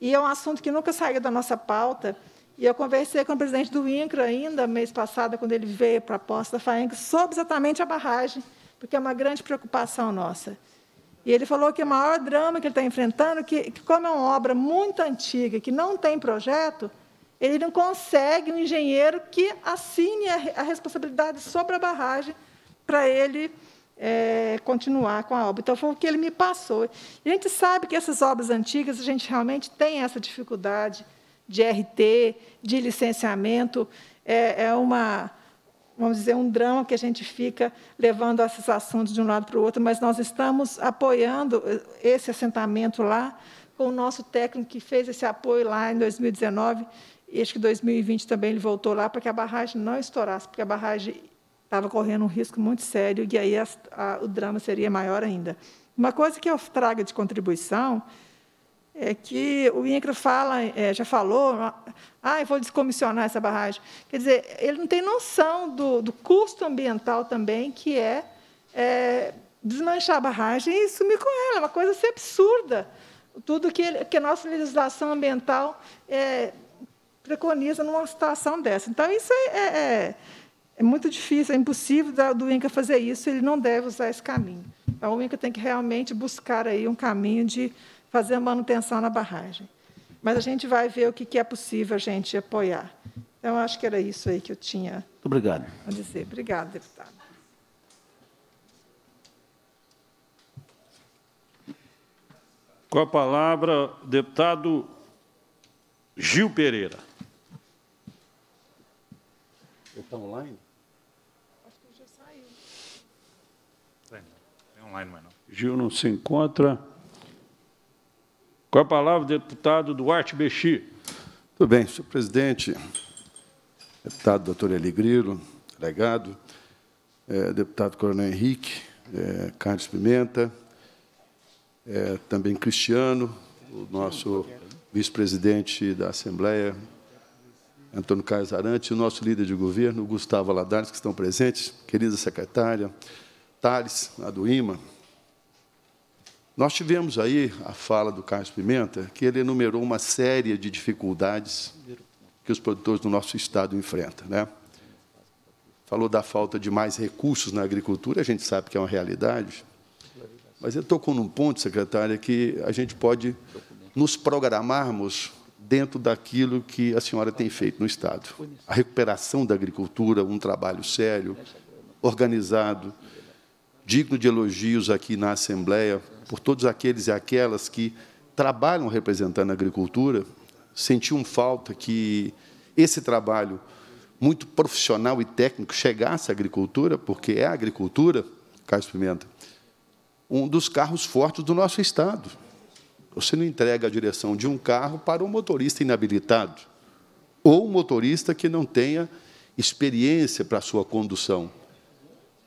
E é um assunto que nunca saiu da nossa pauta. E eu conversei com o presidente do INCRA ainda, mês passado, quando ele veio para a posse da FAENG, sobre exatamente a barragem, porque é uma grande preocupação nossa. E ele falou que o maior drama que ele está enfrentando, que, que como é uma obra muito antiga, que não tem projeto, ele não consegue um engenheiro que assine a, a responsabilidade sobre a barragem para ele é, continuar com a obra. Então, foi o que ele me passou. E a gente sabe que essas obras antigas, a gente realmente tem essa dificuldade de RT, de licenciamento. É, é uma, vamos dizer, um drama que a gente fica levando esses assuntos de um lado para o outro, mas nós estamos apoiando esse assentamento lá com o nosso técnico que fez esse apoio lá em 2019, e acho que 2020 também ele voltou lá para que a barragem não estourasse, porque a barragem estava correndo um risco muito sério e aí a, a, o drama seria maior ainda. Uma coisa que eu trago de contribuição é que o INCRA fala, é, já falou, ah, ah, eu vou descomissionar essa barragem. Quer dizer, ele não tem noção do, do custo ambiental também que é, é, desmanchar a barragem e sumir com ela, é uma coisa assim, absurda. Tudo que, ele, que a nossa legislação ambiental é, preconiza numa situação dessa. Então, isso é, é, é é muito difícil, é impossível do INCA fazer isso, ele não deve usar esse caminho. Então, o INCA tem que realmente buscar aí um caminho de fazer a manutenção na barragem. Mas a gente vai ver o que é possível a gente apoiar. Então, acho que era isso aí que eu tinha obrigado. a dizer. Obrigado, deputado.
Com a palavra, deputado Gil Pereira. estou online? online, Gil não se encontra. Com a palavra, deputado Duarte Bexi.
Tudo bem, senhor presidente, deputado doutor Eli Grilo, delegado, é, deputado Coronel Henrique, é, Carlos Pimenta, é, também Cristiano, o nosso vice-presidente da Assembleia, Antônio Carlos Arante, o nosso líder de governo, Gustavo Aladares, que estão presentes, querida secretária, Tales a do IMA, nós tivemos aí a fala do Carlos Pimenta, que ele enumerou uma série de dificuldades que os produtores do nosso Estado enfrentam. Né? Falou da falta de mais recursos na agricultura, a gente sabe que é uma realidade, mas eu tocou num ponto, secretária, que a gente pode nos programarmos dentro daquilo que a senhora tem feito no Estado. A recuperação da agricultura, um trabalho sério, organizado, digno de elogios aqui na Assembleia, por todos aqueles e aquelas que trabalham representando a agricultura, sentiam falta que esse trabalho muito profissional e técnico chegasse à agricultura, porque é a agricultura, Carlos Pimenta, um dos carros fortes do nosso Estado. Você não entrega a direção de um carro para um motorista inabilitado ou um motorista que não tenha experiência para a sua condução.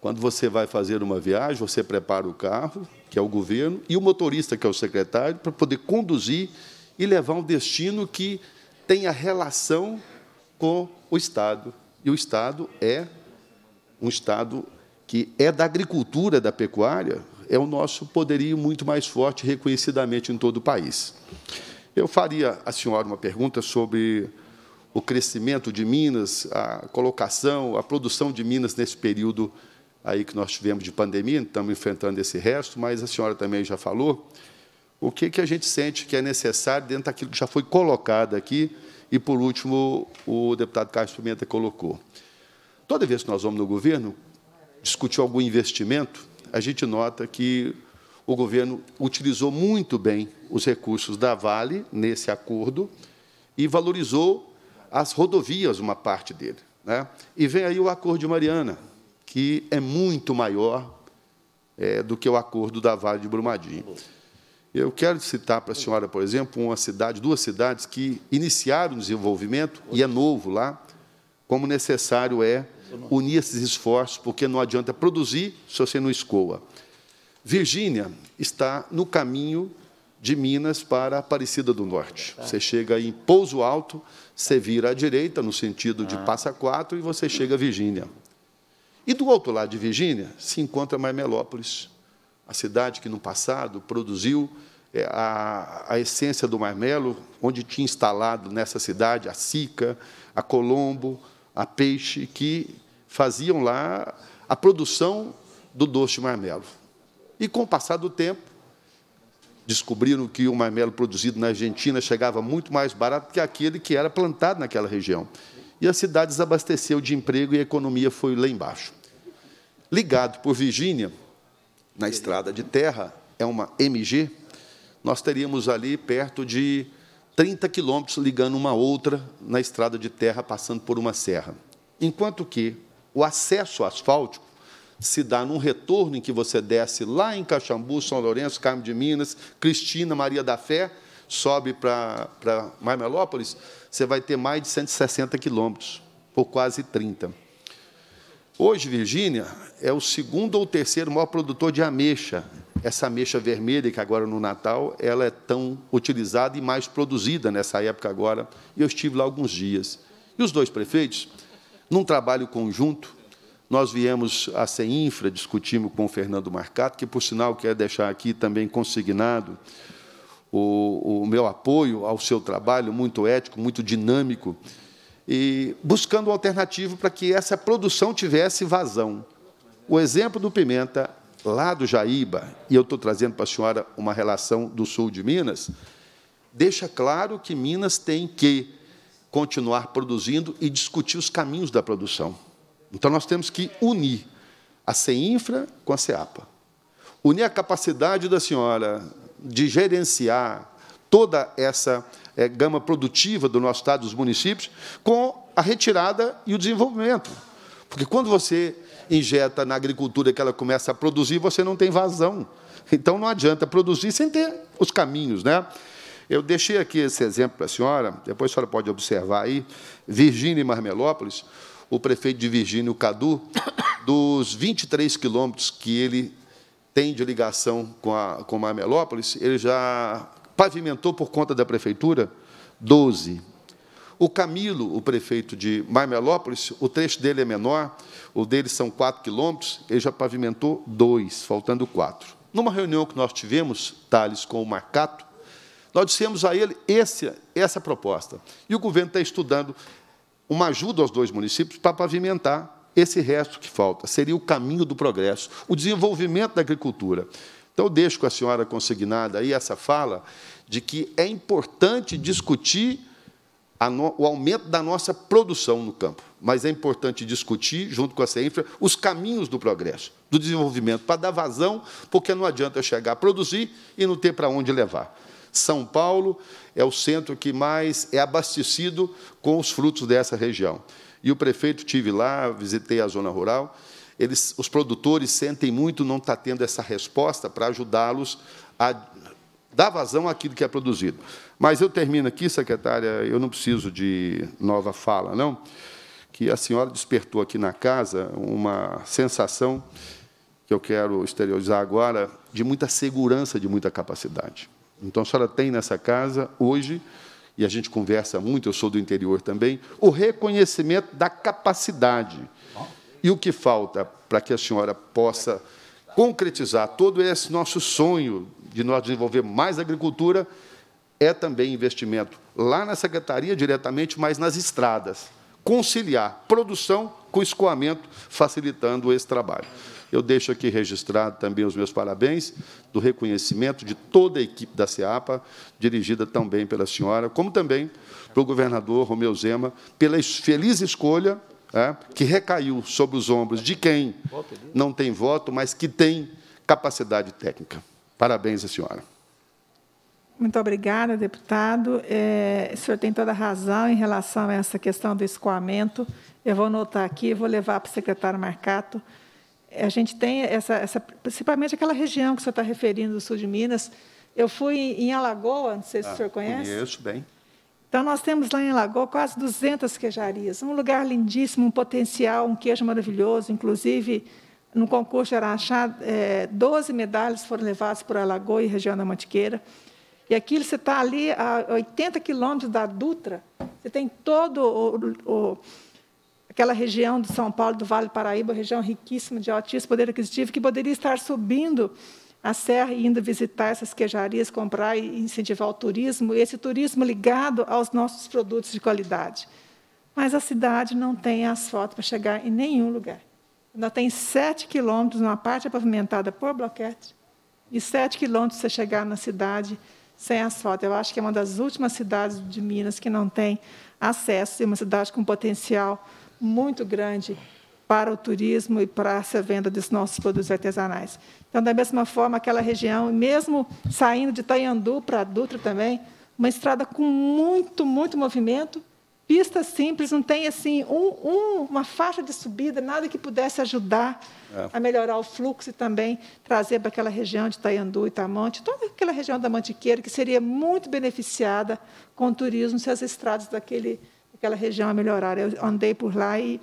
Quando você vai fazer uma viagem, você prepara o carro, que é o governo, e o motorista, que é o secretário, para poder conduzir e levar um destino que tenha relação com o Estado. E o Estado é um Estado que é da agricultura, da pecuária, é o nosso poderio muito mais forte, reconhecidamente, em todo o país. Eu faria à senhora uma pergunta sobre o crescimento de Minas, a colocação, a produção de Minas nesse período aí que nós tivemos de pandemia, estamos enfrentando esse resto, mas a senhora também já falou, o que, que a gente sente que é necessário dentro daquilo que já foi colocado aqui, e, por último, o deputado Carlos Pimenta colocou. Toda vez que nós vamos no governo discutir algum investimento, a gente nota que o governo utilizou muito bem os recursos da Vale nesse acordo e valorizou as rodovias, uma parte dele. Né? E vem aí o Acordo de Mariana, que é muito maior é, do que o acordo da Vale de Brumadinho. Eu quero citar para a senhora, por exemplo, uma cidade, duas cidades que iniciaram o desenvolvimento, e é novo lá, como necessário é unir esses esforços, porque não adianta produzir se você não escoa. Virgínia está no caminho de Minas para Aparecida do Norte. Você chega em Pouso Alto, você vira à direita, no sentido de ah. Passa Quatro, e você chega a Virgínia. E do outro lado de Virgínia se encontra Marmelópolis, a cidade que no passado produziu é, a, a essência do marmelo, onde tinha instalado nessa cidade a sica, a colombo, a peixe, que faziam lá a produção do doce de marmelo. E com o passar do tempo, descobriram que o marmelo produzido na Argentina chegava muito mais barato que aquele que era plantado naquela região. E a cidade desabasteceu de emprego e a economia foi lá embaixo ligado por Virgínia, na estrada de terra, é uma MG, nós teríamos ali perto de 30 quilômetros ligando uma outra na estrada de terra, passando por uma serra. Enquanto que o acesso asfáltico se dá num retorno em que você desce lá em Caxambu, São Lourenço, Carmo de Minas, Cristina, Maria da Fé, sobe para, para Marmelópolis, você vai ter mais de 160 quilômetros, ou quase 30 Hoje, Virgínia é o segundo ou terceiro maior produtor de ameixa. Essa ameixa vermelha, que agora no Natal, ela é tão utilizada e mais produzida nessa época agora. Eu estive lá alguns dias. E os dois prefeitos, num trabalho conjunto, nós viemos a CEINFRA, discutimos com o Fernando Marcato, que, por sinal, quer deixar aqui também consignado o, o meu apoio ao seu trabalho, muito ético, muito dinâmico, e buscando alternativa para que essa produção tivesse vazão. O exemplo do Pimenta, lá do Jaíba, e eu estou trazendo para a senhora uma relação do sul de Minas, deixa claro que Minas tem que continuar produzindo e discutir os caminhos da produção. Então, nós temos que unir a CEINFRA com a CEAPA. Unir a capacidade da senhora de gerenciar toda essa é, gama produtiva do nosso Estado, dos municípios, com a retirada e o desenvolvimento. Porque quando você injeta na agricultura que ela começa a produzir, você não tem vazão. Então, não adianta produzir sem ter os caminhos. Né? Eu deixei aqui esse exemplo para a senhora, depois a senhora pode observar aí, Virgínia e Marmelópolis, o prefeito de Virgínia, o Cadu, dos 23 quilômetros que ele tem de ligação com, a, com Marmelópolis, ele já pavimentou por conta da prefeitura 12. O Camilo, o prefeito de Marmelópolis, o trecho dele é menor, o dele são 4 quilômetros, ele já pavimentou dois, faltando quatro. Numa reunião que nós tivemos, Tales, com o Marcato, nós dissemos a ele esse, essa proposta. E o governo está estudando uma ajuda aos dois municípios para pavimentar esse resto que falta. Seria o caminho do progresso, o desenvolvimento da agricultura. Então, eu deixo com a senhora consignada aí essa fala de que é importante discutir no, o aumento da nossa produção no campo, mas é importante discutir, junto com a CEINFRA, os caminhos do progresso, do desenvolvimento, para dar vazão, porque não adianta chegar a produzir e não ter para onde levar. São Paulo é o centro que mais é abastecido com os frutos dessa região. E o prefeito tive lá, visitei a zona rural, eles, os produtores sentem muito não estar tá tendo essa resposta para ajudá-los a dar vazão àquilo que é produzido. Mas eu termino aqui, secretária, eu não preciso de nova fala, não, que a senhora despertou aqui na casa uma sensação que eu quero exteriorizar agora, de muita segurança, de muita capacidade. Então, a senhora tem nessa casa, hoje, e a gente conversa muito, eu sou do interior também, o reconhecimento da capacidade e o que falta para que a senhora possa concretizar todo esse nosso sonho de nós desenvolver mais agricultura é também investimento lá na secretaria diretamente, mas nas estradas. Conciliar produção com escoamento, facilitando esse trabalho. Eu deixo aqui registrado também os meus parabéns do reconhecimento de toda a equipe da SEAPA, dirigida também pela senhora, como também pelo governador Romeu Zema, pela feliz escolha é, que recaiu sobre os ombros de quem não tem voto, mas que tem capacidade técnica. Parabéns senhora.
Muito obrigada, deputado. É, o senhor tem toda a razão em relação a essa questão do escoamento. Eu vou anotar aqui, vou levar para o secretário Marcato. A gente tem essa, essa principalmente aquela região que o senhor está referindo, do sul de Minas. Eu fui em Alagoa, não sei se ah, o senhor conhece. Conheço bem. Então, nós temos lá em Alagoa quase 200 queijarias, um lugar lindíssimo, um potencial, um queijo maravilhoso. Inclusive, no concurso era achado, é, 12 medalhas foram levadas por Alagoa e região da Mantiqueira. E aquilo, você está ali a 80 quilômetros da Dutra, você tem todo o, o, aquela região de São Paulo, do Vale do Paraíba, região riquíssima de altíssimo poder aquisitivo, que poderia estar subindo a Serra e indo visitar essas queijarias, comprar e incentivar o turismo, esse turismo ligado aos nossos produtos de qualidade. Mas a cidade não tem asfalto para chegar em nenhum lugar. Ainda tem sete quilômetros, uma parte é pavimentada por bloquete, e sete quilômetros para chegar na cidade sem asfalto. Eu acho que é uma das últimas cidades de Minas que não tem acesso, e uma cidade com potencial muito grande para o turismo e para essa venda dos nossos produtos artesanais. Então, da mesma forma, aquela região, mesmo saindo de Taiandu para Dutra também, uma estrada com muito, muito movimento, pista simples, não tem assim um, um, uma faixa de subida, nada que pudesse ajudar é. a melhorar o fluxo e também trazer para aquela região de Taiandu, Itamonte, toda aquela região da Mantiqueira, que seria muito beneficiada com o turismo se as estradas daquele, daquela região melhorarem. Eu andei por lá e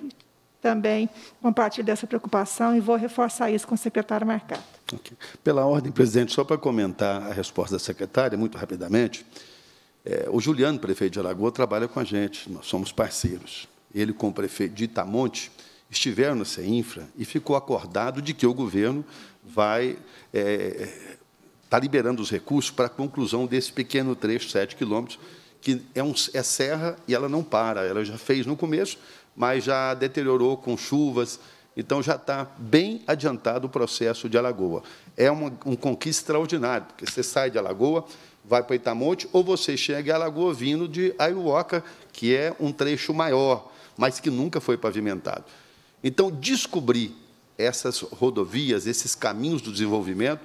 também compartilho dessa preocupação e vou reforçar isso com o secretário Marcato.
Okay. Pela ordem, presidente, só para comentar a resposta da secretária, muito rapidamente, é, o Juliano, prefeito de Alagoa, trabalha com a gente, nós somos parceiros. Ele com o prefeito de Itamonte, estiveram na CEINFRA e ficou acordado de que o governo vai é, é, tá liberando os recursos para a conclusão desse pequeno trecho, 7 quilômetros, que é, um, é serra e ela não para. Ela já fez no começo, mas já deteriorou com chuvas. Então, já está bem adiantado o processo de Alagoa. É uma, um conquista extraordinário, porque você sai de Alagoa, vai para Itamonte, ou você chega a Alagoa vindo de Aiuoca, que é um trecho maior, mas que nunca foi pavimentado. Então, descobrir essas rodovias, esses caminhos do desenvolvimento,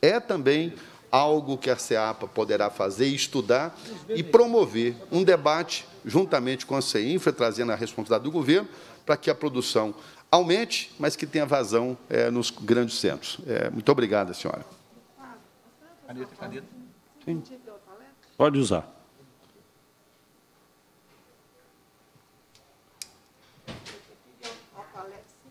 é também algo que a SEAPA poderá fazer, estudar e promover um debate juntamente com a CEINFRA, trazendo a responsabilidade do governo, para que a produção aumente, mas que tenha vazão é, nos grandes centros. É, muito obrigado, senhora. Caneta, Sim. Pode usar.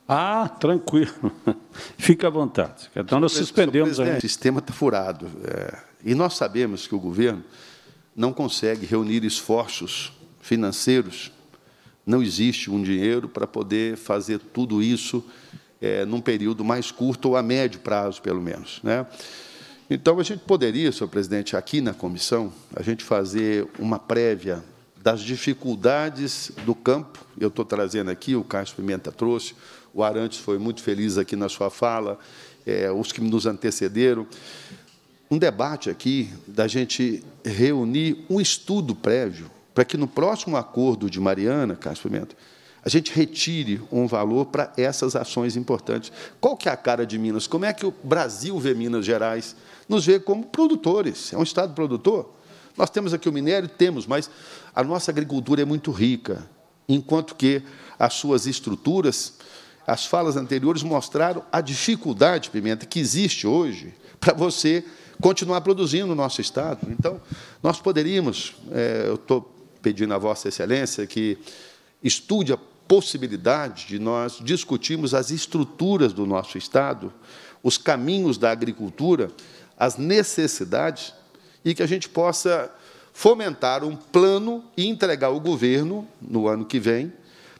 Ah, tranquilo. Fica à vontade. Então, nós suspendemos aí. O sistema está furado. É, e nós sabemos que o governo não consegue reunir esforços financeiros, não existe um dinheiro para poder fazer tudo isso é, num período mais curto ou a médio prazo, pelo menos. Né? Então, a gente poderia, senhor presidente, aqui na comissão, a gente fazer uma prévia das dificuldades do campo. Eu estou trazendo aqui, o Carlos Pimenta trouxe, o Arantes foi muito feliz aqui na sua fala, é, os que nos antecederam. Um debate aqui da gente reunir um estudo prévio para que no próximo acordo de Mariana, Cássio Pimenta, a gente retire um valor para essas ações importantes. Qual que é a cara de Minas? Como é que o Brasil vê Minas Gerais? Nos vê como produtores, é um Estado produtor. Nós temos aqui o minério, temos, mas a nossa agricultura é muito rica, enquanto que as suas estruturas, as falas anteriores mostraram a dificuldade, Pimenta, que existe hoje para você continuar produzindo no nosso Estado. Então, nós poderíamos, é, eu estou pedindo à Vossa Excelência que estude a possibilidade de nós discutirmos as estruturas do nosso Estado, os caminhos da agricultura, as necessidades, e que a gente possa fomentar um plano e entregar ao governo, no ano que vem,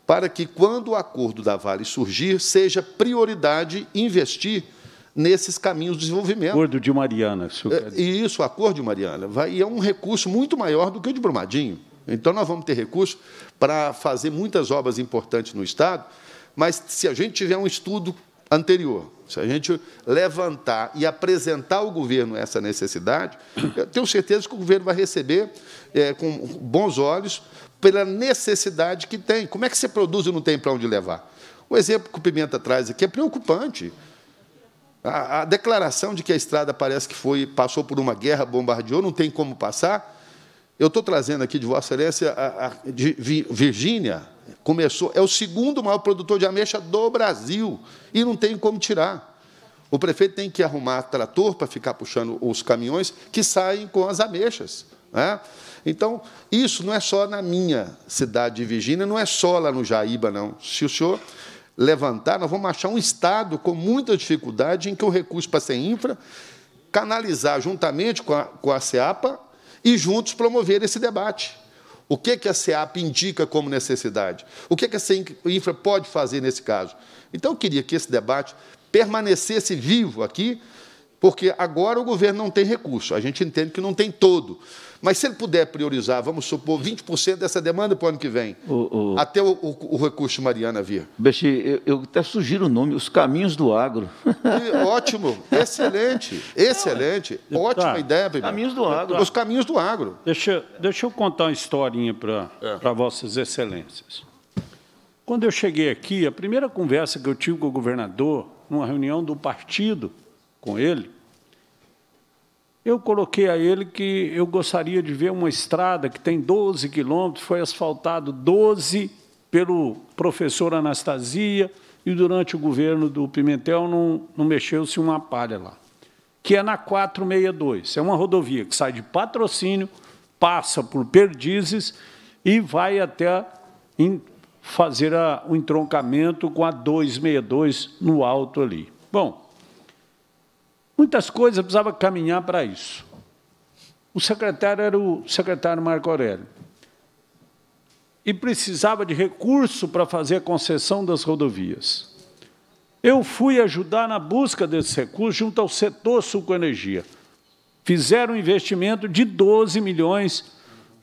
para que, quando o acordo da Vale surgir, seja prioridade investir nesses caminhos de desenvolvimento. Acordo de Mariana. E é, isso, acordo de Mariana. Vai, e é um recurso muito maior do que o de Brumadinho. Então, nós vamos ter recursos para fazer muitas obras importantes no Estado, mas se a gente tiver um estudo anterior, se a gente levantar e apresentar ao governo essa necessidade, eu tenho certeza que o governo vai receber é, com bons olhos pela necessidade que tem. Como é que você produz e não tem para onde levar? O exemplo que o Pimenta traz aqui é preocupante. A, a declaração de que a estrada parece que foi passou por uma guerra, bombardeou, não tem como passar eu estou trazendo aqui de Vossa Excelência, a, a Virgínia começou, é o segundo maior produtor de ameixa do Brasil e não tem como tirar. O prefeito tem que arrumar trator para ficar puxando os caminhões que saem com as ameixas. Né? Então, isso não é só na minha cidade de Virgínia, não é só lá no Jaíba, não. Se o senhor levantar, nós vamos achar um Estado com muita dificuldade em que o recurso para ser infra canalizar juntamente com a, com a CEAPA e juntos promover esse debate. O que, que a SEAP indica como necessidade? O que, que a Infra pode fazer nesse caso? Então, eu queria que esse debate permanecesse vivo aqui, porque agora o governo não tem recurso. A gente entende que não tem todo, mas se ele puder priorizar, vamos supor, 20% dessa demanda para o ano que vem, o, o... até o, o, recurso Mariana vir.
Bexi, eu, eu, até sugiro o
nome, Os Caminhos do Agro. E, ótimo, excelente, excelente, é. ótima tá. ideia. Primeiro. Caminhos do Agro. Os Caminhos do Agro.
Deixa, deixa eu contar uma historinha para é. vossas excelências. Quando eu cheguei aqui, a primeira conversa que eu tive com o governador, numa reunião do partido com ele, eu coloquei a ele que eu gostaria de ver uma estrada que tem 12 quilômetros, foi asfaltado 12 pelo professor Anastasia, e durante o governo do Pimentel não, não mexeu-se uma palha lá, que é na 462. É uma rodovia que sai de patrocínio, passa por Perdizes e vai até fazer o entroncamento com a 262 no alto ali. Bom, Muitas coisas precisava caminhar para isso. O secretário era o secretário Marco Aurélio. E precisava de recurso para fazer a concessão das rodovias. Eu fui ajudar na busca desse recurso junto ao setor Suco Energia. Fizeram um investimento de 12 milhões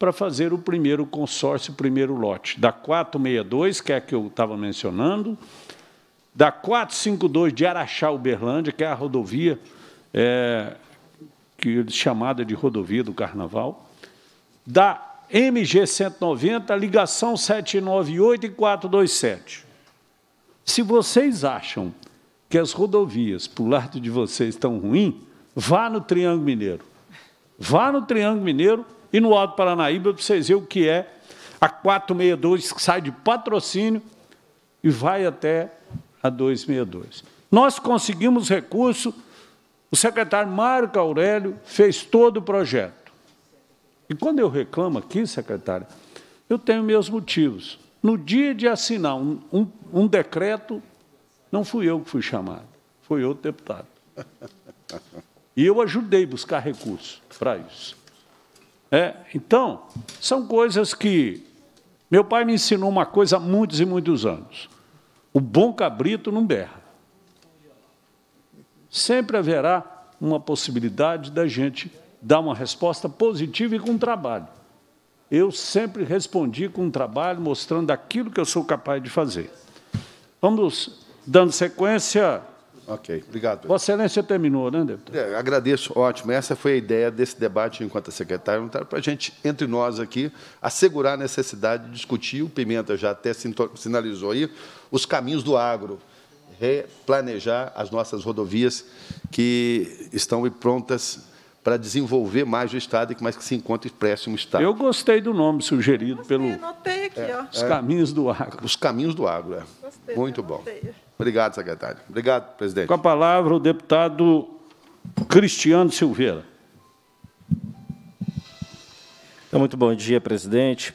para fazer o primeiro consórcio, o primeiro lote, da 462, que é a que eu estava mencionando, da 452 de Araxá, Uberlândia, que é a rodovia é, que, é chamada de rodovia do Carnaval, da MG 190, ligação 798 e 427. Se vocês acham que as rodovias para o lado de vocês estão ruins, vá no Triângulo Mineiro. Vá no Triângulo Mineiro e no Alto Paranaíba para vocês verem o que é a 462 que sai de patrocínio e vai até a 262. Nós conseguimos recurso o secretário Marco Aurélio fez todo o projeto. E quando eu reclamo aqui, secretário, eu tenho meus motivos. No dia de assinar um, um, um decreto, não fui eu que fui chamado, foi outro deputado. E eu ajudei a buscar recursos para isso. É, então, são coisas que. Meu pai me ensinou uma coisa há muitos e muitos anos: o bom cabrito não berra sempre haverá uma possibilidade da gente dar uma resposta positiva e com trabalho. Eu sempre respondi com trabalho, mostrando aquilo que eu sou capaz de fazer. Vamos dando
sequência. Ok, obrigado. Vossa Excelência terminou, né, deputado? É, agradeço, ótimo. Essa foi a ideia desse debate enquanto secretário, para a gente, entre nós aqui, assegurar a necessidade de discutir, o Pimenta já até sinalizou aí, os caminhos do agro replanejar as nossas rodovias que estão prontas para desenvolver mais o Estado, mas que se encontre expresso no Estado. Eu gostei do nome sugerido gostei, pelo...
Anotei aqui, é, ó. Os é.
Caminhos do Agro. Os Caminhos do Agro, é. Gostei, Muito bom. Obrigado, secretário. Obrigado, presidente. Com a palavra, o deputado Cristiano Silveira.
Então, muito bom dia, presidente,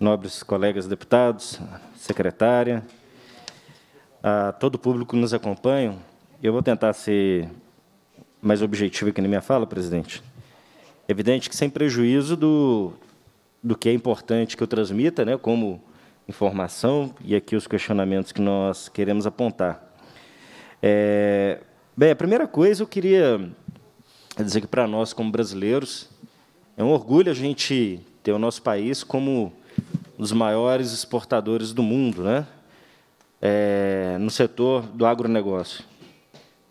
nobres colegas deputados, secretária, a ah, todo o público que nos acompanha. Eu vou tentar ser mais objetivo aqui na minha fala, presidente. É evidente que sem prejuízo do, do que é importante que eu transmita, né, como informação, e aqui os questionamentos que nós queremos apontar. É, bem, a primeira coisa eu queria dizer que para nós, como brasileiros, é um orgulho a gente ter o nosso país como um dos maiores exportadores do mundo, né? é, no setor do agronegócio.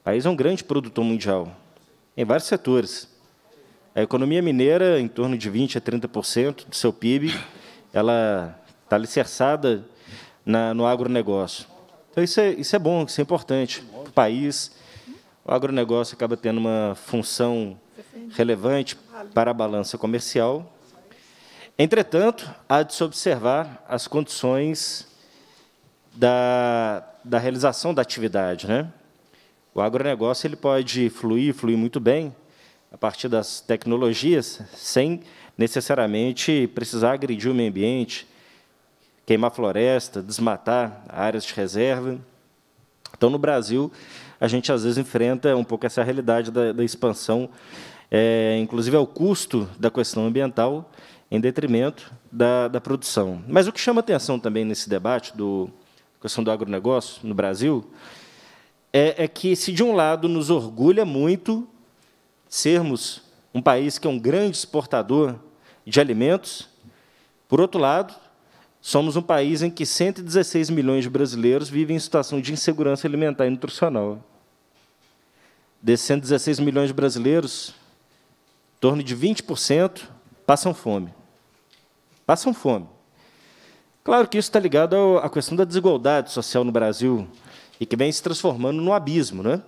O país é um grande produtor mundial, em vários setores. A economia mineira, em torno de 20% a 30% do seu PIB, ela está alicerçada na, no agronegócio. Então, isso é, isso é bom, isso é importante para o país. O agronegócio acaba tendo uma função relevante para a balança comercial. Entretanto, há de se observar as condições da, da realização da atividade. Né? O agronegócio ele pode fluir, fluir muito bem, a partir das tecnologias, sem necessariamente precisar agredir o meio ambiente, queimar floresta, desmatar áreas de reserva. Então, no Brasil, a gente às vezes enfrenta um pouco essa realidade da, da expansão, é, inclusive ao custo da questão ambiental, em detrimento da, da produção. Mas o que chama atenção também nesse debate do, questão do agronegócio no Brasil, é, é que, se de um lado nos orgulha muito sermos um país que é um grande exportador de alimentos, por outro lado, somos um país em que 116 milhões de brasileiros vivem em situação de insegurança alimentar e nutricional. Desses 116 milhões de brasileiros, em torno de 20% passam fome. Passam fome. Claro que isso está ligado à questão da desigualdade social no Brasil e que vem se transformando num abismo, né?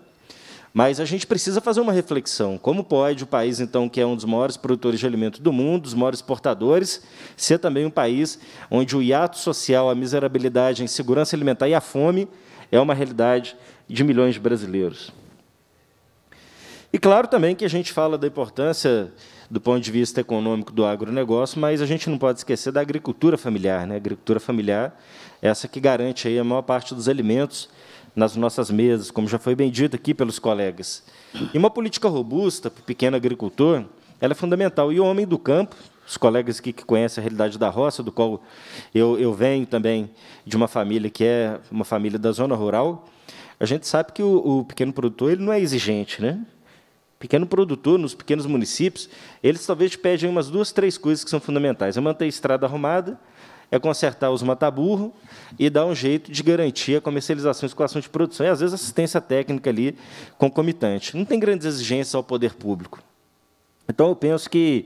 Mas a gente precisa fazer uma reflexão. Como pode o país, então, que é um dos maiores produtores de alimento do mundo, dos maiores exportadores, ser também um país onde o hiato social, a miserabilidade, a insegurança alimentar e a fome é uma realidade de milhões de brasileiros? E claro também que a gente fala da importância do ponto de vista econômico do agronegócio, mas a gente não pode esquecer da agricultura familiar. Né? A agricultura familiar é essa que garante aí a maior parte dos alimentos nas nossas mesas, como já foi bem dito aqui pelos colegas. E uma política robusta para o pequeno agricultor ela é fundamental. E o homem do campo, os colegas aqui que conhecem a realidade da roça, do qual eu, eu venho também de uma família que é uma família da zona rural, a gente sabe que o, o pequeno produtor ele não é exigente, né? pequeno produtor nos pequenos municípios, eles talvez te pedem umas duas, três coisas que são fundamentais. É manter a estrada arrumada, é consertar os mataburros e dar um jeito de garantir a comercialização e escoação de produção. E, às vezes, assistência técnica ali concomitante. Não tem grandes exigências ao poder público. Então, eu penso que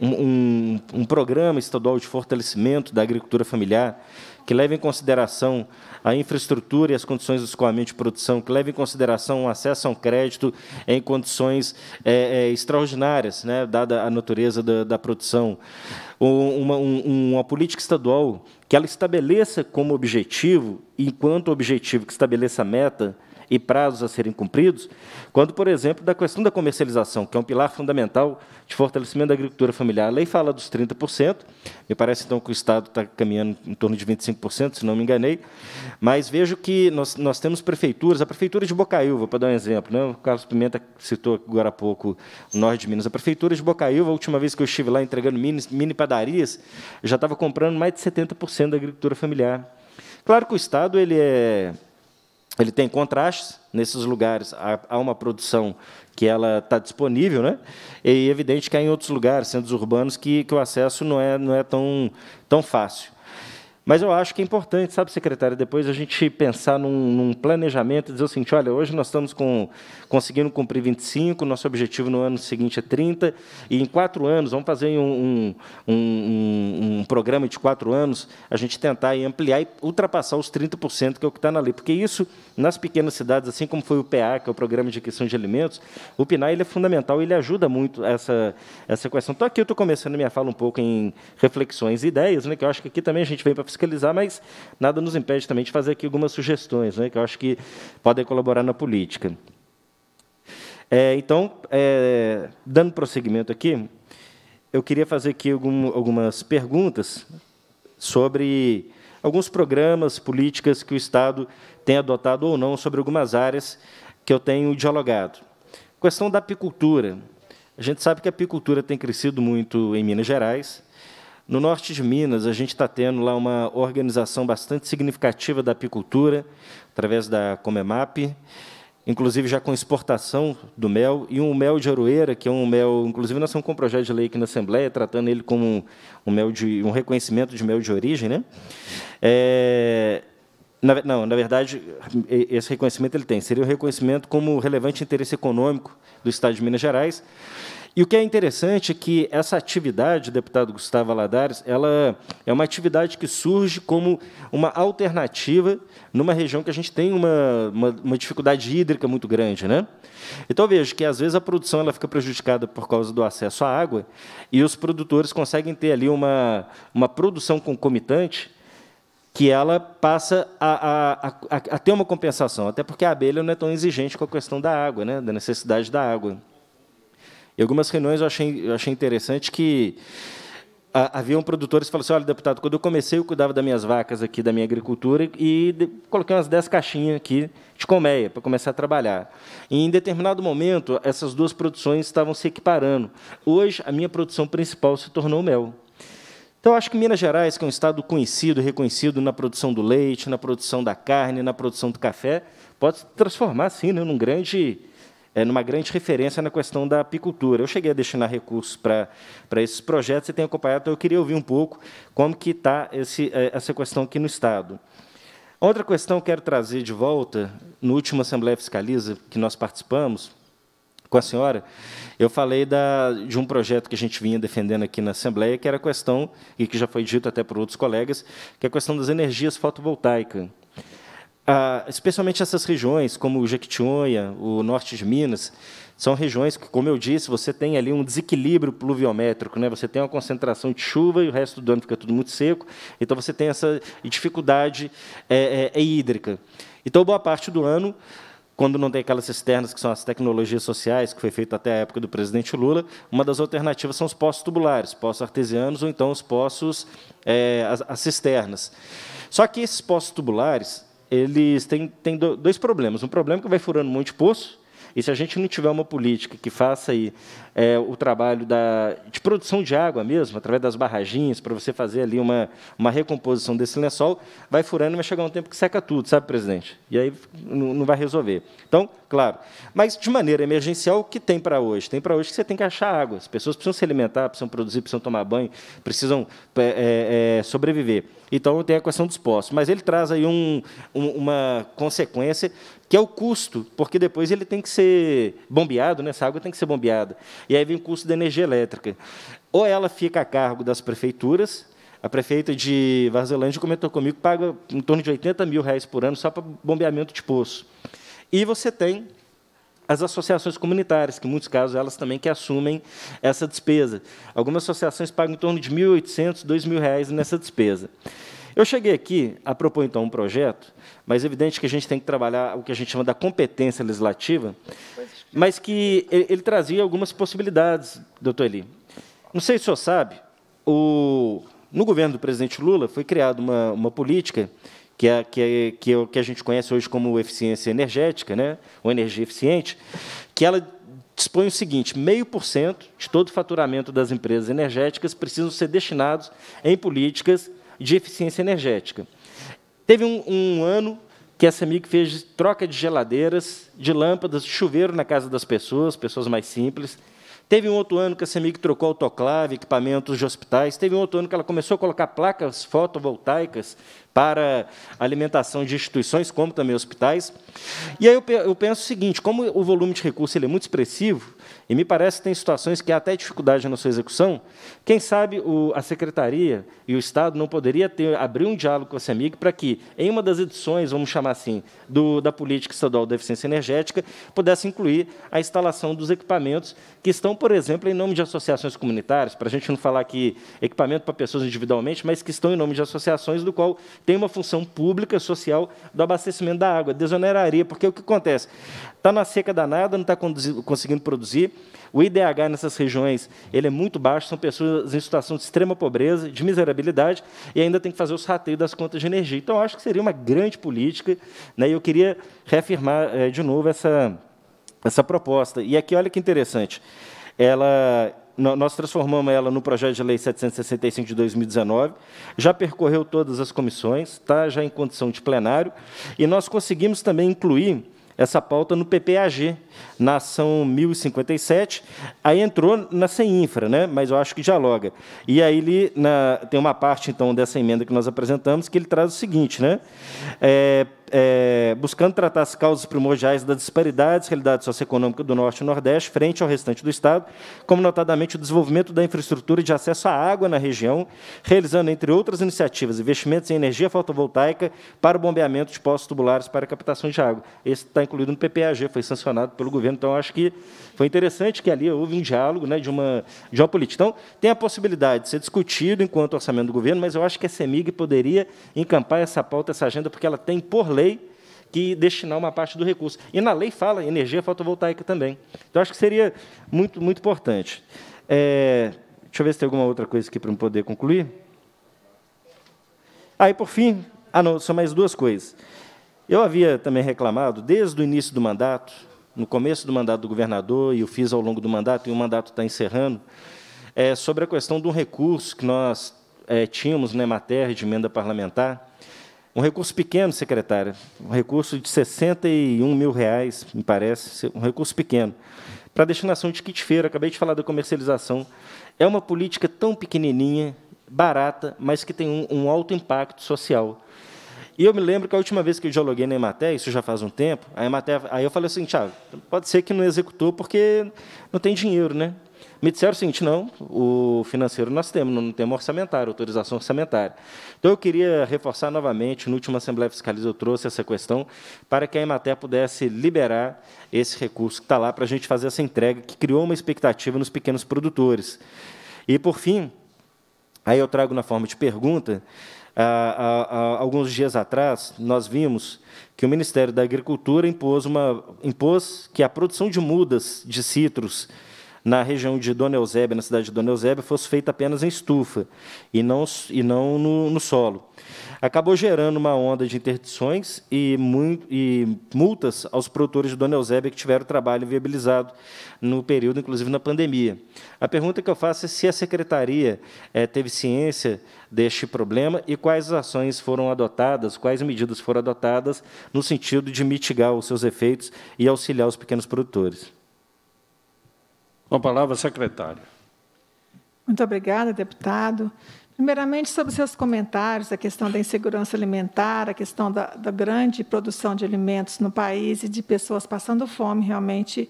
um, um, um programa estadual de fortalecimento da agricultura familiar que leve em consideração a infraestrutura e as condições do escoamento de produção, que leva em consideração o acesso a um crédito em condições é, é, extraordinárias, né, dada a natureza da, da produção. Uma, um, uma política estadual que ela estabeleça como objetivo, enquanto objetivo que estabeleça a meta, e prazos a serem cumpridos, quando, por exemplo, da questão da comercialização, que é um pilar fundamental de fortalecimento da agricultura familiar. A lei fala dos 30%, me parece então que o Estado está caminhando em torno de 25%, se não me enganei, mas vejo que nós, nós temos prefeituras, a prefeitura de Bocaiúva, para dar um exemplo, né? o Carlos Pimenta citou agora há pouco o norte de Minas, a prefeitura de Bocaiúva, a última vez que eu estive lá entregando mini, mini padarias, já estava comprando mais de 70% da agricultura familiar. Claro que o Estado ele é ele tem contrastes nesses lugares há uma produção que ela está disponível, né? E é evidente que há em outros lugares, centros urbanos, que, que o acesso não é não é tão tão fácil. Mas eu acho que é importante, sabe, secretária, depois a gente pensar num, num planejamento e dizer o seguinte, olha, hoje nós estamos com, conseguindo cumprir 25, nosso objetivo no ano seguinte é 30, e em quatro anos, vamos fazer um, um, um, um programa de quatro anos, a gente tentar ampliar e ultrapassar os 30%, que é o que está na lei. Porque isso, nas pequenas cidades, assim como foi o PA, que é o Programa de Aquisição de Alimentos, o PNAI é fundamental, ele ajuda muito essa, essa questão. Então, aqui eu estou começando a minha fala um pouco em reflexões e ideias, né, que eu acho que aqui também a gente vem para fiscalizar, mas nada nos impede também de fazer aqui algumas sugestões, né, que eu acho que podem colaborar na política. É, então, é, dando prosseguimento aqui, eu queria fazer aqui algum, algumas perguntas sobre alguns programas, políticas que o Estado tem adotado ou não sobre algumas áreas que eu tenho dialogado. Questão da apicultura. A gente sabe que a apicultura tem crescido muito em Minas Gerais, no norte de Minas, a gente está tendo lá uma organização bastante significativa da apicultura, através da Comemap, inclusive já com exportação do mel, e um mel de aroeira, que é um mel, inclusive nós estamos com um projeto de lei aqui na Assembleia, tratando ele como um, mel de um reconhecimento de mel de origem. Né? É, na, não, na verdade, esse reconhecimento ele tem. Seria o um reconhecimento como relevante interesse econômico do Estado de Minas Gerais, e o que é interessante é que essa atividade, deputado Gustavo Aladares, ela é uma atividade que surge como uma alternativa numa região que a gente tem uma, uma, uma dificuldade hídrica muito grande. Né? Então, veja que, às vezes, a produção ela fica prejudicada por causa do acesso à água e os produtores conseguem ter ali uma, uma produção concomitante que ela passa a, a, a, a, ter uma compensação, até porque a abelha não é tão exigente com a questão da água, né, da necessidade da água. Em algumas reuniões eu achei, eu achei interessante que havia um produtor que falou assim, olha, deputado, quando eu comecei, eu cuidava das minhas vacas aqui, da minha agricultura, e coloquei umas 10 caixinhas aqui de colmeia para começar a trabalhar. E, em determinado momento, essas duas produções estavam se equiparando. Hoje, a minha produção principal se tornou o mel. Então, acho que Minas Gerais, que é um estado conhecido, reconhecido na produção do leite, na produção da carne, na produção do café, pode se transformar, sim, né, num grande é, numa grande referência na questão da apicultura. Eu cheguei a destinar recursos para esses projetos, você tem acompanhado, então eu queria ouvir um pouco como que está esse, é, essa questão aqui no Estado. Outra questão que quero trazer de volta, no último Assembleia Fiscaliza que nós participamos, com a senhora, eu falei da, de um projeto que a gente vinha defendendo aqui na Assembleia, que era a questão, e que já foi dito até por outros colegas, que é a questão das energias fotovoltaicas. Ah, especialmente essas regiões, como o Jequitinhonha, o norte de Minas, são regiões que, como eu disse, você tem ali um desequilíbrio pluviométrico, né? Você tem uma concentração de chuva e o resto do ano fica tudo muito seco, então você tem essa dificuldade é, é, é hídrica. Então, boa parte do ano, quando não tem aquelas cisternas que são as tecnologias sociais que foi feito até a época do presidente Lula, uma das alternativas são os poços tubulares, poços artesianos ou então os poços é, as, as cisternas. Só que esses poços tubulares eles têm, têm dois problemas. Um problema é que vai furando muito poço, e se a gente não tiver uma política que faça aí é, o trabalho da, de produção de água mesmo, através das barraginhas, para você fazer ali uma, uma recomposição desse lençol, vai furando vai chegar um tempo que seca tudo, sabe, presidente? E aí não, vai resolver. Então, claro. Mas, de maneira emergencial, o que tem para hoje? Tem para hoje que você tem que achar água. As pessoas precisam se alimentar, precisam produzir, precisam tomar banho, precisam é, é, é sobreviver. Então, tem a questão dos poços. Mas ele traz aí um, um, uma consequência que é o custo, porque depois ele tem que ser bombeado, né? essa água tem que ser bombeada. E aí vem o custo da energia elétrica. Ou ela fica a cargo das prefeituras, a prefeita de Varzelândia comentou comigo que paga em torno de 80 mil reais por ano só para bombeamento de poço. E você tem as associações comunitárias, que, em muitos casos, elas também que assumem essa despesa. Algumas associações pagam em torno de 1.800, 2.000 reais nessa despesa. Eu cheguei aqui a propor, então, um projeto, mas é evidente que a gente tem que trabalhar o que a gente chama da competência legislativa, mas que ele, ele trazia algumas possibilidades, doutor Eli. Não sei se o senhor sabe, o, no governo do presidente Lula foi criada uma, uma política que é, que, é, que, é, o que a gente conhece hoje como eficiência energética, né? ou energia eficiente, que ela dispõe o seguinte: meio por cento de todo o faturamento das empresas energéticas precisam ser destinados em políticas de eficiência energética. Teve um, um ano que essa amiga fez troca de geladeiras, de lâmpadas, de chuveiro na casa das pessoas, pessoas mais simples. Teve um outro ano que a amiga trocou autoclave, equipamentos de hospitais. Teve um outro ano que ela começou a colocar placas fotovoltaicas para alimentação de instituições, como também hospitais. E aí eu, penso o seguinte, como o volume de recurso ele é muito expressivo, e me parece que tem situações que há até dificuldade na sua execução, quem sabe o, a Secretaria e o Estado não poderia ter, abrir um diálogo com a CEMIG para que, em uma das edições, vamos chamar assim, do, da Política Estadual da Eficiência Energética, pudesse incluir a instalação dos equipamentos que estão, por exemplo, em nome de associações comunitárias, para a gente não falar aqui equipamento para pessoas individualmente, mas que estão em nome de associações, do qual tem uma função pública, social, do abastecimento da água, desoneraria, porque o que acontece? Está na seca danada, não está conseguindo produzir, o IDH nessas regiões ele é muito baixo, são pessoas em situação de extrema pobreza, de miserabilidade, e ainda tem que fazer os rateios das contas de energia. Então, acho que seria uma grande política, né, e eu queria reafirmar é, de novo essa, essa proposta. E aqui, olha que interessante, ela nós transformamos ela no projeto de lei 765 de 2019, já percorreu todas as comissões, está já em condição de plenário, e nós conseguimos também incluir essa pauta no PPAG, na ação 1057, aí entrou na sem infra, né? mas eu acho que dialoga. E aí ele, na, tem uma parte, então, dessa emenda que nós apresentamos, que ele traz o seguinte, né? É, é, buscando tratar as causas primordiais das disparidades, realidade socioeconômica do Norte e Nordeste, frente ao restante do Estado, como notadamente o desenvolvimento da infraestrutura de acesso à água na região, realizando, entre outras iniciativas, investimentos em energia fotovoltaica para o bombeamento de poços tubulares para captação de água. Esse está incluído no PPAG, foi sancionado pelo governo, então acho que foi interessante que ali houve um diálogo né, de, uma, de uma política. Então, tem a possibilidade de ser discutido enquanto orçamento do governo, mas eu acho que a CEMIG poderia encampar essa pauta, essa agenda, porque ela tem, por lei, lei que destinar uma parte do recurso. E na lei fala energia fotovoltaica também. Então, acho que seria muito, muito importante. É, deixa eu ver se tem alguma outra coisa aqui para eu poder concluir. Aí, ah, por fim, ah, não, só mais duas coisas. Eu havia também reclamado, desde o início do mandato, no começo do mandato do governador, e eu fiz ao longo do mandato, e o mandato está encerrando, é, sobre a questão de um recurso que nós é, tínhamos na né, matéria de emenda parlamentar, um recurso pequeno, secretária, um recurso de 61 mil reais, me parece, um recurso pequeno, para a destinação de kit feira. Acabei de falar da comercialização. É uma política tão pequenininha, barata, mas que tem um, um alto impacto social. E eu me lembro que a última vez que eu dialoguei na Ematé, isso já faz um tempo, a Ematé, aí eu falei assim, Tiago, pode ser que não executou porque não tem dinheiro, né? Me disseram o seguinte: não, o financeiro nós temos, não temos orçamentário, autorização orçamentária. Então, eu queria reforçar novamente: na última Assembleia Fiscaliza eu trouxe essa questão para que a Emater pudesse liberar esse recurso que está lá para a gente fazer essa entrega, que criou uma expectativa nos pequenos produtores. E, por fim, aí eu trago na forma de pergunta. alguns dias atrás, nós vimos que o Ministério da Agricultura impôs, uma, impôs que a produção de mudas de citros na região de Dona Eusébia, na cidade de Dona Eusébia, fosse feita apenas em estufa e não, e não no, no solo. Acabou gerando uma onda de interdições e, e multas aos produtores de Dona Eusébia que tiveram trabalho viabilizado no período, inclusive na pandemia. A pergunta que eu faço é se a secretaria é, teve ciência deste problema e quais ações foram adotadas, quais medidas foram adotadas no sentido de mitigar os seus efeitos e auxiliar os pequenos produtores. Com a palavra, secretária.
Muito obrigada, deputado. Primeiramente, sobre seus comentários, a questão da insegurança alimentar, a questão da, da, grande produção de alimentos no país e de pessoas passando fome, realmente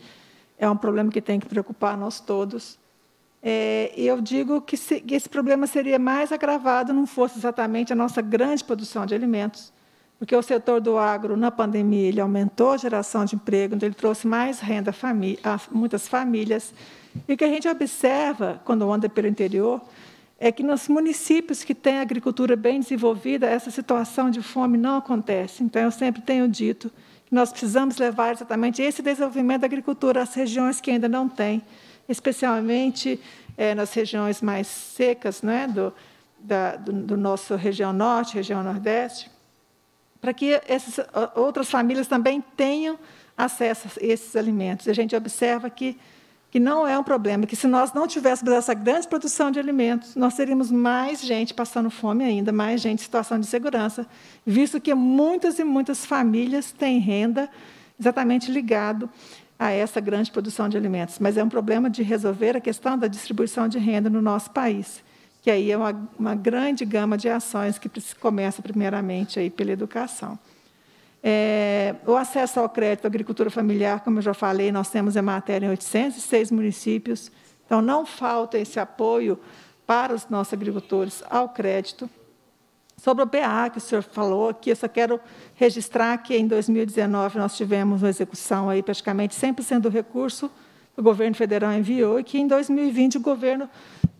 é um problema que tem que preocupar nós todos. É, eu digo que, se, que esse problema seria mais agravado não fosse exatamente a nossa grande produção de alimentos, porque o setor do agro, na pandemia, ele aumentou a geração de emprego, então ele trouxe mais renda a muitas famílias. E o que a gente observa, quando anda pelo interior, é que nos municípios que têm agricultura bem desenvolvida, essa situação de fome não acontece. Então, eu sempre tenho dito que nós precisamos levar exatamente esse desenvolvimento da agricultura às regiões que ainda não têm, especialmente é, nas regiões mais secas né, do, da, do, do nosso região norte, região nordeste para que essas ah, outras famílias também tenham acesso a esses alimentos. E a gente observa que, que não é um problema, que se nós não tivéssemos essa grande produção de alimentos, nós teríamos mais gente passando fome ainda, mais gente em situação de segurança, visto que muitas e muitas famílias têm renda exatamente ligado a essa grande produção de alimentos. Mas é um problema de resolver a questão da distribuição de renda no nosso país que aí é uma, uma grande gama de ações que começa primeiramente aí pela educação. É, o acesso ao crédito à agricultura familiar, como eu já falei, nós temos a matéria em 806 municípios, então não falta esse apoio para os nossos agricultores ao crédito. Sobre o BA, que o senhor falou aqui, eu só quero registrar que em 2019 nós tivemos uma execução aí praticamente 100% do recurso que o governo federal enviou e que em 2020 o governo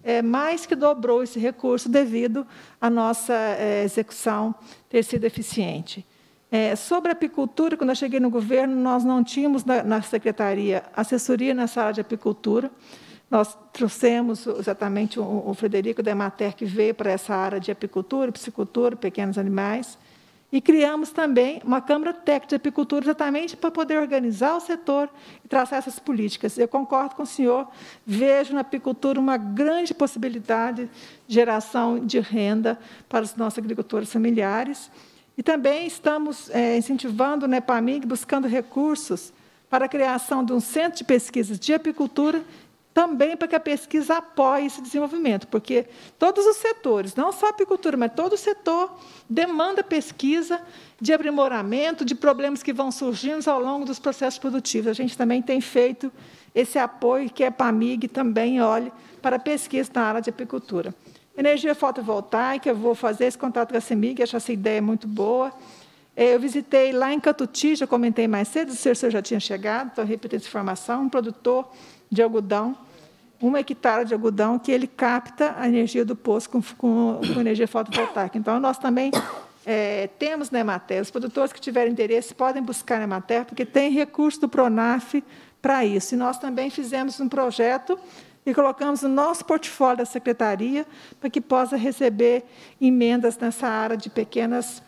é, mais que dobrou esse recurso devido à nossa é, execução ter sido eficiente. É, sobre a apicultura, quando eu cheguei no governo, nós não tínhamos na, na secretaria assessoria na sala de apicultura. Nós trouxemos exatamente o, o Frederico Demater, que veio para essa área de apicultura, piscicultura, pequenos animais. E criamos também uma Câmara Técnica de Apicultura, exatamente para poder organizar o setor e traçar essas políticas. Eu concordo com o senhor, vejo na apicultura uma grande possibilidade de geração de renda para os nossos agricultores familiares. E também estamos é, incentivando o né, NEPAMIG, buscando recursos para a criação de um centro de pesquisa de apicultura também para que a pesquisa apoie esse desenvolvimento, porque todos os setores, não só a apicultura, mas todo o setor demanda pesquisa de aprimoramento, de problemas que vão surgindo ao longo dos processos produtivos. A gente também tem feito esse apoio que é a EPAMIG também olhe para a pesquisa na área de apicultura. Energia fotovoltaica, eu vou fazer esse contato com a CEMIG, acho essa ideia muito boa. É, eu visitei lá em Catuti, já comentei mais cedo, o senhor já tinha chegado, estou repetindo essa informação, um produtor de algodão, uma hectare de algodão, que ele capta a energia do poço com, com, com energia fotovoltaica. Então, nós também é, temos Nemater. Né, Os produtores que tiverem interesse podem buscar Nemater, porque tem recurso do Pronaf para isso. E nós também fizemos um projeto e colocamos o nosso portfólio da secretaria para que possa receber emendas nessa área de pequenas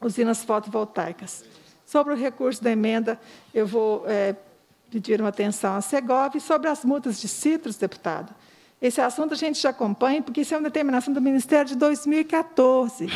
usinas fotovoltaicas. Sobre o recurso da emenda, eu vou é, pediram atenção à Segov sobre as multas de citros, deputado. Esse assunto a gente já acompanha, porque isso é uma determinação do Ministério de 2014.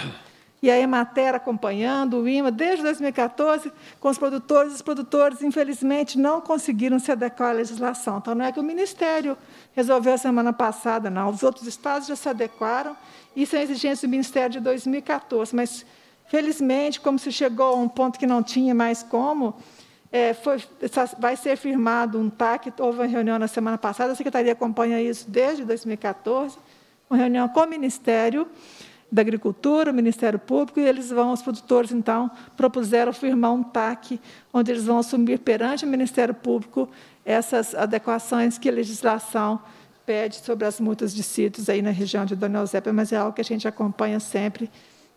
E a Emater acompanhando, o IMA, desde 2014, com os produtores. Os produtores, infelizmente, não conseguiram se adequar à legislação. Então, não é que o Ministério resolveu a semana passada, não. Os outros estados já se adequaram. Isso é exigência do Ministério de 2014. Mas, felizmente, como se chegou a um ponto que não tinha mais como, é, foi, vai ser firmado um TAC, houve uma reunião na semana passada, a Secretaria acompanha isso desde 2014, uma reunião com o Ministério da Agricultura, o Ministério Público, e eles vão, os produtores, então, propuseram firmar um TAC, onde eles vão assumir perante o Ministério Público essas adequações que a legislação pede sobre as multas de sítios aí na região de Dona Eusébia, mas é algo que a gente acompanha sempre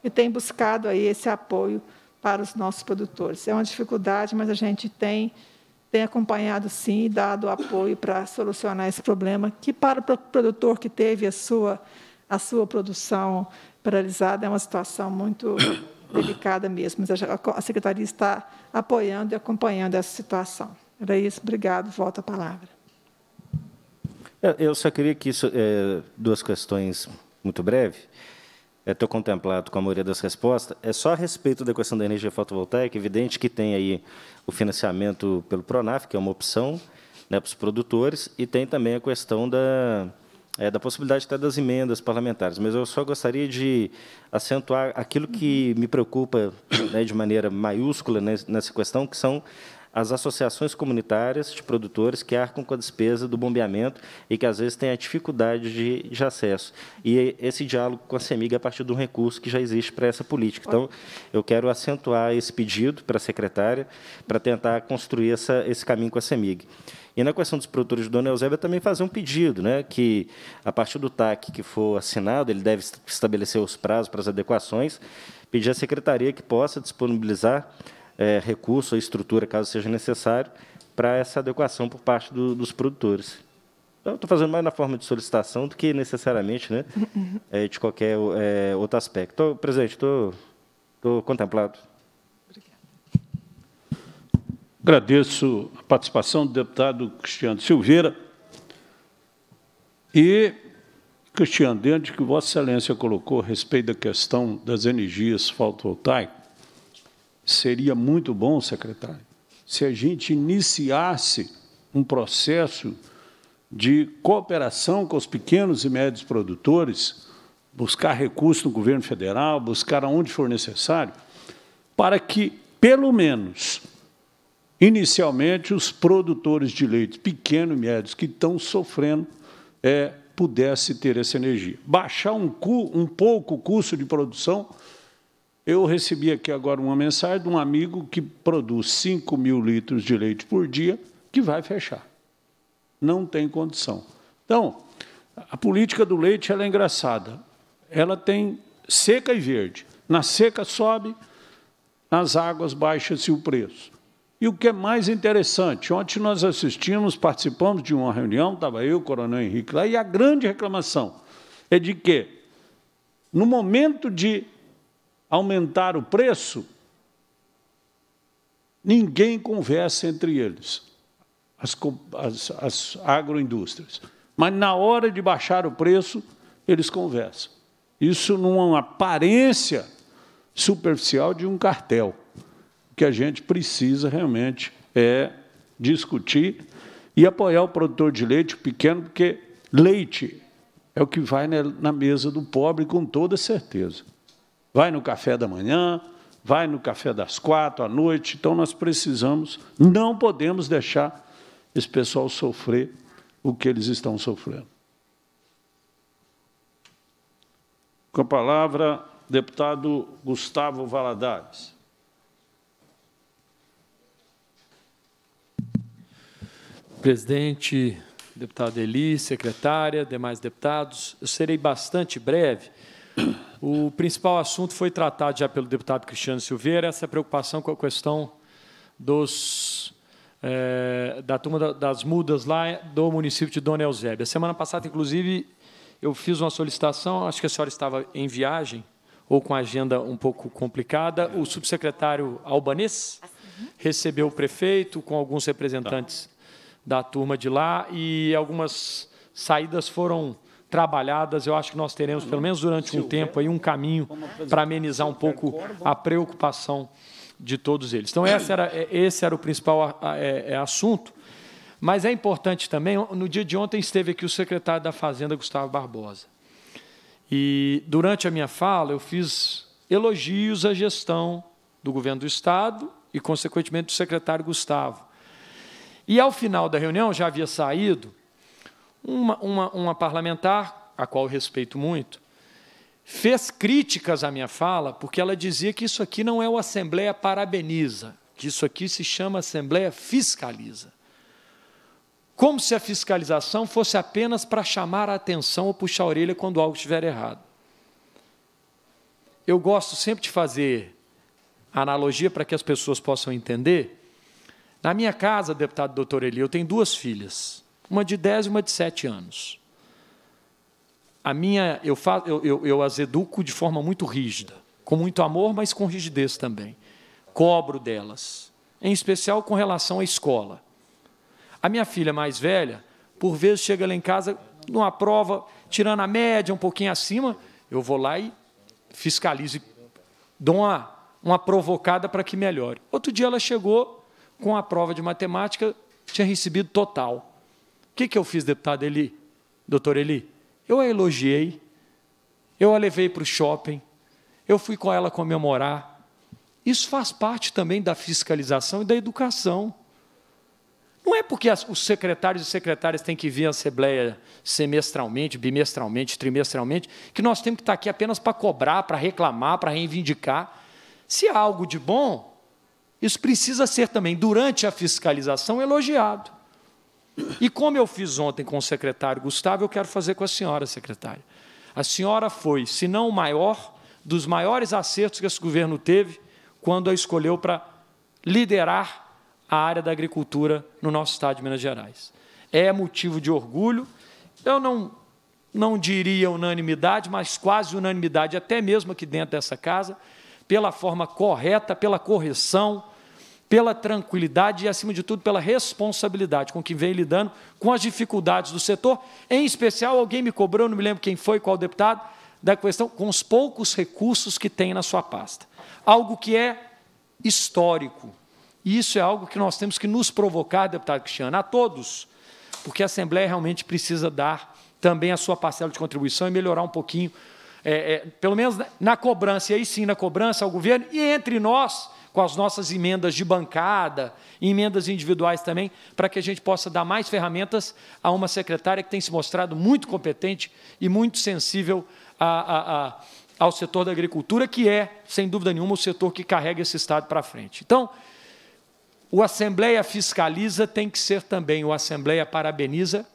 e tem buscado aí esse apoio para os nossos produtores. É uma dificuldade, mas a gente tem, tem acompanhado sim e dado apoio para solucionar esse problema, que para o produtor que teve a sua, a sua produção paralisada é uma situação muito delicada mesmo, mas a Secretaria está apoiando e acompanhando essa situação. Era isso, obrigado, volto a palavra.
É, eu só queria que isso, é, duas questões muito breves estou contemplado com a maioria das respostas. É só a respeito da questão da energia fotovoltaica, evidente que tem aí o financiamento pelo Pronaf, que é uma opção né, para os produtores, e tem também a questão da, é, da possibilidade até das emendas parlamentares. Mas eu só gostaria de acentuar aquilo que me preocupa né, de maneira maiúscula nessa questão, que são as associações comunitárias de produtores que arcam com a despesa do bombeamento e que às vezes têm a dificuldade de, de acesso. E esse diálogo com a CEMIG é a partir de um recurso que já existe para essa política. Então, eu quero acentuar esse pedido para a secretária para tentar construir essa, esse caminho com a CEMIG. E na questão dos produtores de Dona Eusébia, também fazer um pedido, né, que a partir do TAC que for assinado, ele deve estabelecer os prazos para as adequações, pedir à secretaria que possa disponibilizar é, recurso ou estrutura, caso seja necessário, para essa adequação por parte do, dos produtores. Eu estou fazendo mais na forma de solicitação do que necessariamente né, é, de qualquer é, outro aspecto. Tô, presidente, estou contemplado. Agradeço
a participação do deputado Cristiano Silveira. E, Cristiano, dentro de que Vossa Excelência colocou a respeito da questão das energias fotovoltaicas, Seria muito bom, secretário, se a gente iniciasse um processo de cooperação com os pequenos e médios produtores, buscar recursos no governo federal, buscar aonde for necessário, para que, pelo menos, inicialmente, os produtores de leite pequeno e médios que estão sofrendo é, pudesse ter essa energia. Baixar um, cu, um pouco o custo de produção eu recebi aqui agora uma mensagem de um amigo que produz 5 mil litros de leite por dia, que vai fechar. Não tem condição. Então, a política do leite ela é engraçada. Ela tem seca e verde. Na seca sobe, nas águas baixa-se o preço. E o que é mais interessante, ontem nós assistimos, participamos de uma reunião, estava eu, o coronel Henrique lá, e a grande reclamação é de que, no momento de aumentar o preço, ninguém conversa entre eles, as, as, as agroindústrias. Mas na hora de baixar o preço, eles conversam. Isso numa aparência superficial de um cartel. O que a gente precisa realmente é discutir e apoiar o produtor de leite pequeno, porque leite é o que vai né, na mesa do pobre, com toda certeza vai no café da manhã, vai no café das quatro à noite. Então, nós precisamos, não podemos deixar esse pessoal sofrer o que eles estão sofrendo. Com a palavra, deputado Gustavo Valadares.
Presidente, deputado Eli, secretária, demais deputados, eu serei bastante breve o principal assunto foi tratado já pelo deputado Cristiano Silveira, essa preocupação com a questão dos, é, da turma das mudas lá do município de Dona Eusébia. Semana passada, inclusive, eu fiz uma solicitação, acho que a senhora estava em viagem ou com a agenda um pouco complicada. O subsecretário Albanês recebeu o prefeito com alguns representantes tá. da turma de lá e algumas saídas foram trabalhadas, eu acho que nós teremos, pelo menos durante um tempo, aí, um caminho para amenizar um pouco a preocupação de todos eles. Então, esse era, é, esse era o principal é, é, assunto. Mas é importante também, no dia de ontem esteve aqui o secretário da Fazenda, Gustavo Barbosa. E durante a minha fala, eu fiz elogios à gestão do governo do Estado e, consequentemente, do secretário Gustavo. E ao final da reunião, já havia saído uma, uma, uma parlamentar, a qual respeito muito, fez críticas à minha fala porque ela dizia que isso aqui não é o Assembleia Parabeniza, que isso aqui se chama Assembleia Fiscaliza. Como se a fiscalização fosse apenas para chamar a atenção ou puxar a orelha quando algo estiver errado. Eu gosto sempre de fazer analogia para que as pessoas possam entender. Na minha casa, deputado doutor Eli, eu tenho duas filhas uma de 10 e uma de 7 anos. A minha, eu, faço, eu, eu, eu as educo de forma muito rígida, com muito amor, mas com rigidez também. Cobro delas, em especial com relação à escola. A minha filha mais velha, por vezes, chega lá em casa numa prova, tirando a média, um pouquinho acima, eu vou lá e fiscalizo e dou uma, uma provocada para que melhore. Outro dia ela chegou com a prova de matemática, tinha recebido total. O que, que eu fiz, deputado Eli? Doutor Eli? Eu a elogiei, eu a levei para o shopping, eu fui com ela comemorar. Isso faz parte também da fiscalização e da educação. Não é porque as, os secretários e secretárias têm que vir à Assembleia semestralmente, bimestralmente, trimestralmente, que nós temos que estar aqui apenas para cobrar, para reclamar, para reivindicar. Se há algo de bom, isso precisa ser também, durante a fiscalização, elogiado. E como eu fiz ontem com o secretário Gustavo, eu quero fazer com a senhora, secretária. A senhora foi, se não o maior, dos maiores acertos que esse governo teve quando a escolheu para liderar a área da agricultura no nosso estado de Minas Gerais. É motivo de orgulho. Eu não, não diria unanimidade, mas quase unanimidade, até mesmo aqui dentro dessa casa, pela forma correta, pela correção, pela tranquilidade e, acima de tudo, pela responsabilidade com que vem lidando com as dificuldades do setor. Em especial, alguém me cobrou, não me lembro quem foi, qual deputado, da questão com os poucos recursos que tem na sua pasta. Algo que é histórico. E isso é algo que nós temos que nos provocar, deputado Cristiano, a todos, porque a Assembleia realmente precisa dar também a sua parcela de contribuição e melhorar um pouquinho, é, é, pelo menos na, na cobrança, e aí sim na cobrança ao governo, e entre nós, com as nossas emendas de bancada, emendas individuais também, para que a gente possa dar mais ferramentas a uma secretária que tem se mostrado muito competente e muito sensível a, a, a, ao setor da agricultura, que é, sem dúvida nenhuma, o setor que carrega esse Estado para frente. Então, o Assembleia Fiscaliza tem que ser também o Assembleia Parabeniza,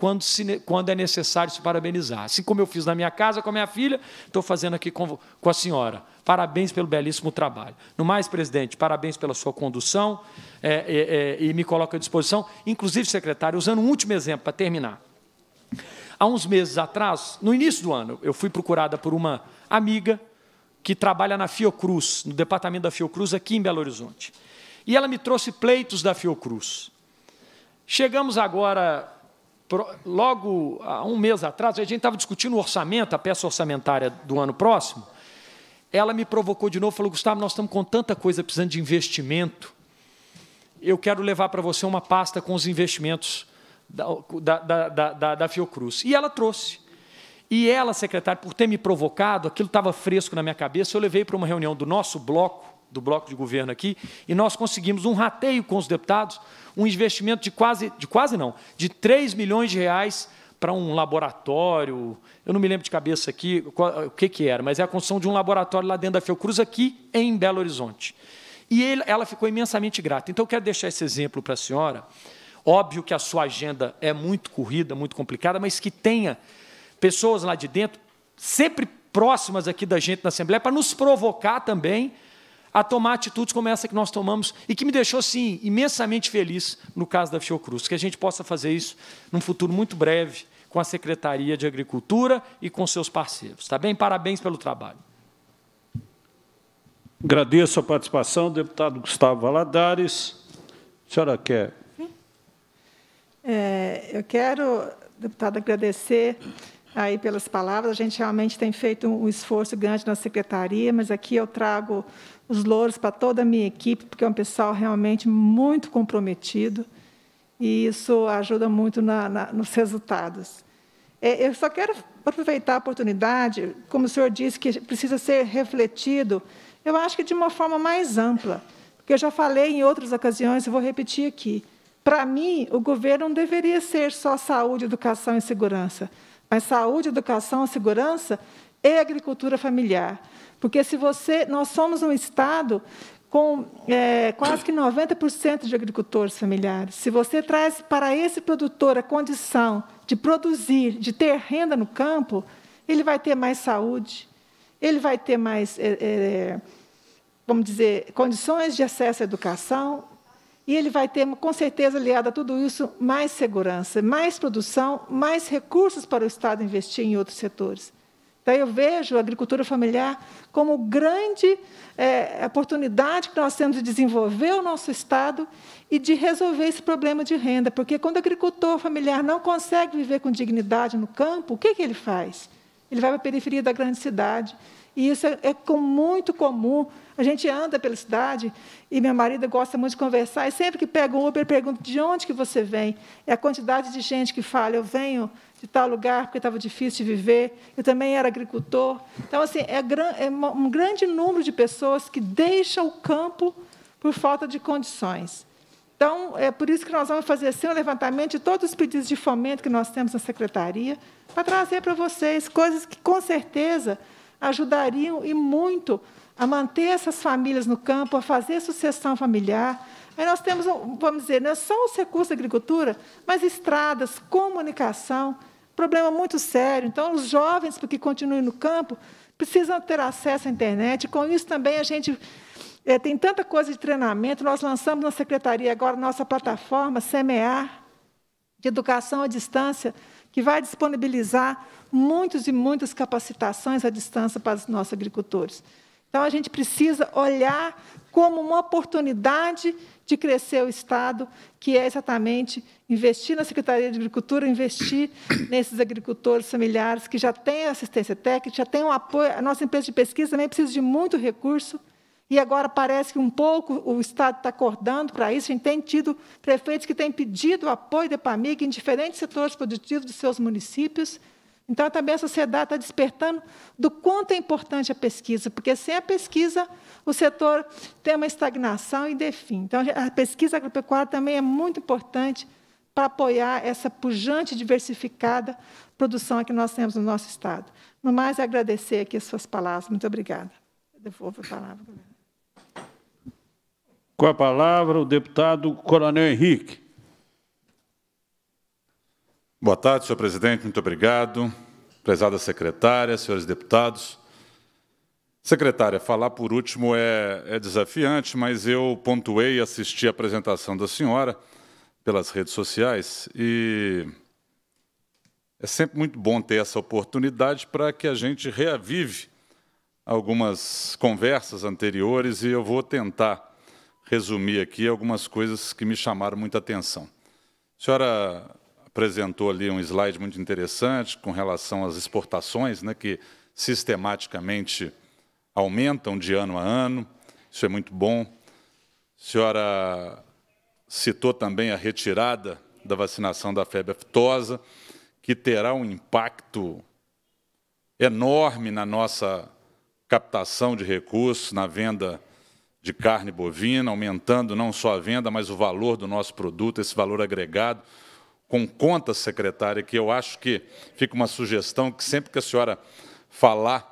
quando, se, quando é necessário se parabenizar. Assim como eu fiz na minha casa com a minha filha, estou fazendo aqui com, com a senhora. Parabéns pelo belíssimo trabalho. No mais, presidente, parabéns pela sua condução é, é, é, e me coloco à disposição. Inclusive, secretário, usando um último exemplo para terminar. Há uns meses atrás, no início do ano, eu fui procurada por uma amiga que trabalha na Fiocruz, no departamento da Fiocruz, aqui em Belo Horizonte. E ela me trouxe pleitos da Fiocruz. Chegamos agora logo há um mês atrás, a gente estava discutindo o orçamento, a peça orçamentária do ano próximo. Ela me provocou de novo, falou: Gustavo, nós estamos com tanta coisa precisando de investimento. Eu quero levar para você uma pasta com os investimentos da, da, da, da, Fiocruz. E ela trouxe. E ela, secretária, por ter me provocado, aquilo estava fresco na minha cabeça, eu levei para uma reunião do nosso bloco, do bloco de governo aqui, e nós conseguimos um rateio com os deputados um investimento de quase, de quase não, de 3 milhões de reais para um laboratório, eu não me lembro de cabeça aqui qual, o que, que era, mas é a construção de um laboratório lá dentro da Fiocruz, aqui em Belo Horizonte. E ele, ela ficou imensamente grata. Então, eu quero deixar esse exemplo para a senhora. Óbvio que a sua agenda é muito corrida, muito complicada, mas que tenha pessoas lá de dentro, sempre próximas aqui da gente na Assembleia, para nos provocar também a tomar atitudes como essa que nós tomamos e que me deixou, sim, imensamente feliz no caso da Fiocruz. Que a gente possa fazer isso num futuro muito breve com a Secretaria de Agricultura e com seus parceiros. Tá bem? Parabéns pelo trabalho.
Agradeço a participação, deputado Gustavo Valadares. A senhora quer?
É, eu quero, deputado, agradecer aí pelas palavras. A gente realmente tem feito um esforço grande na secretaria, mas aqui eu trago os louros para toda a minha equipe, porque é um pessoal realmente muito comprometido e isso ajuda muito na, na, nos resultados. É, eu só quero aproveitar a oportunidade, como o senhor disse, que precisa ser refletido, eu acho que de uma forma mais ampla, porque eu já falei em outras ocasiões e vou repetir aqui. Para mim, o governo não deveria ser só saúde, educação e segurança, mas saúde, educação, segurança e agricultura familiar. Porque se você, nós somos um estado com é, quase que 90% de agricultores familiares. Se você traz para esse produtor a condição de produzir, de ter renda no campo, ele vai ter mais saúde, ele vai ter mais, é, é, vamos dizer, condições de acesso à educação, e ele vai ter, com certeza, aliado a tudo isso, mais segurança, mais produção, mais recursos para o Estado investir em outros setores. Daí eu vejo a agricultura familiar como grande é, oportunidade que nós temos de desenvolver o nosso Estado e de resolver esse problema de renda. Porque quando o agricultor familiar não consegue viver com dignidade no campo, o que, que ele faz? Ele vai para a periferia da grande cidade e isso é, é com, muito comum. A gente anda pela cidade e meu marido gosta muito de conversar. E sempre que pega um Uber, pergunta de onde que você vem. É a quantidade de gente que fala, eu venho de tal lugar porque estava difícil de viver. Eu também era agricultor. Então, assim, é, gran, é um grande número de pessoas que deixam o campo por falta de condições. Então, é por isso que nós vamos fazer assim, um levantamento de todos os pedidos de fomento que nós temos na secretaria, para trazer para vocês coisas que, com certeza, ajudariam e muito a manter essas famílias no campo, a fazer sucessão familiar. Aí nós temos, vamos dizer, não é só os recursos da agricultura, mas estradas, comunicação, problema muito sério. Então, os jovens, porque continuem no campo, precisam ter acesso à internet. Com isso também a gente é, tem tanta coisa de treinamento. Nós lançamos na secretaria agora nossa plataforma Semear de educação à distância que vai disponibilizar muitos e muitas capacitações à distância para os nossos agricultores. Então, a gente precisa olhar como uma oportunidade de crescer o Estado, que é exatamente investir na Secretaria de Agricultura, investir nesses agricultores familiares que já têm assistência técnica, já têm um apoio. A nossa empresa de pesquisa também precisa de muito recurso. E agora parece que um pouco o Estado está acordando para isso. A gente tem tido prefeitos que têm pedido o apoio da EPAMIG em diferentes setores produtivos dos seus municípios. Então, também a sociedade está despertando do quanto é importante a pesquisa, porque sem a pesquisa, o setor tem uma estagnação e defim. Então, a pesquisa agropecuária também é muito importante para apoiar essa pujante e diversificada produção que nós temos no nosso Estado. No mais, agradecer aqui as suas palavras. Muito obrigada. Eu devolvo a palavra.
Com a palavra, o deputado Coronel Henrique. Boa tarde, senhor presidente. Muito obrigado. Prezada secretária, senhores deputados. Secretária, falar por último é, é desafiante, mas eu pontuei e assisti a apresentação da senhora pelas redes sociais e é sempre muito bom ter essa oportunidade para que a gente reavive algumas conversas anteriores e eu vou tentar resumir aqui algumas coisas que me chamaram muita atenção. A senhora apresentou ali um slide muito interessante com relação às exportações, né, que sistematicamente aumentam de ano a ano. Isso é muito bom. A senhora citou também a retirada da vacinação da febre aftosa, que terá um impacto enorme na nossa captação de recursos, na venda de carne bovina, aumentando não só a venda, mas o valor do nosso produto, esse valor agregado, com conta secretária, que eu acho que fica uma sugestão que sempre que a senhora falar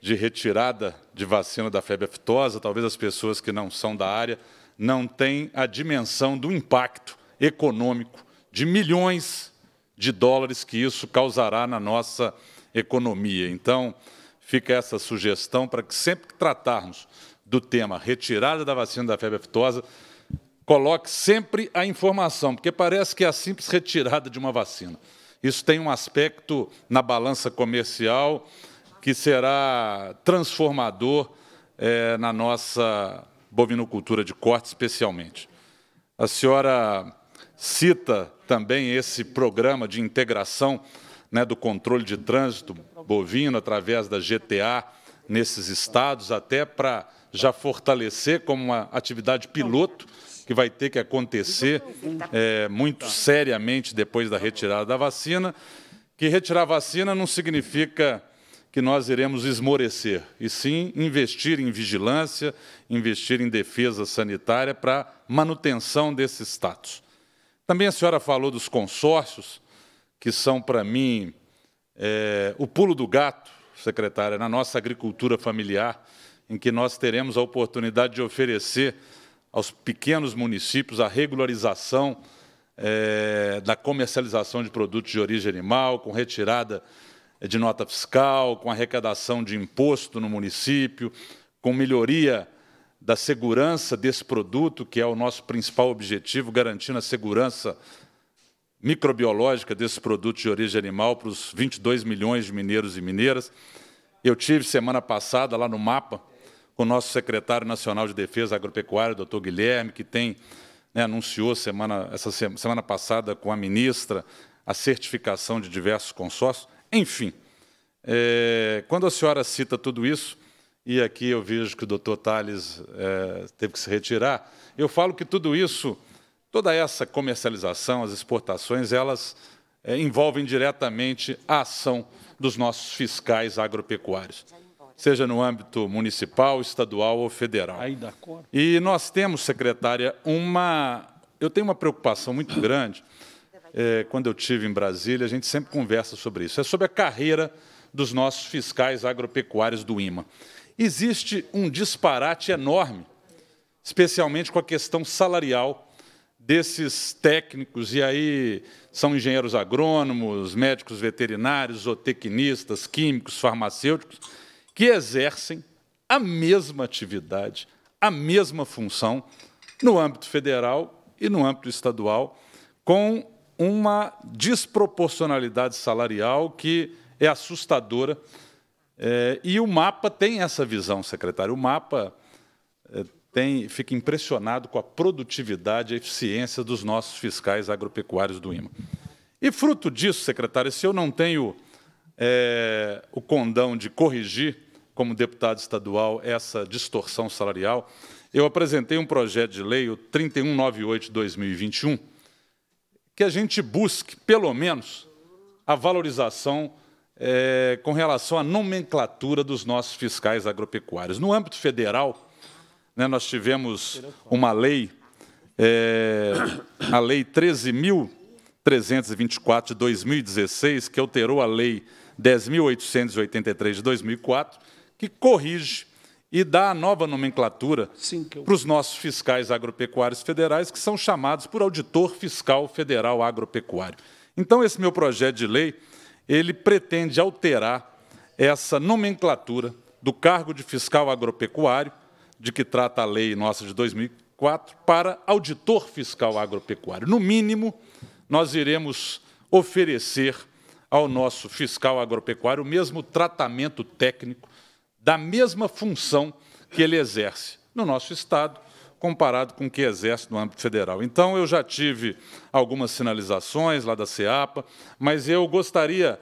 de retirada de vacina da febre aftosa, talvez as pessoas que não são da área não tenham a dimensão do impacto econômico de milhões de dólares que isso causará na nossa economia. Então, fica essa sugestão para que sempre que tratarmos do tema retirada da vacina da febre aftosa, coloque sempre a informação, porque parece que é a simples retirada de uma vacina. Isso tem um aspecto na balança comercial que será transformador é, na nossa bovinocultura de corte, especialmente. A senhora cita também esse programa de integração né, do controle de trânsito bovino através da GTA nesses estados, até para já fortalecer como uma atividade piloto que vai ter que acontecer é, muito seriamente depois da retirada da vacina, que retirar a vacina não significa que nós iremos esmorecer, e sim investir em vigilância, investir em defesa sanitária para manutenção desse status. Também a senhora falou dos consórcios, que são, para mim, é, o pulo do gato, secretária, na nossa agricultura familiar em que nós teremos a oportunidade de oferecer aos pequenos municípios a regularização é, da comercialização de produtos de origem animal, com retirada eh, de nota fiscal, com arrecadação de imposto no município, com melhoria da segurança desse produto, que é o nosso principal objetivo, garantindo a segurança microbiológica desse produto de origem animal para os 22 milhões de mineiros e mineiras. Eu tive semana passada lá no mapa com o nosso secretário nacional de defesa agropecuária, doutor Guilherme, que tem né, anunciou semana, essa semana passada com a ministra a certificação de diversos consórcios. Enfim, é, quando a senhora cita tudo isso, e aqui eu vejo que o doutor Tales é, teve que se retirar, eu falo que tudo isso, toda essa comercialização, as exportações, elas é, envolvem diretamente a ação dos nossos fiscais agropecuários seja no âmbito municipal, estadual ou federal. E nós temos, secretária, uma. Eu tenho uma preocupação muito grande. É, quando eu tive em Brasília, a gente sempre conversa sobre isso. É sobre a carreira dos nossos fiscais agropecuários do IMA. Existe um disparate enorme, especialmente com a questão salarial desses técnicos, e aí são engenheiros agrônomos, médicos veterinários, zootecnistas, químicos, farmacêuticos, que exercem a mesma atividade, a mesma função no âmbito federal e no âmbito estadual, com uma desproporcionalidade salarial que é assustadora. É, e o mapa tem essa visão, secretário. O mapa é, tem, fica impressionado com a produtividade e eficiência dos nossos fiscais agropecuários do IMA. E fruto disso, secretário, se eu não tenho é, o condão de corrigir como deputado estadual, essa distorção salarial, eu apresentei um projeto de lei, o 3198-2021, que a gente busque, pelo menos, a valorização é, com relação à nomenclatura dos nossos fiscais agropecuários. No âmbito federal, né, nós tivemos uma lei, é, a Lei 13.324 de 2016, que alterou a Lei 10.883 de 2004, que corrige e dá a nova nomenclatura para os nossos fiscais agropecuários federais, que são chamados por auditor fiscal federal agropecuário. Então, esse meu projeto de lei, ele pretende alterar essa nomenclatura do cargo de fiscal agropecuário, de que trata a lei nossa de 2004, para auditor fiscal agropecuário. No mínimo, nós iremos oferecer ao nosso fiscal agropecuário o mesmo tratamento técnico da mesma função que ele exerce no nosso Estado, comparado com o que exerce no âmbito federal. Então, eu já tive algumas sinalizações lá da CEAPA, mas eu gostaria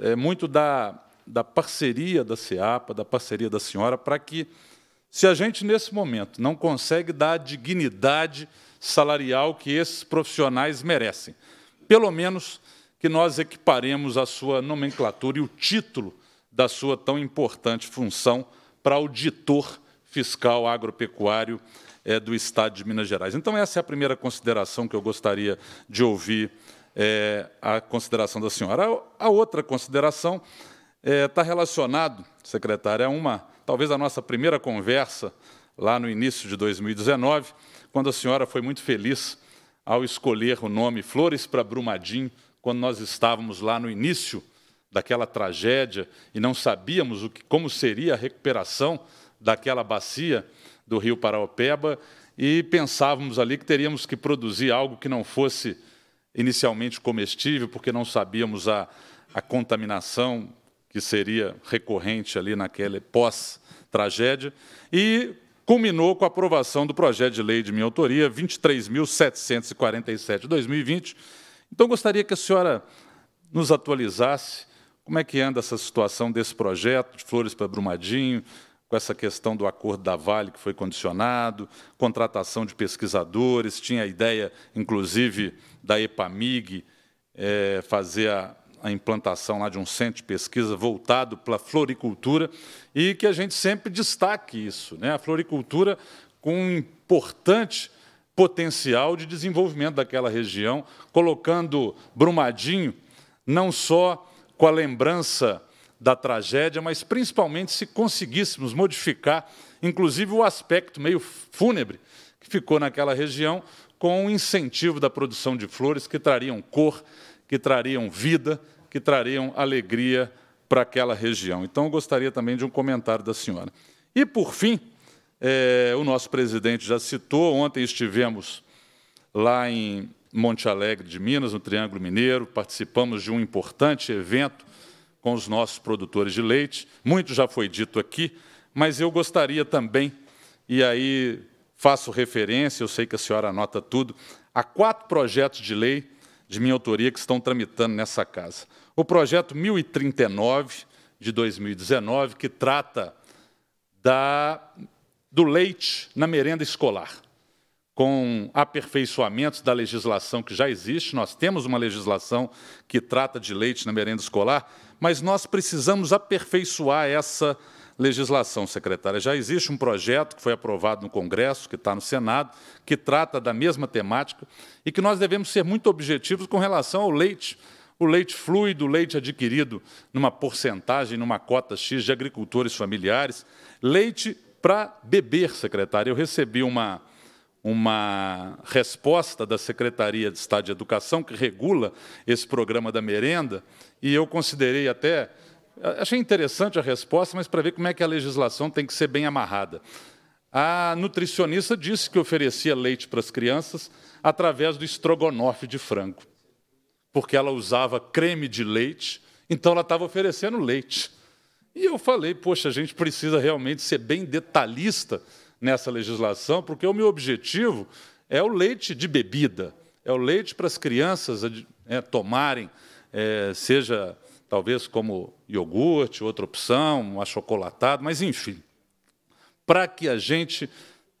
é, muito da, da parceria da CEAPA, da parceria da senhora, para que, se a gente, nesse momento, não consegue dar a dignidade salarial que esses profissionais merecem, pelo menos que nós equiparemos a sua nomenclatura e o título da sua tão importante função para auditor fiscal agropecuário é, do Estado de Minas Gerais. Então, essa é a primeira consideração que eu gostaria de ouvir é, a consideração da senhora. A, outra consideração está eh, é, relacionado, secretária, a uma, talvez a nossa primeira conversa lá no início de 2019, quando a senhora foi muito feliz ao escolher o nome Flores para Brumadinho, quando nós estávamos lá no início daquela tragédia e não sabíamos o que, como seria a recuperação daquela bacia do rio Paraopeba e pensávamos ali que teríamos que produzir algo que não fosse inicialmente comestível, porque não sabíamos a, a contaminação que seria recorrente ali naquela pós-tragédia. E culminou com a aprovação do projeto de lei de minha autoria, 23.747 2020. Então, gostaria que a senhora nos atualizasse como é que anda essa situação desse projeto de Flores para Brumadinho, com essa questão do acordo da Vale que foi condicionado, contratação de pesquisadores, tinha a ideia, inclusive, da EPAMIG é, fazer a, a implantação lá de um centro de pesquisa voltado para a floricultura e que a gente sempre destaque isso, né? a floricultura com um importante potencial de desenvolvimento daquela região, colocando Brumadinho não só com a lembrança da tragédia, mas principalmente se conseguíssemos modificar, inclusive, o aspecto meio fúnebre que ficou naquela região, com o incentivo da produção de flores que trariam cor, que trariam vida, que trariam alegria para aquela região. Então, eu gostaria também de um comentário da senhora. E, por fim, é, o nosso presidente já citou, ontem estivemos lá em Monte Alegre de Minas, no Triângulo Mineiro. Participamos de um importante evento com os nossos produtores de leite. Muito já foi dito aqui, mas eu gostaria também, e aí faço referência, eu sei que a senhora anota tudo, a quatro projetos de lei de minha autoria que estão tramitando nessa casa. O projeto 1039 de 2019, que trata da, do leite na merenda escolar com aperfeiçoamentos da legislação que já existe. Nós temos uma legislação que trata de leite na merenda escolar, mas nós precisamos aperfeiçoar essa legislação, secretária. Já existe um projeto que foi aprovado no Congresso, que está no Senado, que trata da mesma temática e que nós devemos ser muito objetivos com relação ao leite. O leite fluido, o leite adquirido numa porcentagem, numa cota X de agricultores familiares, leite para beber, secretária. Eu recebi uma, uma resposta da Secretaria de Estado de Educação, que regula esse programa da merenda, e eu considerei até. Achei interessante a resposta, mas para ver como é que a legislação tem que ser bem amarrada. A nutricionista disse que oferecia leite para as crianças através do estrogonofe de frango, porque ela usava creme de leite, então ela estava oferecendo leite. E eu falei, poxa, a gente precisa realmente ser bem detalhista nessa legislação, porque o meu objetivo é o leite de bebida, é o leite para as crianças é, né, tomarem, é, seja talvez como iogurte, outra opção, um achocolatado, mas enfim, para que a gente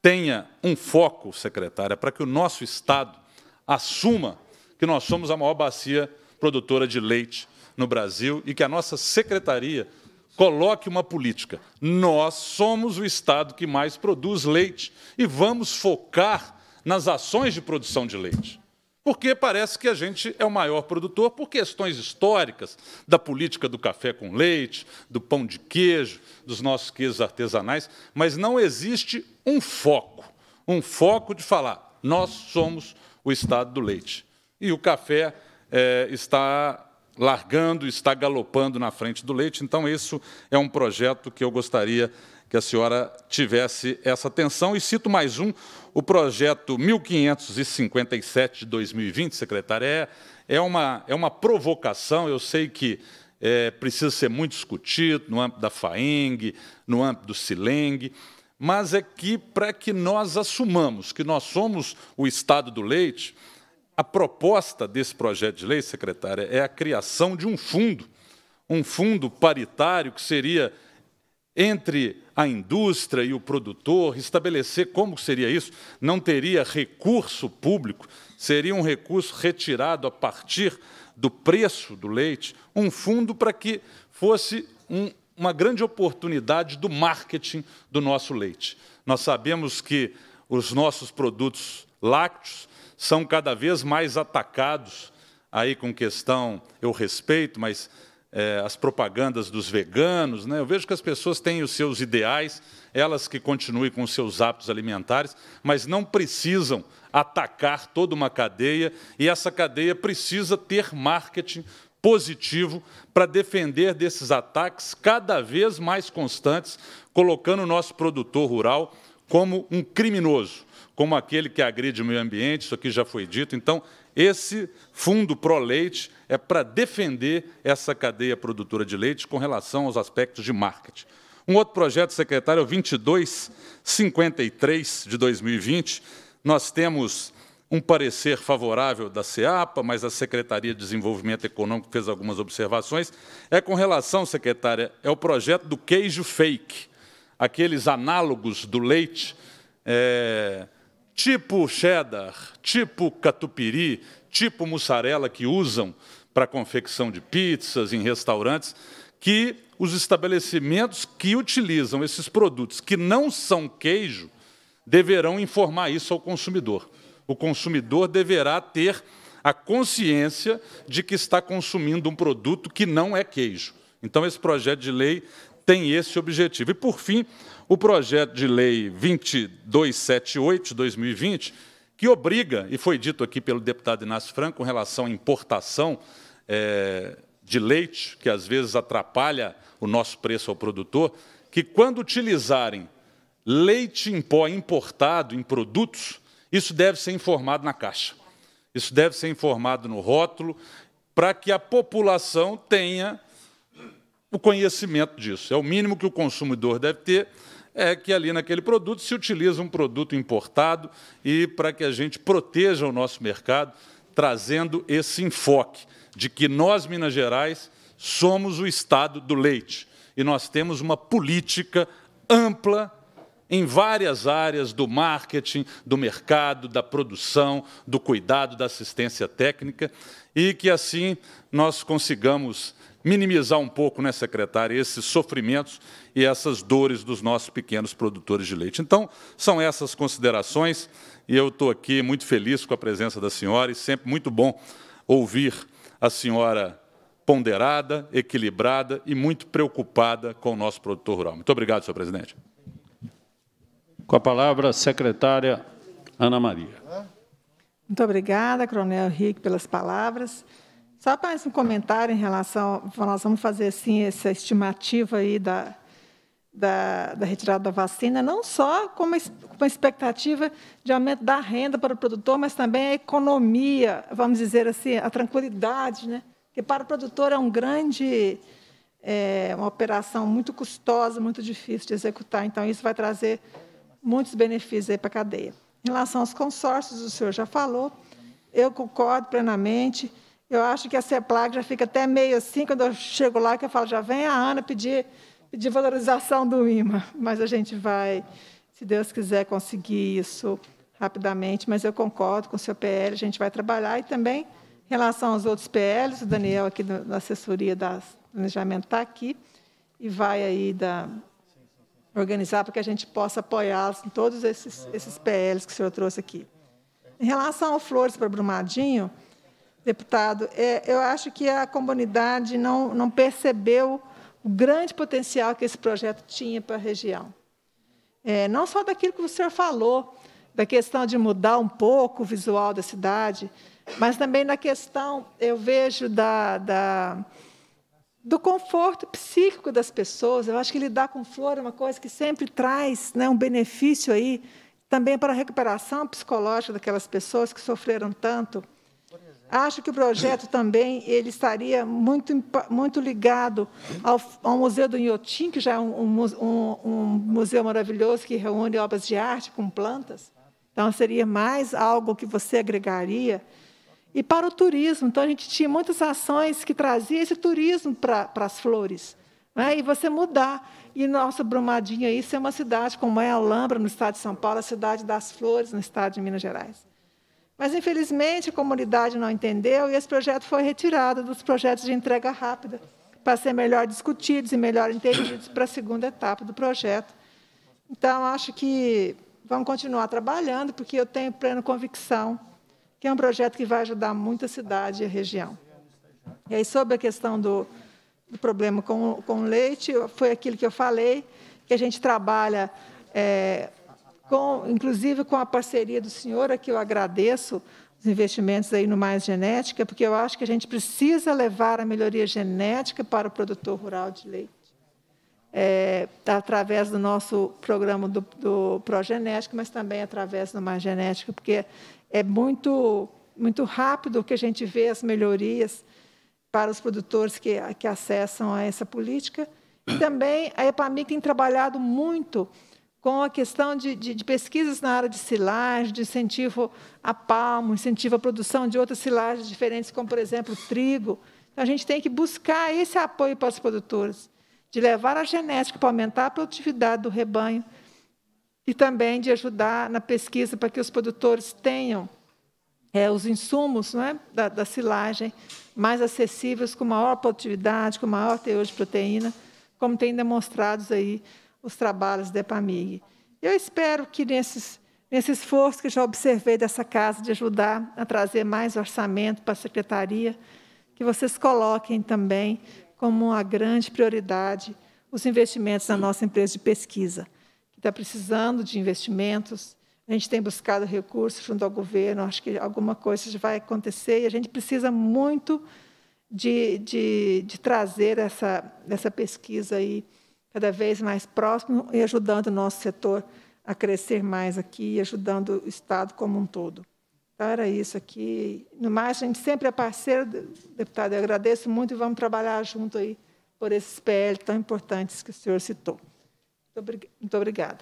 tenha um foco, secretária, para que o nosso Estado assuma que nós somos a maior bacia produtora de leite no Brasil e que a nossa secretaria Coloque uma política. Nós somos o Estado que mais produz leite e vamos focar nas ações de produção de leite. Porque parece que a gente é o maior produtor por questões históricas da política do café com leite, do pão de queijo, dos nossos queijos artesanais, mas não existe um foco um foco de falar: nós somos o Estado do leite. E o café é, está largando, está galopando na frente do leite. Então, isso é um projeto que eu gostaria que a senhora tivesse essa atenção. E cito mais um, o projeto 1557 de 2020, secretária, é, é, uma, é uma provocação, eu sei que é, precisa ser muito discutido no âmbito da FAENG, no âmbito do SILENG, mas é que para que nós assumamos que nós somos o Estado do leite, a proposta desse projeto de lei, secretária, é a criação de um fundo, um fundo paritário que seria entre a indústria e o produtor, estabelecer como seria isso, não teria recurso público, seria um recurso retirado a partir do preço do leite, um fundo para que fosse um, uma grande oportunidade do marketing do nosso leite. Nós sabemos que os nossos produtos lácteos são cada vez mais atacados aí com questão, eu respeito, mas é, as propagandas dos veganos. Né? Eu vejo que as pessoas têm os seus ideais, elas que continuem com os seus hábitos alimentares, mas não precisam atacar toda uma cadeia, e essa cadeia precisa ter marketing positivo para defender desses ataques cada vez mais constantes, colocando o nosso produtor rural como um criminoso, como aquele que agride o meio ambiente, isso aqui já foi dito. Então, esse fundo pró-leite é para defender essa cadeia produtora de leite com relação aos aspectos de marketing. Um outro projeto, secretário, é o 2253 de 2020. Nós temos um parecer favorável da SEAPA, mas a Secretaria de Desenvolvimento Econômico fez algumas observações. É com relação, secretária, é o projeto do queijo fake, aqueles análogos do leite. É tipo cheddar, tipo catupiry, tipo mussarela que usam para confecção de pizzas em restaurantes, que os estabelecimentos que utilizam esses produtos que não são queijo deverão informar isso ao consumidor. O consumidor deverá ter a consciência de que está consumindo um produto que não é queijo. Então, esse projeto de lei tem esse objetivo. E, por fim, o projeto de lei 2278 de 2020, que obriga, e foi dito aqui pelo deputado Inácio Franco, com relação à importação é, de leite, que às vezes atrapalha o nosso preço ao produtor, que quando utilizarem leite em pó importado em produtos, isso deve ser informado na caixa. Isso deve ser informado no rótulo, para que a população tenha o conhecimento disso. É o mínimo que o consumidor deve ter é que ali naquele produto se utiliza um produto importado e para que a gente proteja o nosso mercado, trazendo esse enfoque de que nós, Minas Gerais, somos o estado do leite e nós temos uma política ampla em várias áreas do marketing, do mercado, da produção, do cuidado, da assistência técnica, e que assim nós consigamos minimizar um pouco, né, secretária, esses sofrimentos e essas dores dos nossos pequenos produtores de leite. Então, são essas considerações e eu estou aqui muito feliz com a presença da senhora e sempre muito bom ouvir a senhora ponderada, equilibrada e muito preocupada com o nosso produtor rural. Muito obrigado, senhor presidente. Com a palavra, secretária Ana Maria.
Muito obrigada, Coronel Henrique, pelas palavras. Só mais um comentário em relação, nós vamos fazer assim essa estimativa aí da, da, da, retirada da vacina, não só com uma, com uma expectativa de aumento da renda para o produtor, mas também a economia, vamos dizer assim, a tranquilidade, né? que para o produtor é um grande, é, uma operação muito custosa, muito difícil de executar. Então, isso vai trazer muitos benefícios para a cadeia. Em relação aos consórcios, o senhor já falou, eu concordo plenamente. Eu acho que a CEPLAC já fica até meio assim, quando eu chego lá, que eu falo, já vem a Ana pedir, pedir valorização do IMA. Mas a gente vai, se Deus quiser, conseguir isso rapidamente. Mas eu concordo com o seu PL, a gente vai trabalhar. E também, em relação aos outros PLs, o Daniel aqui da assessoria do planejamento está aqui e vai aí da, organizar para que a gente possa apoiá-los em todos esses, esses PLs que o senhor trouxe aqui. Em relação ao Flores para Brumadinho deputado, é, eu acho que a comunidade não, não percebeu o grande potencial que esse projeto tinha para a região. É, não só daquilo que o senhor falou, da questão de mudar um pouco o visual da cidade, mas também na questão, eu vejo, da, da, do conforto psíquico das pessoas. Eu acho que lidar com flor é uma coisa que sempre traz né, um benefício aí, também para a recuperação psicológica daquelas pessoas que sofreram tanto. Acho que o projeto também ele estaria muito, muito ligado ao, ao Museu do Inhotim, que já é um, um, um museu maravilhoso que reúne obras de arte com plantas. Então, seria mais algo que você agregaria. E para o turismo, então, a gente tinha muitas ações que traziam esse turismo para, para as flores. Né? E você mudar. E nossa Brumadinho, isso é uma cidade como é a Alhambra, no estado de São Paulo, a cidade das flores, no estado de Minas Gerais. Mas, infelizmente, a comunidade não entendeu e esse projeto foi retirado dos projetos de entrega rápida, para ser melhor discutidos e melhor entendidos para a segunda etapa do projeto. Então, acho que vamos continuar trabalhando, porque eu tenho plena convicção que é um projeto que vai ajudar muito a cidade e a região. E aí, sobre a questão do, do problema com, com leite, foi aquilo que eu falei, que a gente trabalha é, com, inclusive com a parceria do senhor, a que eu agradeço os investimentos aí no Mais Genética, porque eu acho que a gente precisa levar a melhoria genética para o produtor rural de leite. É, através do nosso programa do, do Progenética, mas também através do Mais Genética, porque é muito, muito rápido que a gente vê as melhorias para os produtores que, que acessam a essa política. E também a EPAMIC tem trabalhado muito com a questão de, de, de pesquisas na área de silagem, de incentivo a palmo, incentivo à produção de outras silagens diferentes, como, por exemplo, trigo. Então, a gente tem que buscar esse apoio para os produtores, de levar a genética para aumentar a produtividade do rebanho e também de ajudar na pesquisa para que os produtores tenham é, os insumos não é, da, da, silagem mais acessíveis, com maior produtividade, com maior teor de proteína, como tem demonstrados aí os trabalhos da EPAMIG. Eu espero que nesses, nesse esforço que já observei dessa casa de ajudar a trazer mais orçamento para a secretaria, que vocês coloquem também como uma grande prioridade os investimentos na nossa empresa de pesquisa, que está precisando de investimentos. A gente tem buscado recursos junto ao governo, acho que alguma coisa já vai acontecer e a gente precisa muito de, de, de trazer essa, essa pesquisa aí cada vez mais próximo e ajudando o nosso setor a crescer mais aqui e ajudando o Estado como um todo. Então, era isso aqui. No mais, a gente sempre é parceiro, deputado, eu agradeço muito e vamos trabalhar junto aí por esses PL tão importantes que o senhor citou. Muito obrigada.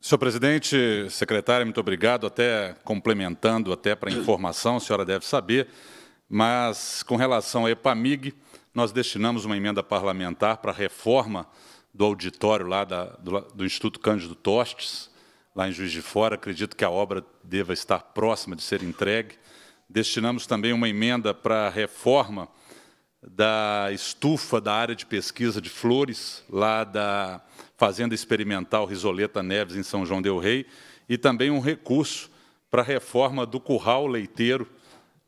Senhor presidente, secretário, muito obrigado. Até complementando, até para informação, a senhora deve saber, mas com relação à EPAMIG, nós destinamos uma emenda parlamentar para a reforma do auditório lá da, do, do, Instituto Cândido Tostes, lá em Juiz de Fora. Acredito que a obra deva estar próxima de ser entregue. Destinamos também uma emenda para a reforma da estufa da área de pesquisa de flores, lá da Fazenda Experimental Risoleta Neves, em São João del Rei, e também um recurso para a reforma do curral leiteiro,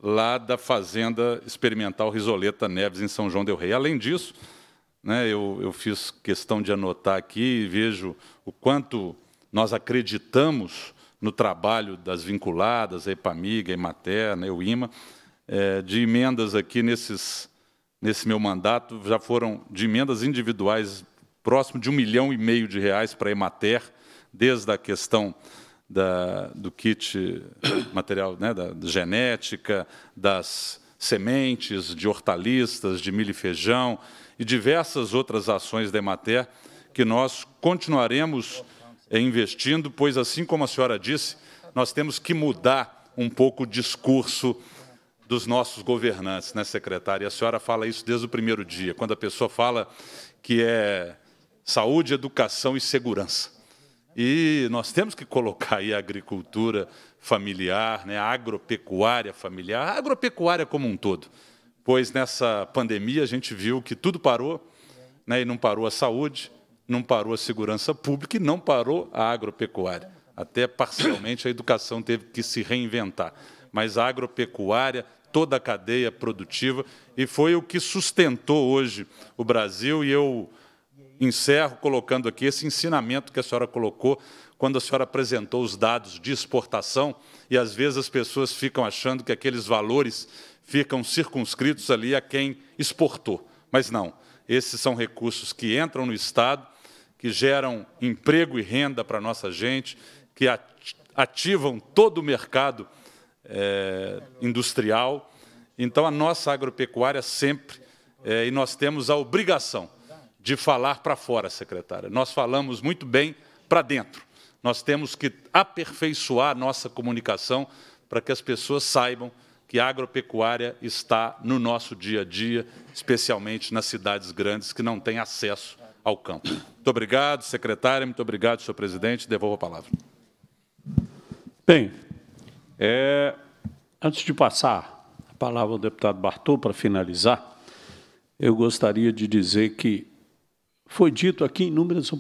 lá da Fazenda Experimental Risoleta Neves, em São João del Rei. Além disso, né, eu, eu fiz questão de anotar aqui e vejo o quanto nós acreditamos no trabalho das vinculadas, a EPAMIGA, a EMATER, né, o IMA, é, de emendas aqui nesses, nesse meu mandato, já foram de emendas individuais próximo de um milhão e meio de reais para a EMATER, desde a questão da, do kit material, né, da, da genética, das sementes de hortaliças, de milho e feijão e diversas outras ações da Emater que nós continuaremos investindo, pois, assim como a senhora disse, nós temos que mudar um pouco o discurso dos nossos governantes, né, secretária? E a senhora fala isso desde o primeiro dia, quando a pessoa fala que é saúde, educação e segurança. E nós temos que colocar aí a agricultura familiar, né, a agropecuária familiar, a agropecuária como um todo. Pois nessa pandemia a gente viu que tudo parou, né, e não parou a saúde, não parou a segurança pública e não parou a agropecuária. Até parcialmente a educação teve que se reinventar. Mas a agropecuária, toda a cadeia produtiva, e foi o que sustentou hoje o Brasil, e eu encerro colocando aqui esse ensinamento que a senhora colocou quando a senhora apresentou os dados de exportação, e às vezes as pessoas ficam achando que aqueles valores ficam circunscritos ali a quem exportou. Mas não, esses são recursos que entram no Estado, que geram emprego e renda para a nossa gente, que ativam todo o mercado é, industrial. Então, a nossa agropecuária sempre, é, e nós temos a obrigação de falar para fora, secretária. Nós falamos muito bem para dentro. Nós temos que aperfeiçoar nossa comunicação para que as pessoas saibam que a agropecuária está no nosso dia a dia, especialmente nas cidades grandes que não têm acesso ao campo. Muito obrigado, secretária, muito obrigado, senhor presidente. Devolvo a palavra. Bem, é, antes de
passar a palavra ao deputado Bartô para finalizar, eu gostaria de dizer que foi dito aqui inúmeras,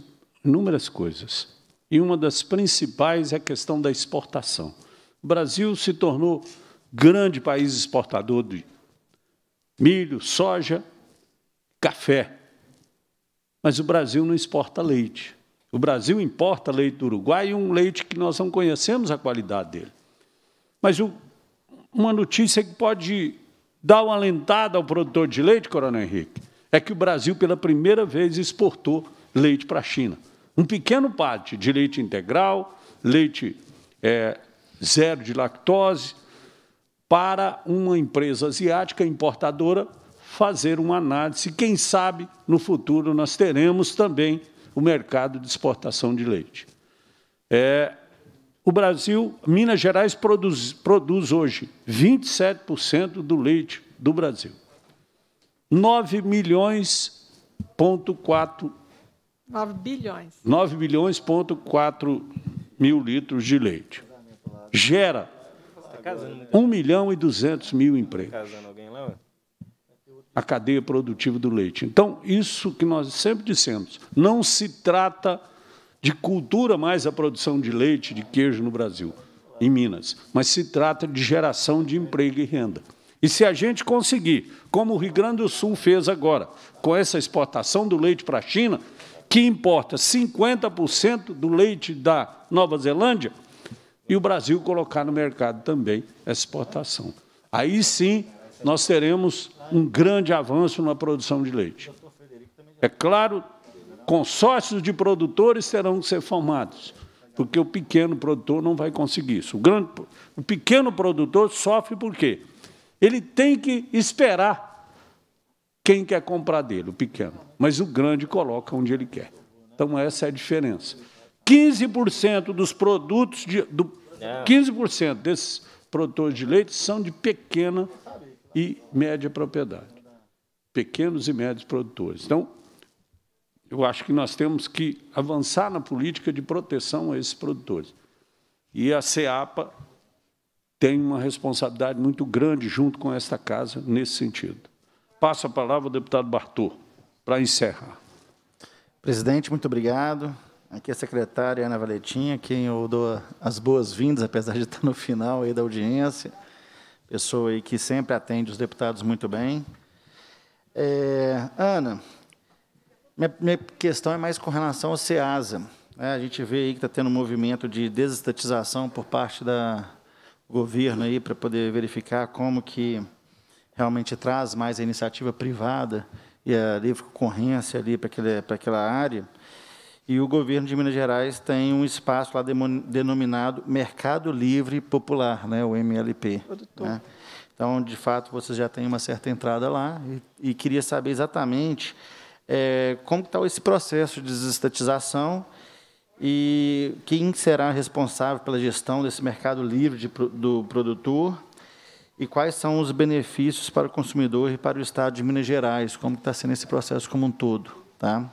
inúmeras coisas. E uma das principais é a questão da exportação. O Brasil se tornou grande país exportador de milho, soja, café. Mas o Brasil não exporta leite. O Brasil importa leite do Uruguai e um leite que nós não conhecemos a qualidade dele. Mas o, uma notícia que pode dar uma alentada ao produtor de leite, Coronel Henrique, é que o Brasil, pela primeira vez, exportou leite para a China. Um pequeno parte de leite integral, leite é, zero de lactose, para uma empresa asiática importadora fazer uma análise. Quem sabe no futuro nós teremos também o mercado de exportação de leite. É, o Brasil, Minas Gerais, produz, produz hoje 27% do leite do Brasil. 9 milhões ponto 4
9 bilhões.
9 bilhões ponto 4 mil litros de leite. Gera 1 milhão e 200 mil empregos. A cadeia produtiva do leite. Então, isso que nós sempre dissemos, não se trata de cultura mais a produção de leite, de queijo no Brasil, em Minas, mas se trata de geração de emprego e renda. E se a gente conseguir, como o Rio Grande do Sul fez agora, com essa exportação do leite para a China, que importa 50% do leite da Nova Zelândia, e o Brasil colocar no mercado também essa exportação. Aí sim nós teremos um grande avanço na produção de leite. É claro, consórcios de produtores terão que ser formados, porque o pequeno produtor não vai conseguir isso. O, grande, o pequeno produtor sofre por quê? Ele tem que esperar quem quer comprar dele, o pequeno. Mas o grande coloca onde ele quer. Então, essa é a diferença. 15% dos produtos, de, do, 15% é. desses produtores de leite são de pequena e média propriedade. Pequenos e médios produtores. Então, eu acho que nós temos que avançar na política de proteção a esses produtores. E a CEAPA tem uma responsabilidade muito
grande junto com esta casa nesse sentido. Passo a
palavra ao deputado Bartô, para
encerrar. Presidente, muito obrigado. Aqui a secretária Ana Valetinha, quem eu dou as boas-vindas, apesar de estar no final aí da audiência. Pessoa aí que sempre atende os deputados muito bem. É, Ana, minha, minha, questão é mais com relação ao SEASA. É, né? a gente vê aí que está tendo um movimento de desestatização por parte da, governo aí para poder verificar como que realmente traz mais a iniciativa privada e a livre concorrência ali para aquela, para aquela área. E o governo de Minas Gerais tem um espaço lá denominado Mercado Livre Popular, né, o MLP. Né? Então, de fato, vocês já têm uma certa entrada lá e, e queria saber exatamente é, como está esse processo de desestatização e quem será responsável pela gestão desse mercado livre de, do produtor e quais são os benefícios para o consumidor e para o Estado de Minas Gerais, como está sendo esse processo como um todo. Tá?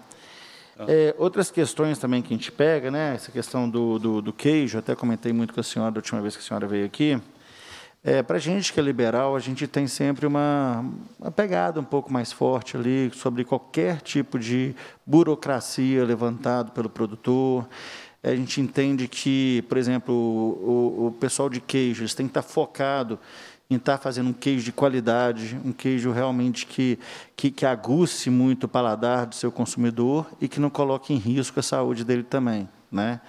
Ah. É, outras questões também que a gente pega, né? essa questão do, do, do queijo, até comentei muito com a senhora da última vez que a senhora veio aqui, é, para a gente que é liberal, a gente tem sempre uma, uma, pegada um pouco mais forte ali sobre qualquer tipo de burocracia levantado pelo produtor. É, a gente entende que, por exemplo, o, o pessoal de queijos tem que estar tá focado em estar tá fazendo um queijo de qualidade, um queijo realmente que, que, que aguce muito o paladar do seu consumidor e que não coloque em risco a saúde dele também. Né?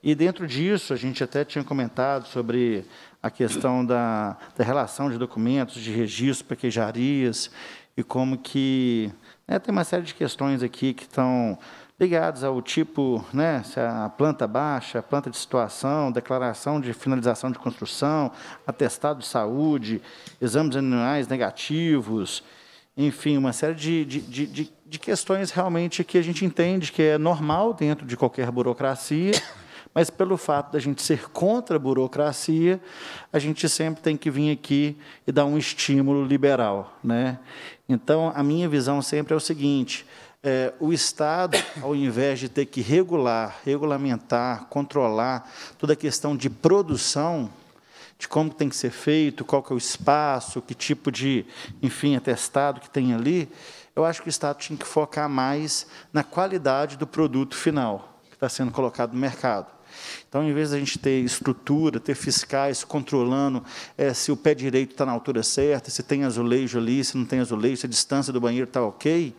E dentro disso, a gente até tinha comentado sobre a questão da, da relação de documentos, de registro, pequejarias, e como que... Né, tem uma série de questões aqui que estão ligados ao tipo, né, se a planta baixa, a planta de situação, declaração de finalização de construção, atestado de saúde, exames anuais negativos, enfim, uma série de, de, de, de questões realmente que a gente entende que é normal dentro de qualquer burocracia mas pelo fato da gente ser contra a burocracia, a gente sempre tem que vir aqui e dar um estímulo liberal, né? Então, a minha visão sempre é o seguinte: é, o Estado, ao invés de ter que regular, regulamentar, controlar toda a questão de produção, de como tem que ser feito, qual que é o espaço, que tipo de, enfim, atestado que tem ali, eu acho que o Estado tinha que focar mais na qualidade do produto final que está sendo colocado no mercado. Então, em vez da gente ter estrutura, ter fiscais controlando é, se o pé direito está na altura certa, se tem azulejo ali, se não tem azulejo, se a distância do banheiro está ok,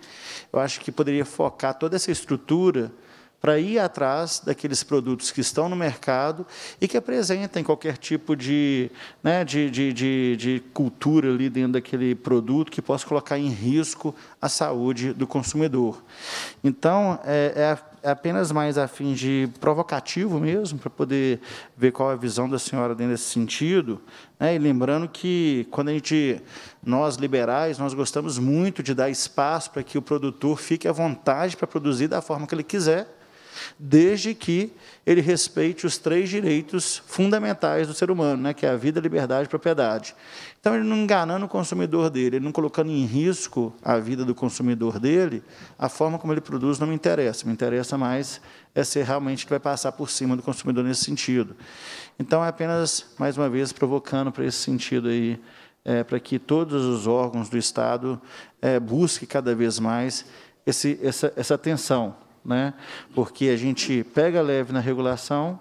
eu acho que poderia focar toda essa estrutura para ir atrás daqueles produtos que estão no mercado e que apresentem qualquer tipo de, né, de, de, de, de, cultura ali dentro daquele produto que possa colocar em risco a saúde do consumidor. Então, é, é é apenas mais a fim de provocativo mesmo, para poder ver qual é a visão da senhora dentro desse sentido. Né? E lembrando que, quando a gente, nós liberais, nós gostamos muito de dar espaço para que o produtor fique à vontade para produzir da forma que ele quiser, desde que ele respeite os três direitos fundamentais do ser humano, né, que é a vida, a liberdade e propriedade. Então, ele não enganando o consumidor dele, ele não colocando em risco a vida do consumidor dele, a forma como ele produz não me interessa. Me interessa mais é ser realmente que vai passar por cima do consumidor nesse sentido. Então, é apenas, mais uma vez, provocando para esse sentido aí, é, para que todos os órgãos do Estado é, busquem cada vez mais esse, essa, essa atenção né? porque a gente pega leve na regulação,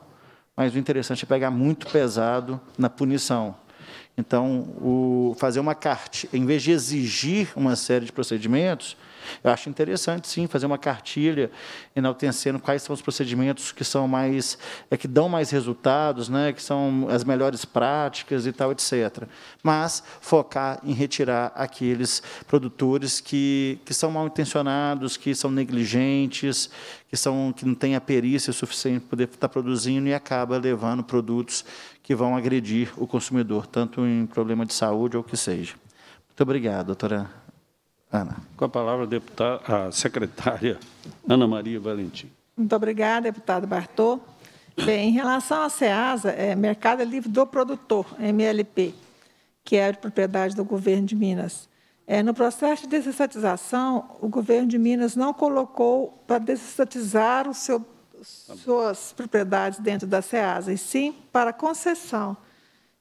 mas o interessante é pegar muito pesado na punição. Então, o, fazer uma CART, em vez de exigir uma série de procedimentos, eu acho interessante, sim, fazer uma cartilha enaltecendo quais são os procedimentos que são mais, é, que dão mais resultados, né, que são as melhores práticas e tal, etc. Mas focar em retirar aqueles produtores que, que são mal intencionados, que são negligentes, que, são, que não têm a perícia suficiente para poder estar tá produzindo e acaba levando produtos que vão agredir o consumidor, tanto em problema de saúde ou o que seja. Muito obrigado, doutora.
Ana. Com a palavra, a, deputada, a secretária Ana Maria Valentim.
Muito obrigada, deputado Bartô. Bem, em relação à SEASA, é Mercado é Livre do Produtor, MLP, que é de propriedade do governo de Minas. É, no processo de desestatização, o governo de Minas não colocou para desestatizar seu, suas propriedades dentro da SEASA, e sim para concessão,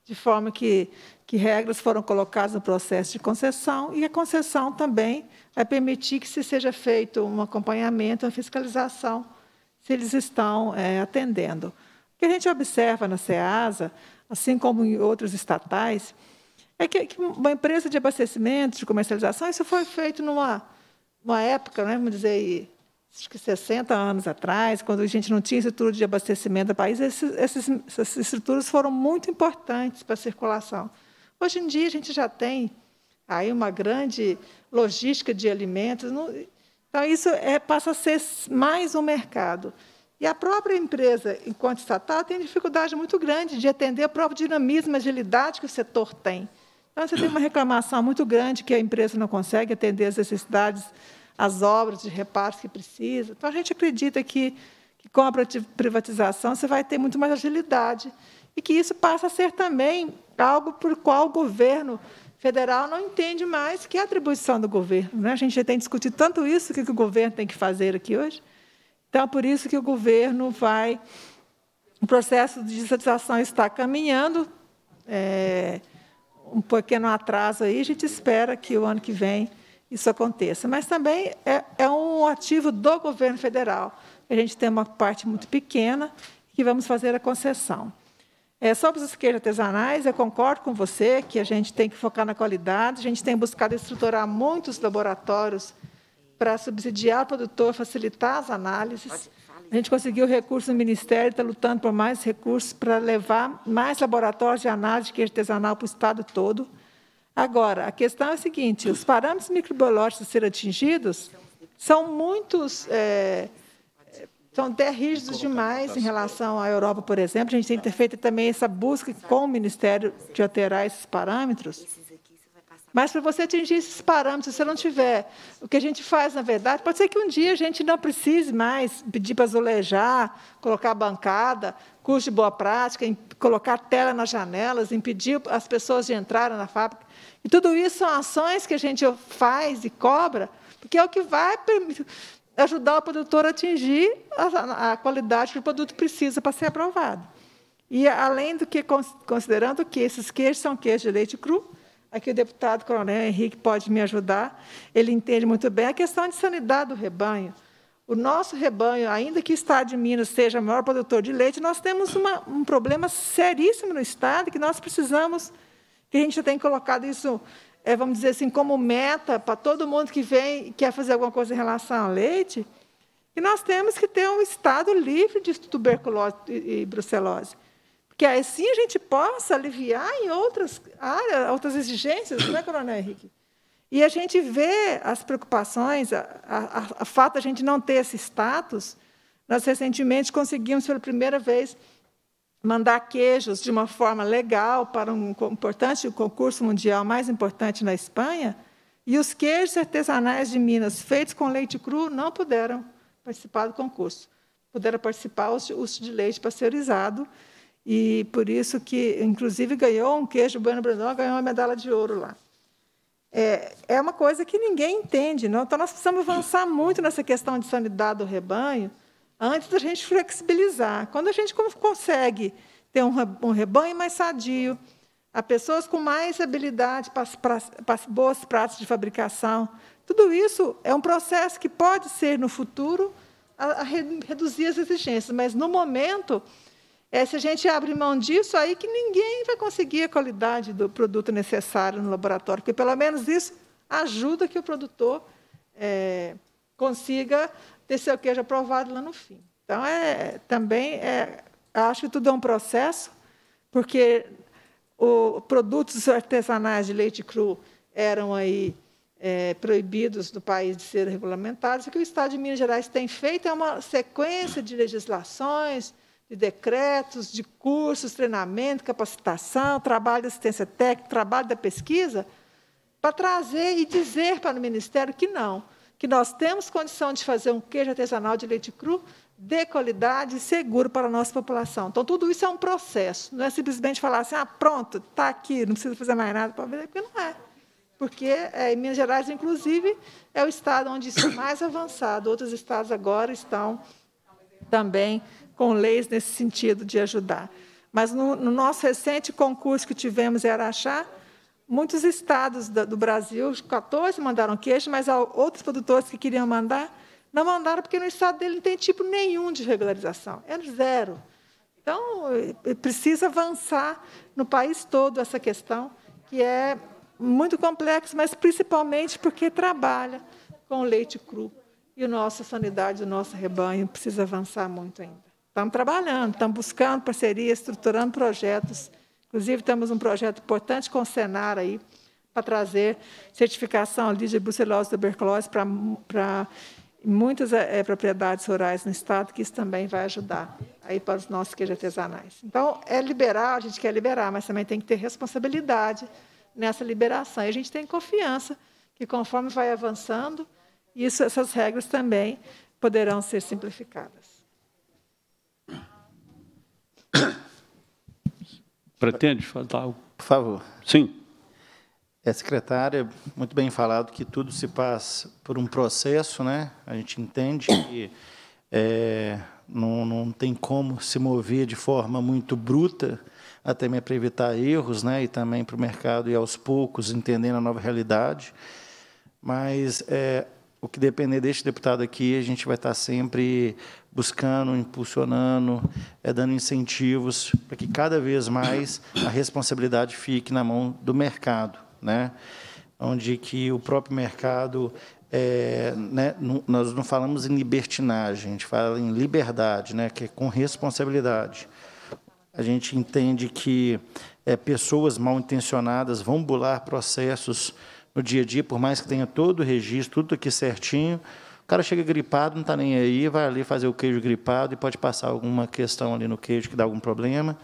de forma que que regras foram colocadas no processo de concessão e a concessão também vai permitir que se seja feito um acompanhamento, uma fiscalização, se eles estão é, atendendo. O que a gente observa na SEASA, assim como em outros estatais, é que, que uma empresa de abastecimento, de comercialização, isso foi feito numa, numa época, né, vamos dizer, acho que 60 anos atrás, quando a gente não tinha estrutura de abastecimento do país, esses, essas estruturas foram muito importantes para a circulação. Hoje em dia a gente já tem aí uma grande logística de alimentos. Então, isso é, passa a ser mais um mercado. E a própria empresa, enquanto estatal, tem dificuldade muito grande de atender o próprio dinamismo, agilidade que o setor tem. Então, você tem uma reclamação muito grande que a empresa não consegue atender as necessidades, as obras de reparos que precisa. Então, a gente acredita que, que com a privatização você vai ter muito mais agilidade e que isso passa a ser também algo por qual o governo federal não entende mais que é atribuição do governo. Né? A gente já tem discutido tanto isso, o que o governo tem que fazer aqui hoje. Então, é por isso que o governo vai... O processo de desatização está caminhando, é, um pequeno atraso aí, a gente espera que o ano que vem isso aconteça. Mas também é, é um ativo do governo federal. A gente tem uma parte muito pequena que vamos fazer a concessão. É, sobre os queijos artesanais, eu concordo com você que a gente tem que focar na qualidade. A gente tem buscado estruturar muitos laboratórios para subsidiar o produtor, facilitar as análises. A gente conseguiu recursos no Ministério, está lutando por mais recursos para levar mais laboratórios de análise de é artesanal para o Estado todo. Agora, a questão é a seguinte, os parâmetros microbiológicos a serem atingidos são muitos... É, são até rígidos demais em relação à Europa, por exemplo. A gente tem que ter feito também essa busca com o Ministério de alterar esses parâmetros. Mas para você atingir esses parâmetros, se você não tiver, o que a gente faz, na verdade, pode ser que um dia a gente não precise mais pedir para azulejar, colocar bancada, curso de boa prática, colocar tela nas janelas, impedir as pessoas de entrarem na fábrica. E tudo isso são ações que a gente faz e cobra, porque é o que vai ajudar o produtor a atingir a, a qualidade que o produto precisa para ser aprovado. E, além do que, considerando que esses queijos são queijos de leite cru, aqui o deputado Coronel Henrique pode me ajudar, ele entende muito bem a questão de sanidade do rebanho. O nosso rebanho, ainda que o Estado de Minas seja o maior produtor de leite, nós temos uma, um problema seríssimo no Estado que nós precisamos, que a gente já tem colocado isso é, vamos dizer assim, como meta para todo mundo que vem e quer fazer alguma coisa em relação ao leite, e nós temos que ter um estado livre de tuberculose e, brucelose. Porque aí sim a gente possa aliviar em outras áreas, outras exigências, não é, Coronel é Henrique? E a gente vê as preocupações, a, fato de a gente não ter esse status. Nós recentemente conseguimos pela primeira vez mandar queijos de uma forma legal para um importante concurso mundial mais importante na Espanha, e os queijos artesanais de Minas feitos com leite cru não puderam participar do concurso. Puderam participar os, uso de leite pasteurizado, e por isso que, inclusive, ganhou um queijo Bueno Brandão, ganhou uma medalha de ouro lá. É, é uma coisa que ninguém entende. Não? Então, nós precisamos avançar muito nessa questão de sanidade do rebanho, antes da gente flexibilizar. Quando a gente consegue ter um rebanho mais sadio, a pessoas com mais habilidade para as, boas práticas de fabricação, tudo isso é um processo que pode ser, no futuro, a, a reduzir as exigências, mas, no momento, é, se a gente abre mão disso, aí que ninguém vai conseguir a qualidade do produto necessário no laboratório, porque pelo menos isso ajuda que o produtor é, consiga ter seu queijo aprovado lá no fim. Então, é, também, é, acho que tudo é um processo, porque o, produtos artesanais de leite cru eram aí é, proibidos no país de serem regulamentados. O que o Estado de Minas Gerais tem feito é uma sequência de legislações, de decretos, de cursos, treinamento, capacitação, trabalho de assistência técnica, trabalho da pesquisa, para trazer e dizer para o Ministério que não que nós temos condição de fazer um queijo artesanal de leite cru de qualidade e seguro para a nossa população. Então, tudo isso é um processo. Não é simplesmente falar assim, ah, pronto, está aqui, não precisa fazer mais nada para vender, porque não é. Porque é, em Minas Gerais, inclusive, é o estado onde isso é mais avançado. Outros estados agora estão também com leis nesse sentido de ajudar. Mas no, no nosso recente concurso que tivemos em Araxá, Muitos estados do Brasil, 14 mandaram queixa, mas outros produtores que queriam mandar, não mandaram porque no estado dele não tem tipo nenhum de regularização, é zero. Então, eh, precisa avançar no país todo essa questão, que é muito complexa, mas principalmente porque trabalha com leite cru. E a nossa sanidade, o nosso rebanho precisa avançar muito ainda. Estamos trabalhando, estamos buscando parcerias, estruturando projetos. Inclusive, temos um projeto importante com o Senar aí, para trazer certificação ali de brucelose e tuberculose para, para muitas é, propriedades rurais no estado, que isso também vai ajudar aí para os nossos queijos artesanais. Então, é liberar, a gente quer liberar, mas também tem que ter responsabilidade nessa liberação. E a gente tem confiança que, conforme vai avançando, isso, essas regras também poderão ser simplificadas.
Pretende falar algo? Por favor. Sim. É, secretária, é muito bem falado que tudo se passa por um processo, né? A gente entende que é, não, não tem como se mover de forma muito bruta, até mesmo para evitar erros, né? E também para o mercado ir aos poucos entendendo a nova realidade. Mas é, o que depender deste deputado aqui, a gente vai estar sempre buscando, impulsionando, é, dando incentivos para que cada vez mais a responsabilidade fique na mão do mercado, né? onde que o próprio mercado é, né, nós não falamos em libertinagem, a gente fala em liberdade, né, que é com responsabilidade. A gente entende que é, pessoas mal intencionadas vão bular processos no dia a dia, por mais que tenha todo o registro, tudo aqui certinho, o cara chega gripado, não está nem aí, vai ali fazer o queijo gripado e pode passar alguma questão ali no queijo que dá algum problema.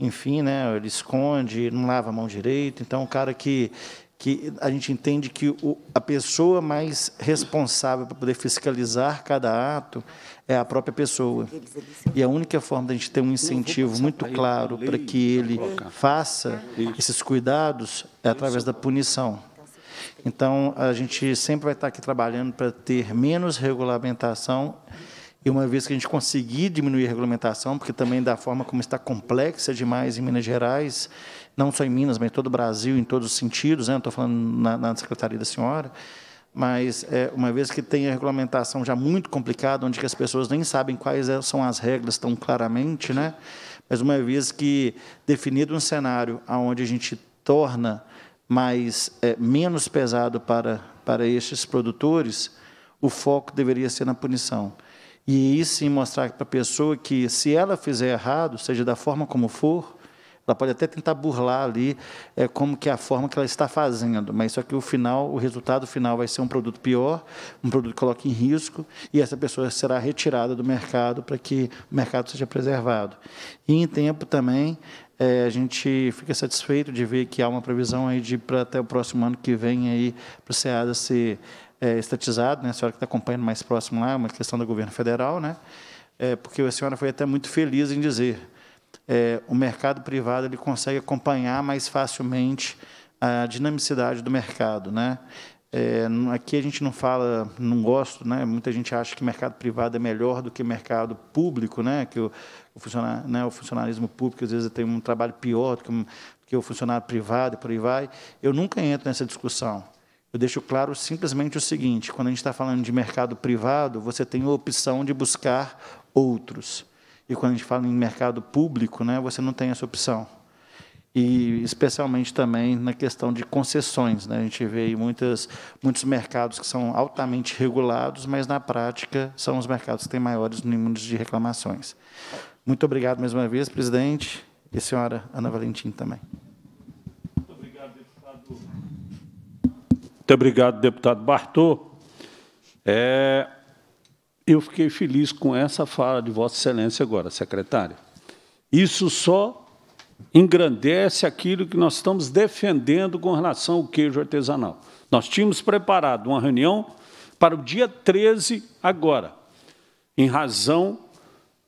Enfim, né, ele esconde, não lava a mão direito. Então, o cara que, que a gente entende que o, a pessoa mais responsável para poder fiscalizar cada ato é a própria pessoa. E a única forma de a gente ter um incentivo muito claro para que ele faça esses cuidados é através da punição. Então, a gente sempre vai estar aqui trabalhando para ter menos regulamentação e uma vez que a gente conseguir diminuir a regulamentação, porque também da forma como está complexa demais em Minas Gerais, não só em Minas, mas em todo o Brasil, em todos os sentidos, né? estou falando na, na, Secretaria da Senhora, mas é, uma vez que tem a regulamentação já muito complicada, onde as pessoas nem sabem quais é, são as regras tão claramente, né? mas uma vez que definido um cenário onde a gente torna mais é, menos pesado para, para estes produtores, o foco deveria ser na punição. E isso sim mostrar para a pessoa que, se ela fizer errado, seja da forma como for, ela pode até tentar burlar ali é, como que é a forma que ela está fazendo, mas só que o final, o resultado final vai ser um produto pior, um produto que coloca em risco e essa pessoa será retirada do mercado para que o mercado seja preservado. E em tempo também é, a gente fica satisfeito de ver que há uma previsão aí de para até o próximo ano que vem aí para o SEADA ser é, estatizado, né? A senhora que está acompanhando mais próximo lá, uma questão do governo federal, né? É, porque a senhora foi até muito feliz em dizer é, o mercado privado ele consegue acompanhar mais facilmente a dinamicidade do mercado, né? É, aqui a gente não fala, não gosto, né? Muita gente acha que mercado privado é melhor do que mercado público, né? Que o, o, funcionar, né? o funcionalismo público às vezes tem um trabalho pior do que, que o funcionário privado e por aí vai. Eu nunca entro nessa discussão. Eu deixo claro simplesmente o seguinte: quando a gente está falando de mercado privado, você tem a opção de buscar outros. E quando a gente fala em mercado público, né, você não tem essa opção. E especialmente também na questão de concessões. Né? A gente vê muitas, muitos mercados que são altamente regulados, mas na prática são os mercados que têm maiores números de reclamações. Muito obrigado mais uma vez, presidente, e senhora Ana Valentim também. Muito obrigado, deputado. Muito
obrigado, deputado Bartô. É, eu fiquei feliz com essa fala de Vossa Excelência agora, secretário. Isso só engrandece aquilo que nós estamos defendendo com relação ao queijo artesanal. Nós tínhamos preparado uma reunião para o dia 13 agora, em razão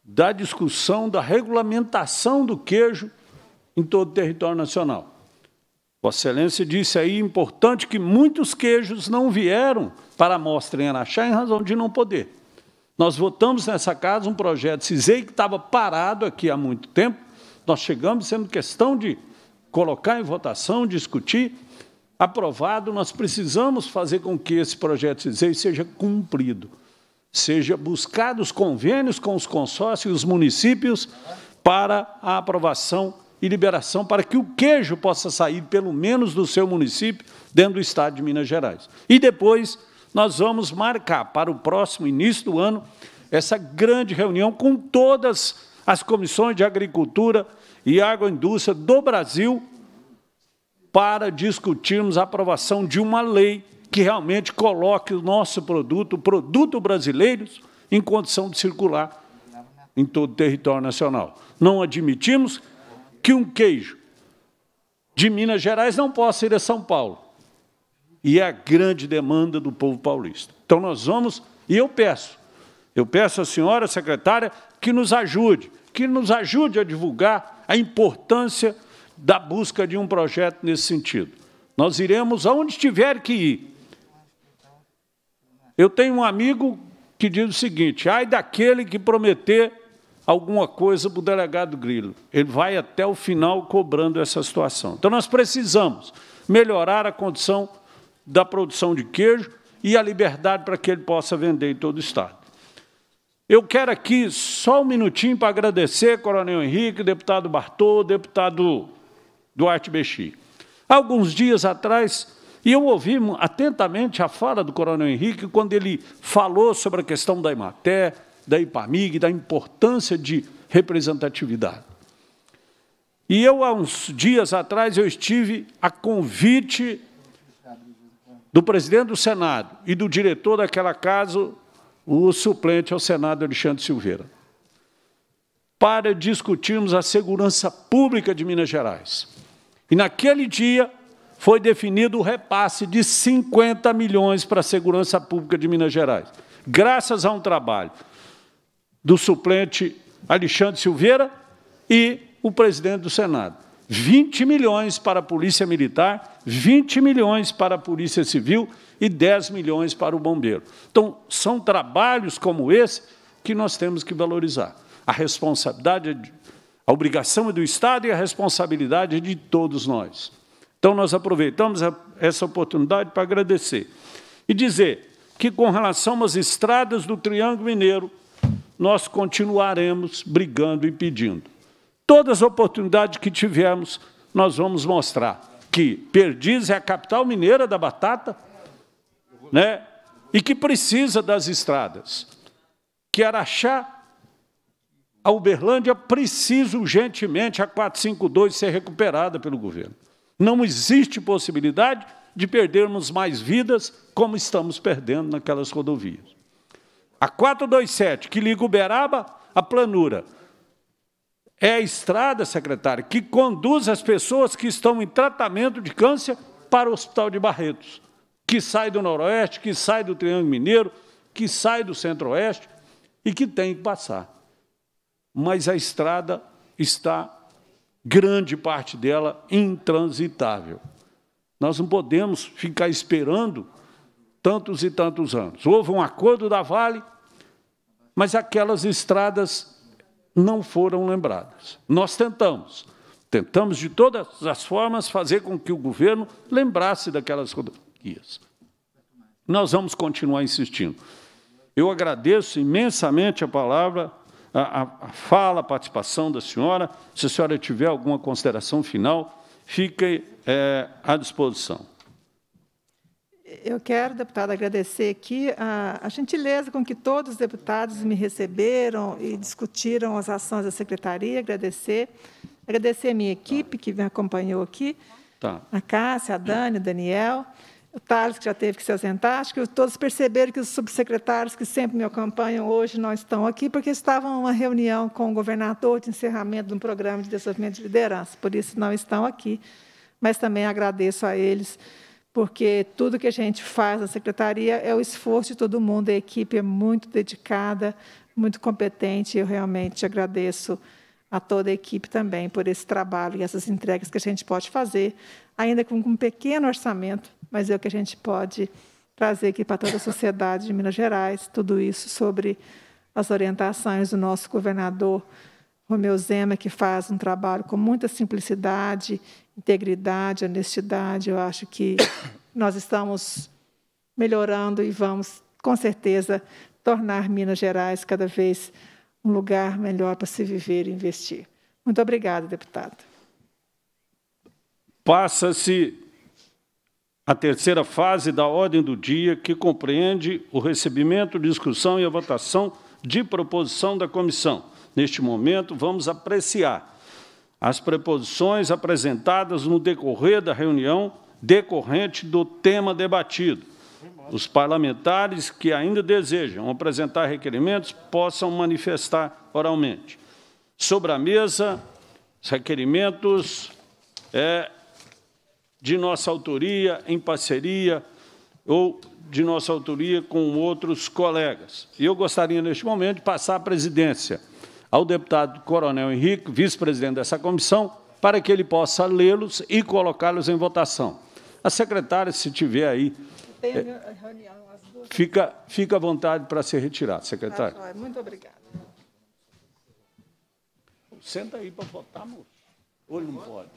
da discussão da regulamentação do queijo em todo o território nacional. Vossa Excelência disse aí, importante, que muitos queijos não vieram para a mostra em Araxá em razão de não poder. Nós votamos nessa casa um projeto CISEI que estava parado aqui há muito tempo. Nós chegamos, sendo é questão de colocar em votação, discutir, aprovado. Nós precisamos fazer com que esse projeto CISEI seja cumprido, seja buscados convênios com os consórcios e os municípios para a aprovação e liberação para que o queijo possa sair, pelo menos, do seu município, dentro do Estado de Minas Gerais. E depois nós vamos marcar para o próximo início do ano essa grande reunião com todas as comissões de agricultura e agroindústria do Brasil para discutirmos a aprovação de uma lei que realmente coloque o nosso produto, o produto brasileiro, em condição de circular em todo o território nacional. Não admitimos que um queijo de Minas Gerais não possa ir a São Paulo e a grande demanda do povo paulista. Então nós vamos, e eu peço, eu peço à senhora secretária que nos ajude, que nos ajude a divulgar a importância da busca de um projeto nesse sentido. Nós iremos aonde tiver que ir. Eu tenho um amigo que diz o seguinte: ai daquele que prometer alguma coisa para o delegado Grilo. Ele vai até o final cobrando essa situação. Então, nós precisamos melhorar a condição da produção de queijo e a liberdade para que ele possa vender em todo o Estado. Eu quero aqui só um minutinho para agradecer, Coronel Henrique, deputado Bartô, deputado Duarte Bexi. Alguns dias atrás, e eu ouvi atentamente a fala do Coronel Henrique quando ele falou sobre a questão da Imaté, da IPAMIG, da importância de representatividade. E eu, há uns dias atrás, eu estive a convite do presidente do Senado e do diretor daquela casa, o suplente ao é Senado, Alexandre Silveira, para discutirmos a segurança pública de Minas Gerais. E naquele dia foi definido o repasse de 50 milhões para a segurança pública de Minas Gerais, graças a um trabalho do suplente Alexandre Silveira e o presidente do Senado. 20 milhões para a Polícia Militar, 20 milhões para a Polícia Civil e 10 milhões para o Bombeiro. Então, são trabalhos como esse que nós temos que valorizar. A responsabilidade, a obrigação é do Estado e a responsabilidade é de todos nós. Então, nós aproveitamos essa oportunidade para agradecer e dizer que, com relação às estradas do Triângulo Mineiro, nós continuaremos brigando e pedindo. Todas as oportunidades que tivermos, nós vamos mostrar que Perdiz é a capital mineira da batata né? e que precisa das estradas. Que Araxá, a Uberlândia, precisa urgentemente a 452 ser recuperada pelo governo. Não existe possibilidade de perdermos mais vidas como estamos perdendo naquelas rodovias. A 427, que liga Uberaba à Planura, é a estrada, secretário, que conduz as pessoas que estão em tratamento de câncer para o Hospital de Barretos, que sai do Noroeste, que sai do Triângulo Mineiro, que sai do Centro-Oeste e que tem que passar. Mas a estrada está, grande parte dela, intransitável. Nós não podemos ficar esperando tantos e tantos anos. Houve um acordo da Vale, mas aquelas estradas não foram lembradas. Nós tentamos, tentamos de todas as formas fazer com que o governo lembrasse daquelas rodovias. Nós vamos continuar insistindo. Eu agradeço imensamente a palavra, a, a fala, a participação da senhora. Se a senhora tiver alguma consideração final, fique é, à disposição
eu quero, deputada, agradecer aqui a, a, gentileza com que todos os deputados me receberam e discutiram as ações da secretaria, agradecer, agradecer a minha equipe que me acompanhou aqui, tá. a Cássia, a Dani, o Daniel, o Thales, que já teve que se ausentar, acho que todos perceberam que os subsecretários que sempre me acompanham hoje não estão aqui, porque estavam em uma reunião com o governador de encerramento de um programa de desenvolvimento de liderança, por isso não estão aqui, mas também agradeço a eles porque tudo que a gente faz na secretaria é o esforço de todo mundo, a equipe é muito dedicada, muito competente. Eu realmente agradeço a toda a equipe também por esse trabalho e essas entregas que a gente pode fazer, ainda com um pequeno orçamento, mas é o que a gente pode trazer aqui para toda a sociedade de Minas Gerais, tudo isso sobre as orientações do nosso governador Romeu Zema, que faz um trabalho com muita simplicidade integridade, honestidade. Eu acho que nós estamos melhorando e vamos, com certeza, tornar Minas Gerais cada vez um lugar melhor para se viver e investir. Muito obrigada, deputado.
Passa-se a terceira fase da ordem do dia, que compreende o recebimento, discussão e a votação de proposição da comissão. Neste momento, vamos apreciar as preposições apresentadas no decorrer da reunião decorrente do tema debatido. Os parlamentares que ainda desejam apresentar requerimentos possam manifestar oralmente. Sobre a mesa, os requerimentos é, de nossa autoria, em parceria, ou de nossa autoria com outros colegas. E eu gostaria, neste momento, de passar à presidência ao deputado Coronel Henrique, vice-presidente dessa comissão, para que ele possa lê-los e colocá-los em votação. A secretária, se tiver aí,
é, fica,
fica à vontade para ser retirar, secretária.
Tá, Muito obrigada. Senta aí para
votar, moço. Ou ele não pode?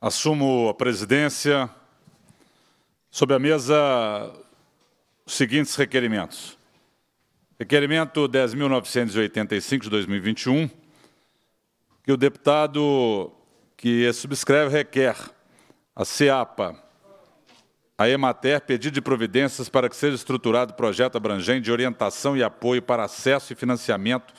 Assumo a presidência. Sob a mesa, os seguintes requerimentos. Requerimento 10.985 de 2021, que o deputado que subscreve requer a CEAPA, a EMATER, pedido de providências para que seja estruturado projeto abrangente de orientação e apoio para acesso e financiamento,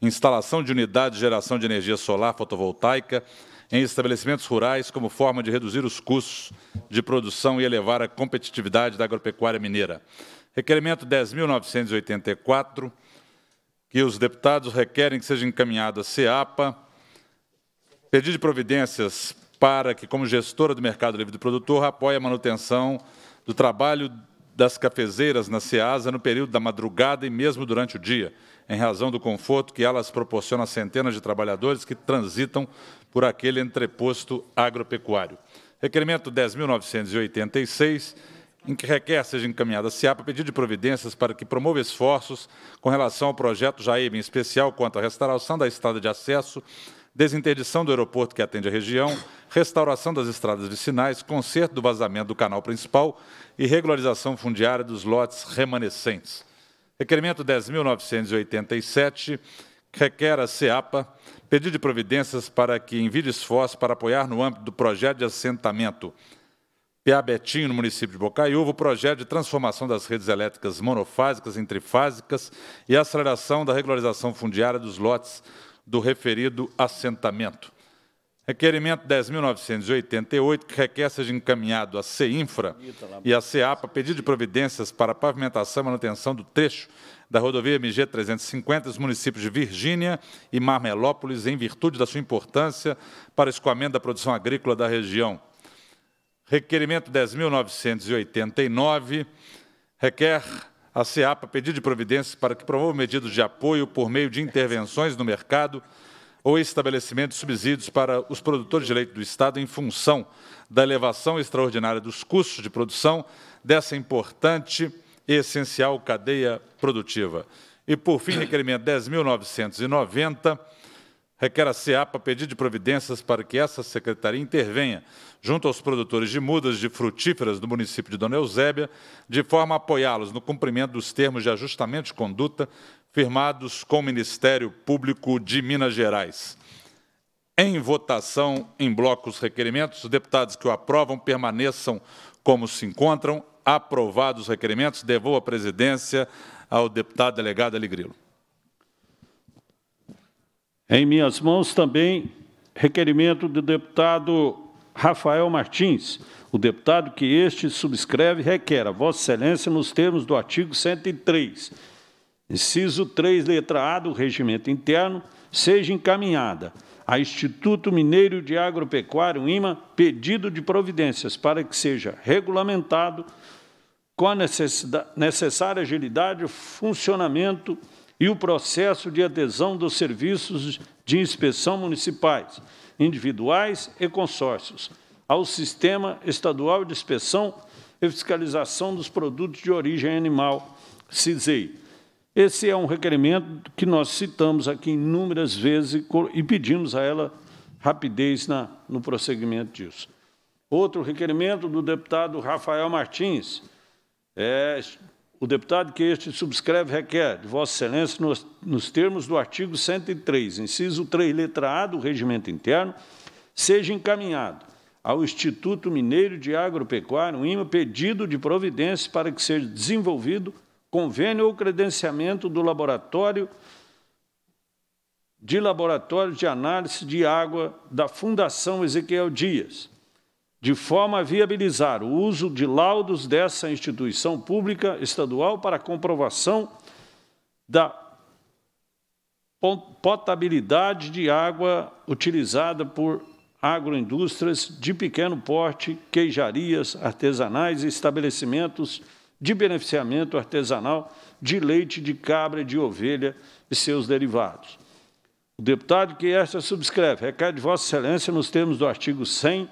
instalação de unidades de geração de energia solar fotovoltaica em estabelecimentos rurais como forma de reduzir os custos de produção e elevar a competitividade da agropecuária mineira. Requerimento 10.984, que os deputados requerem que seja encaminhada a CEAPA, pedido de providências para que, como gestora do Mercado Livre do Produtor, apoie a manutenção do trabalho das cafezeiras na SEASA no período da madrugada e mesmo durante o dia, em razão do conforto que elas proporcionam a centenas de trabalhadores que transitam por aquele entreposto agropecuário. Requerimento 10.986, em que requer seja encaminhada a SEAPA pedido de providências para que promova esforços com relação ao projeto Jaíbe, em especial quanto à restauração da estrada de acesso, desinterdição do aeroporto que atende a região, restauração das estradas de sinais, conserto do vazamento do canal principal e regularização fundiária dos lotes remanescentes. Requerimento 10.987 requer a SEAPA pedido de providências para que envie esforços para apoiar no âmbito do projeto de assentamento Betinho, no município de Bocaiúva, o projeto de transformação das redes elétricas monofásicas em trifásicas e a aceleração da regularização fundiária dos lotes do referido assentamento. Requerimento 10.988, que requer seja encaminhado à CEINFRA e à CEAPA pedido de providências para a pavimentação e manutenção do trecho da rodovia MG 350 dos municípios de Virgínia e Marmelópolis, em virtude da sua importância para o escoamento da produção agrícola da região Requerimento 10.989 requer a CEAPA pedir de providências para que promova medidas de apoio por meio de intervenções no mercado ou estabelecimento de subsídios para os produtores de leite do Estado em função da elevação extraordinária dos custos de produção dessa importante e essencial cadeia produtiva. E, por fim, requerimento 10.990 requer a CEAPA pedido de providências para que essa secretaria intervenha junto aos produtores de mudas de frutíferas do município de Dona Eusébia, de forma a apoiá-los no cumprimento dos termos de ajustamento de conduta firmados com o Ministério Público de Minas Gerais. Em votação, em bloco, os requerimentos. Os deputados que o aprovam permaneçam como se encontram. Aprovados os requerimentos, devolvo a presidência ao deputado delegado Aligrilo.
Em minhas mãos também requerimento do deputado Rafael Martins. O deputado que este subscreve requer a Vossa Excelência nos termos do artigo 103, inciso 3, letra A do Regimento Interno, seja encaminhada a Instituto Mineiro de Agropecuário, IMA, pedido de providências para que seja regulamentado com a necessária agilidade o funcionamento e o processo de adesão dos serviços de inspeção municipais, individuais e consórcios, ao Sistema Estadual de Inspeção e Fiscalização dos Produtos de Origem Animal, CISEI. Esse é um requerimento que nós citamos aqui inúmeras vezes e pedimos a ela rapidez na, no prosseguimento disso. Outro requerimento do deputado Rafael Martins, é, o deputado que este subscreve requer, de Vossa Excelência, nos, nos termos do artigo 103, inciso 3, letra A do Regimento Interno, seja encaminhado ao Instituto Mineiro de Agropecuária um IMA pedido de providência para que seja desenvolvido convênio ou credenciamento do laboratório de laboratório de análise de água da Fundação Ezequiel Dias, de forma a viabilizar o uso de laudos dessa instituição pública estadual para comprovação da potabilidade de água utilizada por agroindústrias de pequeno porte, queijarias artesanais e estabelecimentos de beneficiamento artesanal de leite de cabra, de ovelha e seus derivados. O deputado que esta subscreve requer de Vossa Excelência, nos termos do artigo 100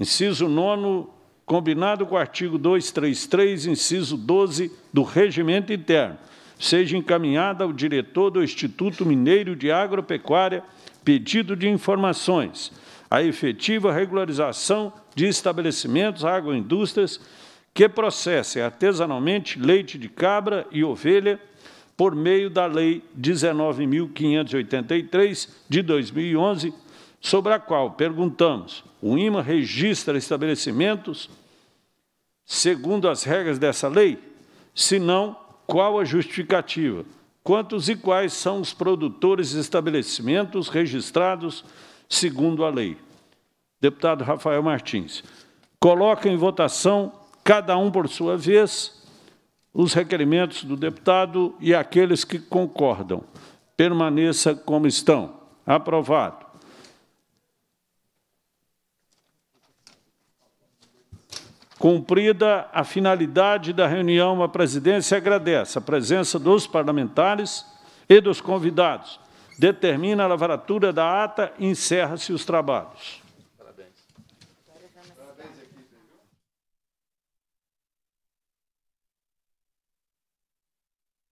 Inciso 9, combinado com o artigo 233, inciso 12 do Regimento Interno, seja encaminhada ao diretor do Instituto Mineiro de Agropecuária pedido de informações a efetiva regularização de estabelecimentos agroindústrias que processem artesanalmente leite de cabra e ovelha por meio da Lei 19.583, de 2011, sobre a qual perguntamos o IMA registra estabelecimentos segundo as regras dessa lei? Se não, qual a justificativa? Quantos e quais são os produtores e estabelecimentos registrados segundo a lei? Deputado Rafael Martins, coloca em votação, cada um por sua vez, os requerimentos do deputado e aqueles que concordam. Permaneça como estão. Aprovado. Cumprida a finalidade da reunião, a presidência agradece a presença dos parlamentares e dos convidados, determina a lavratura da ata e encerra-se os trabalhos.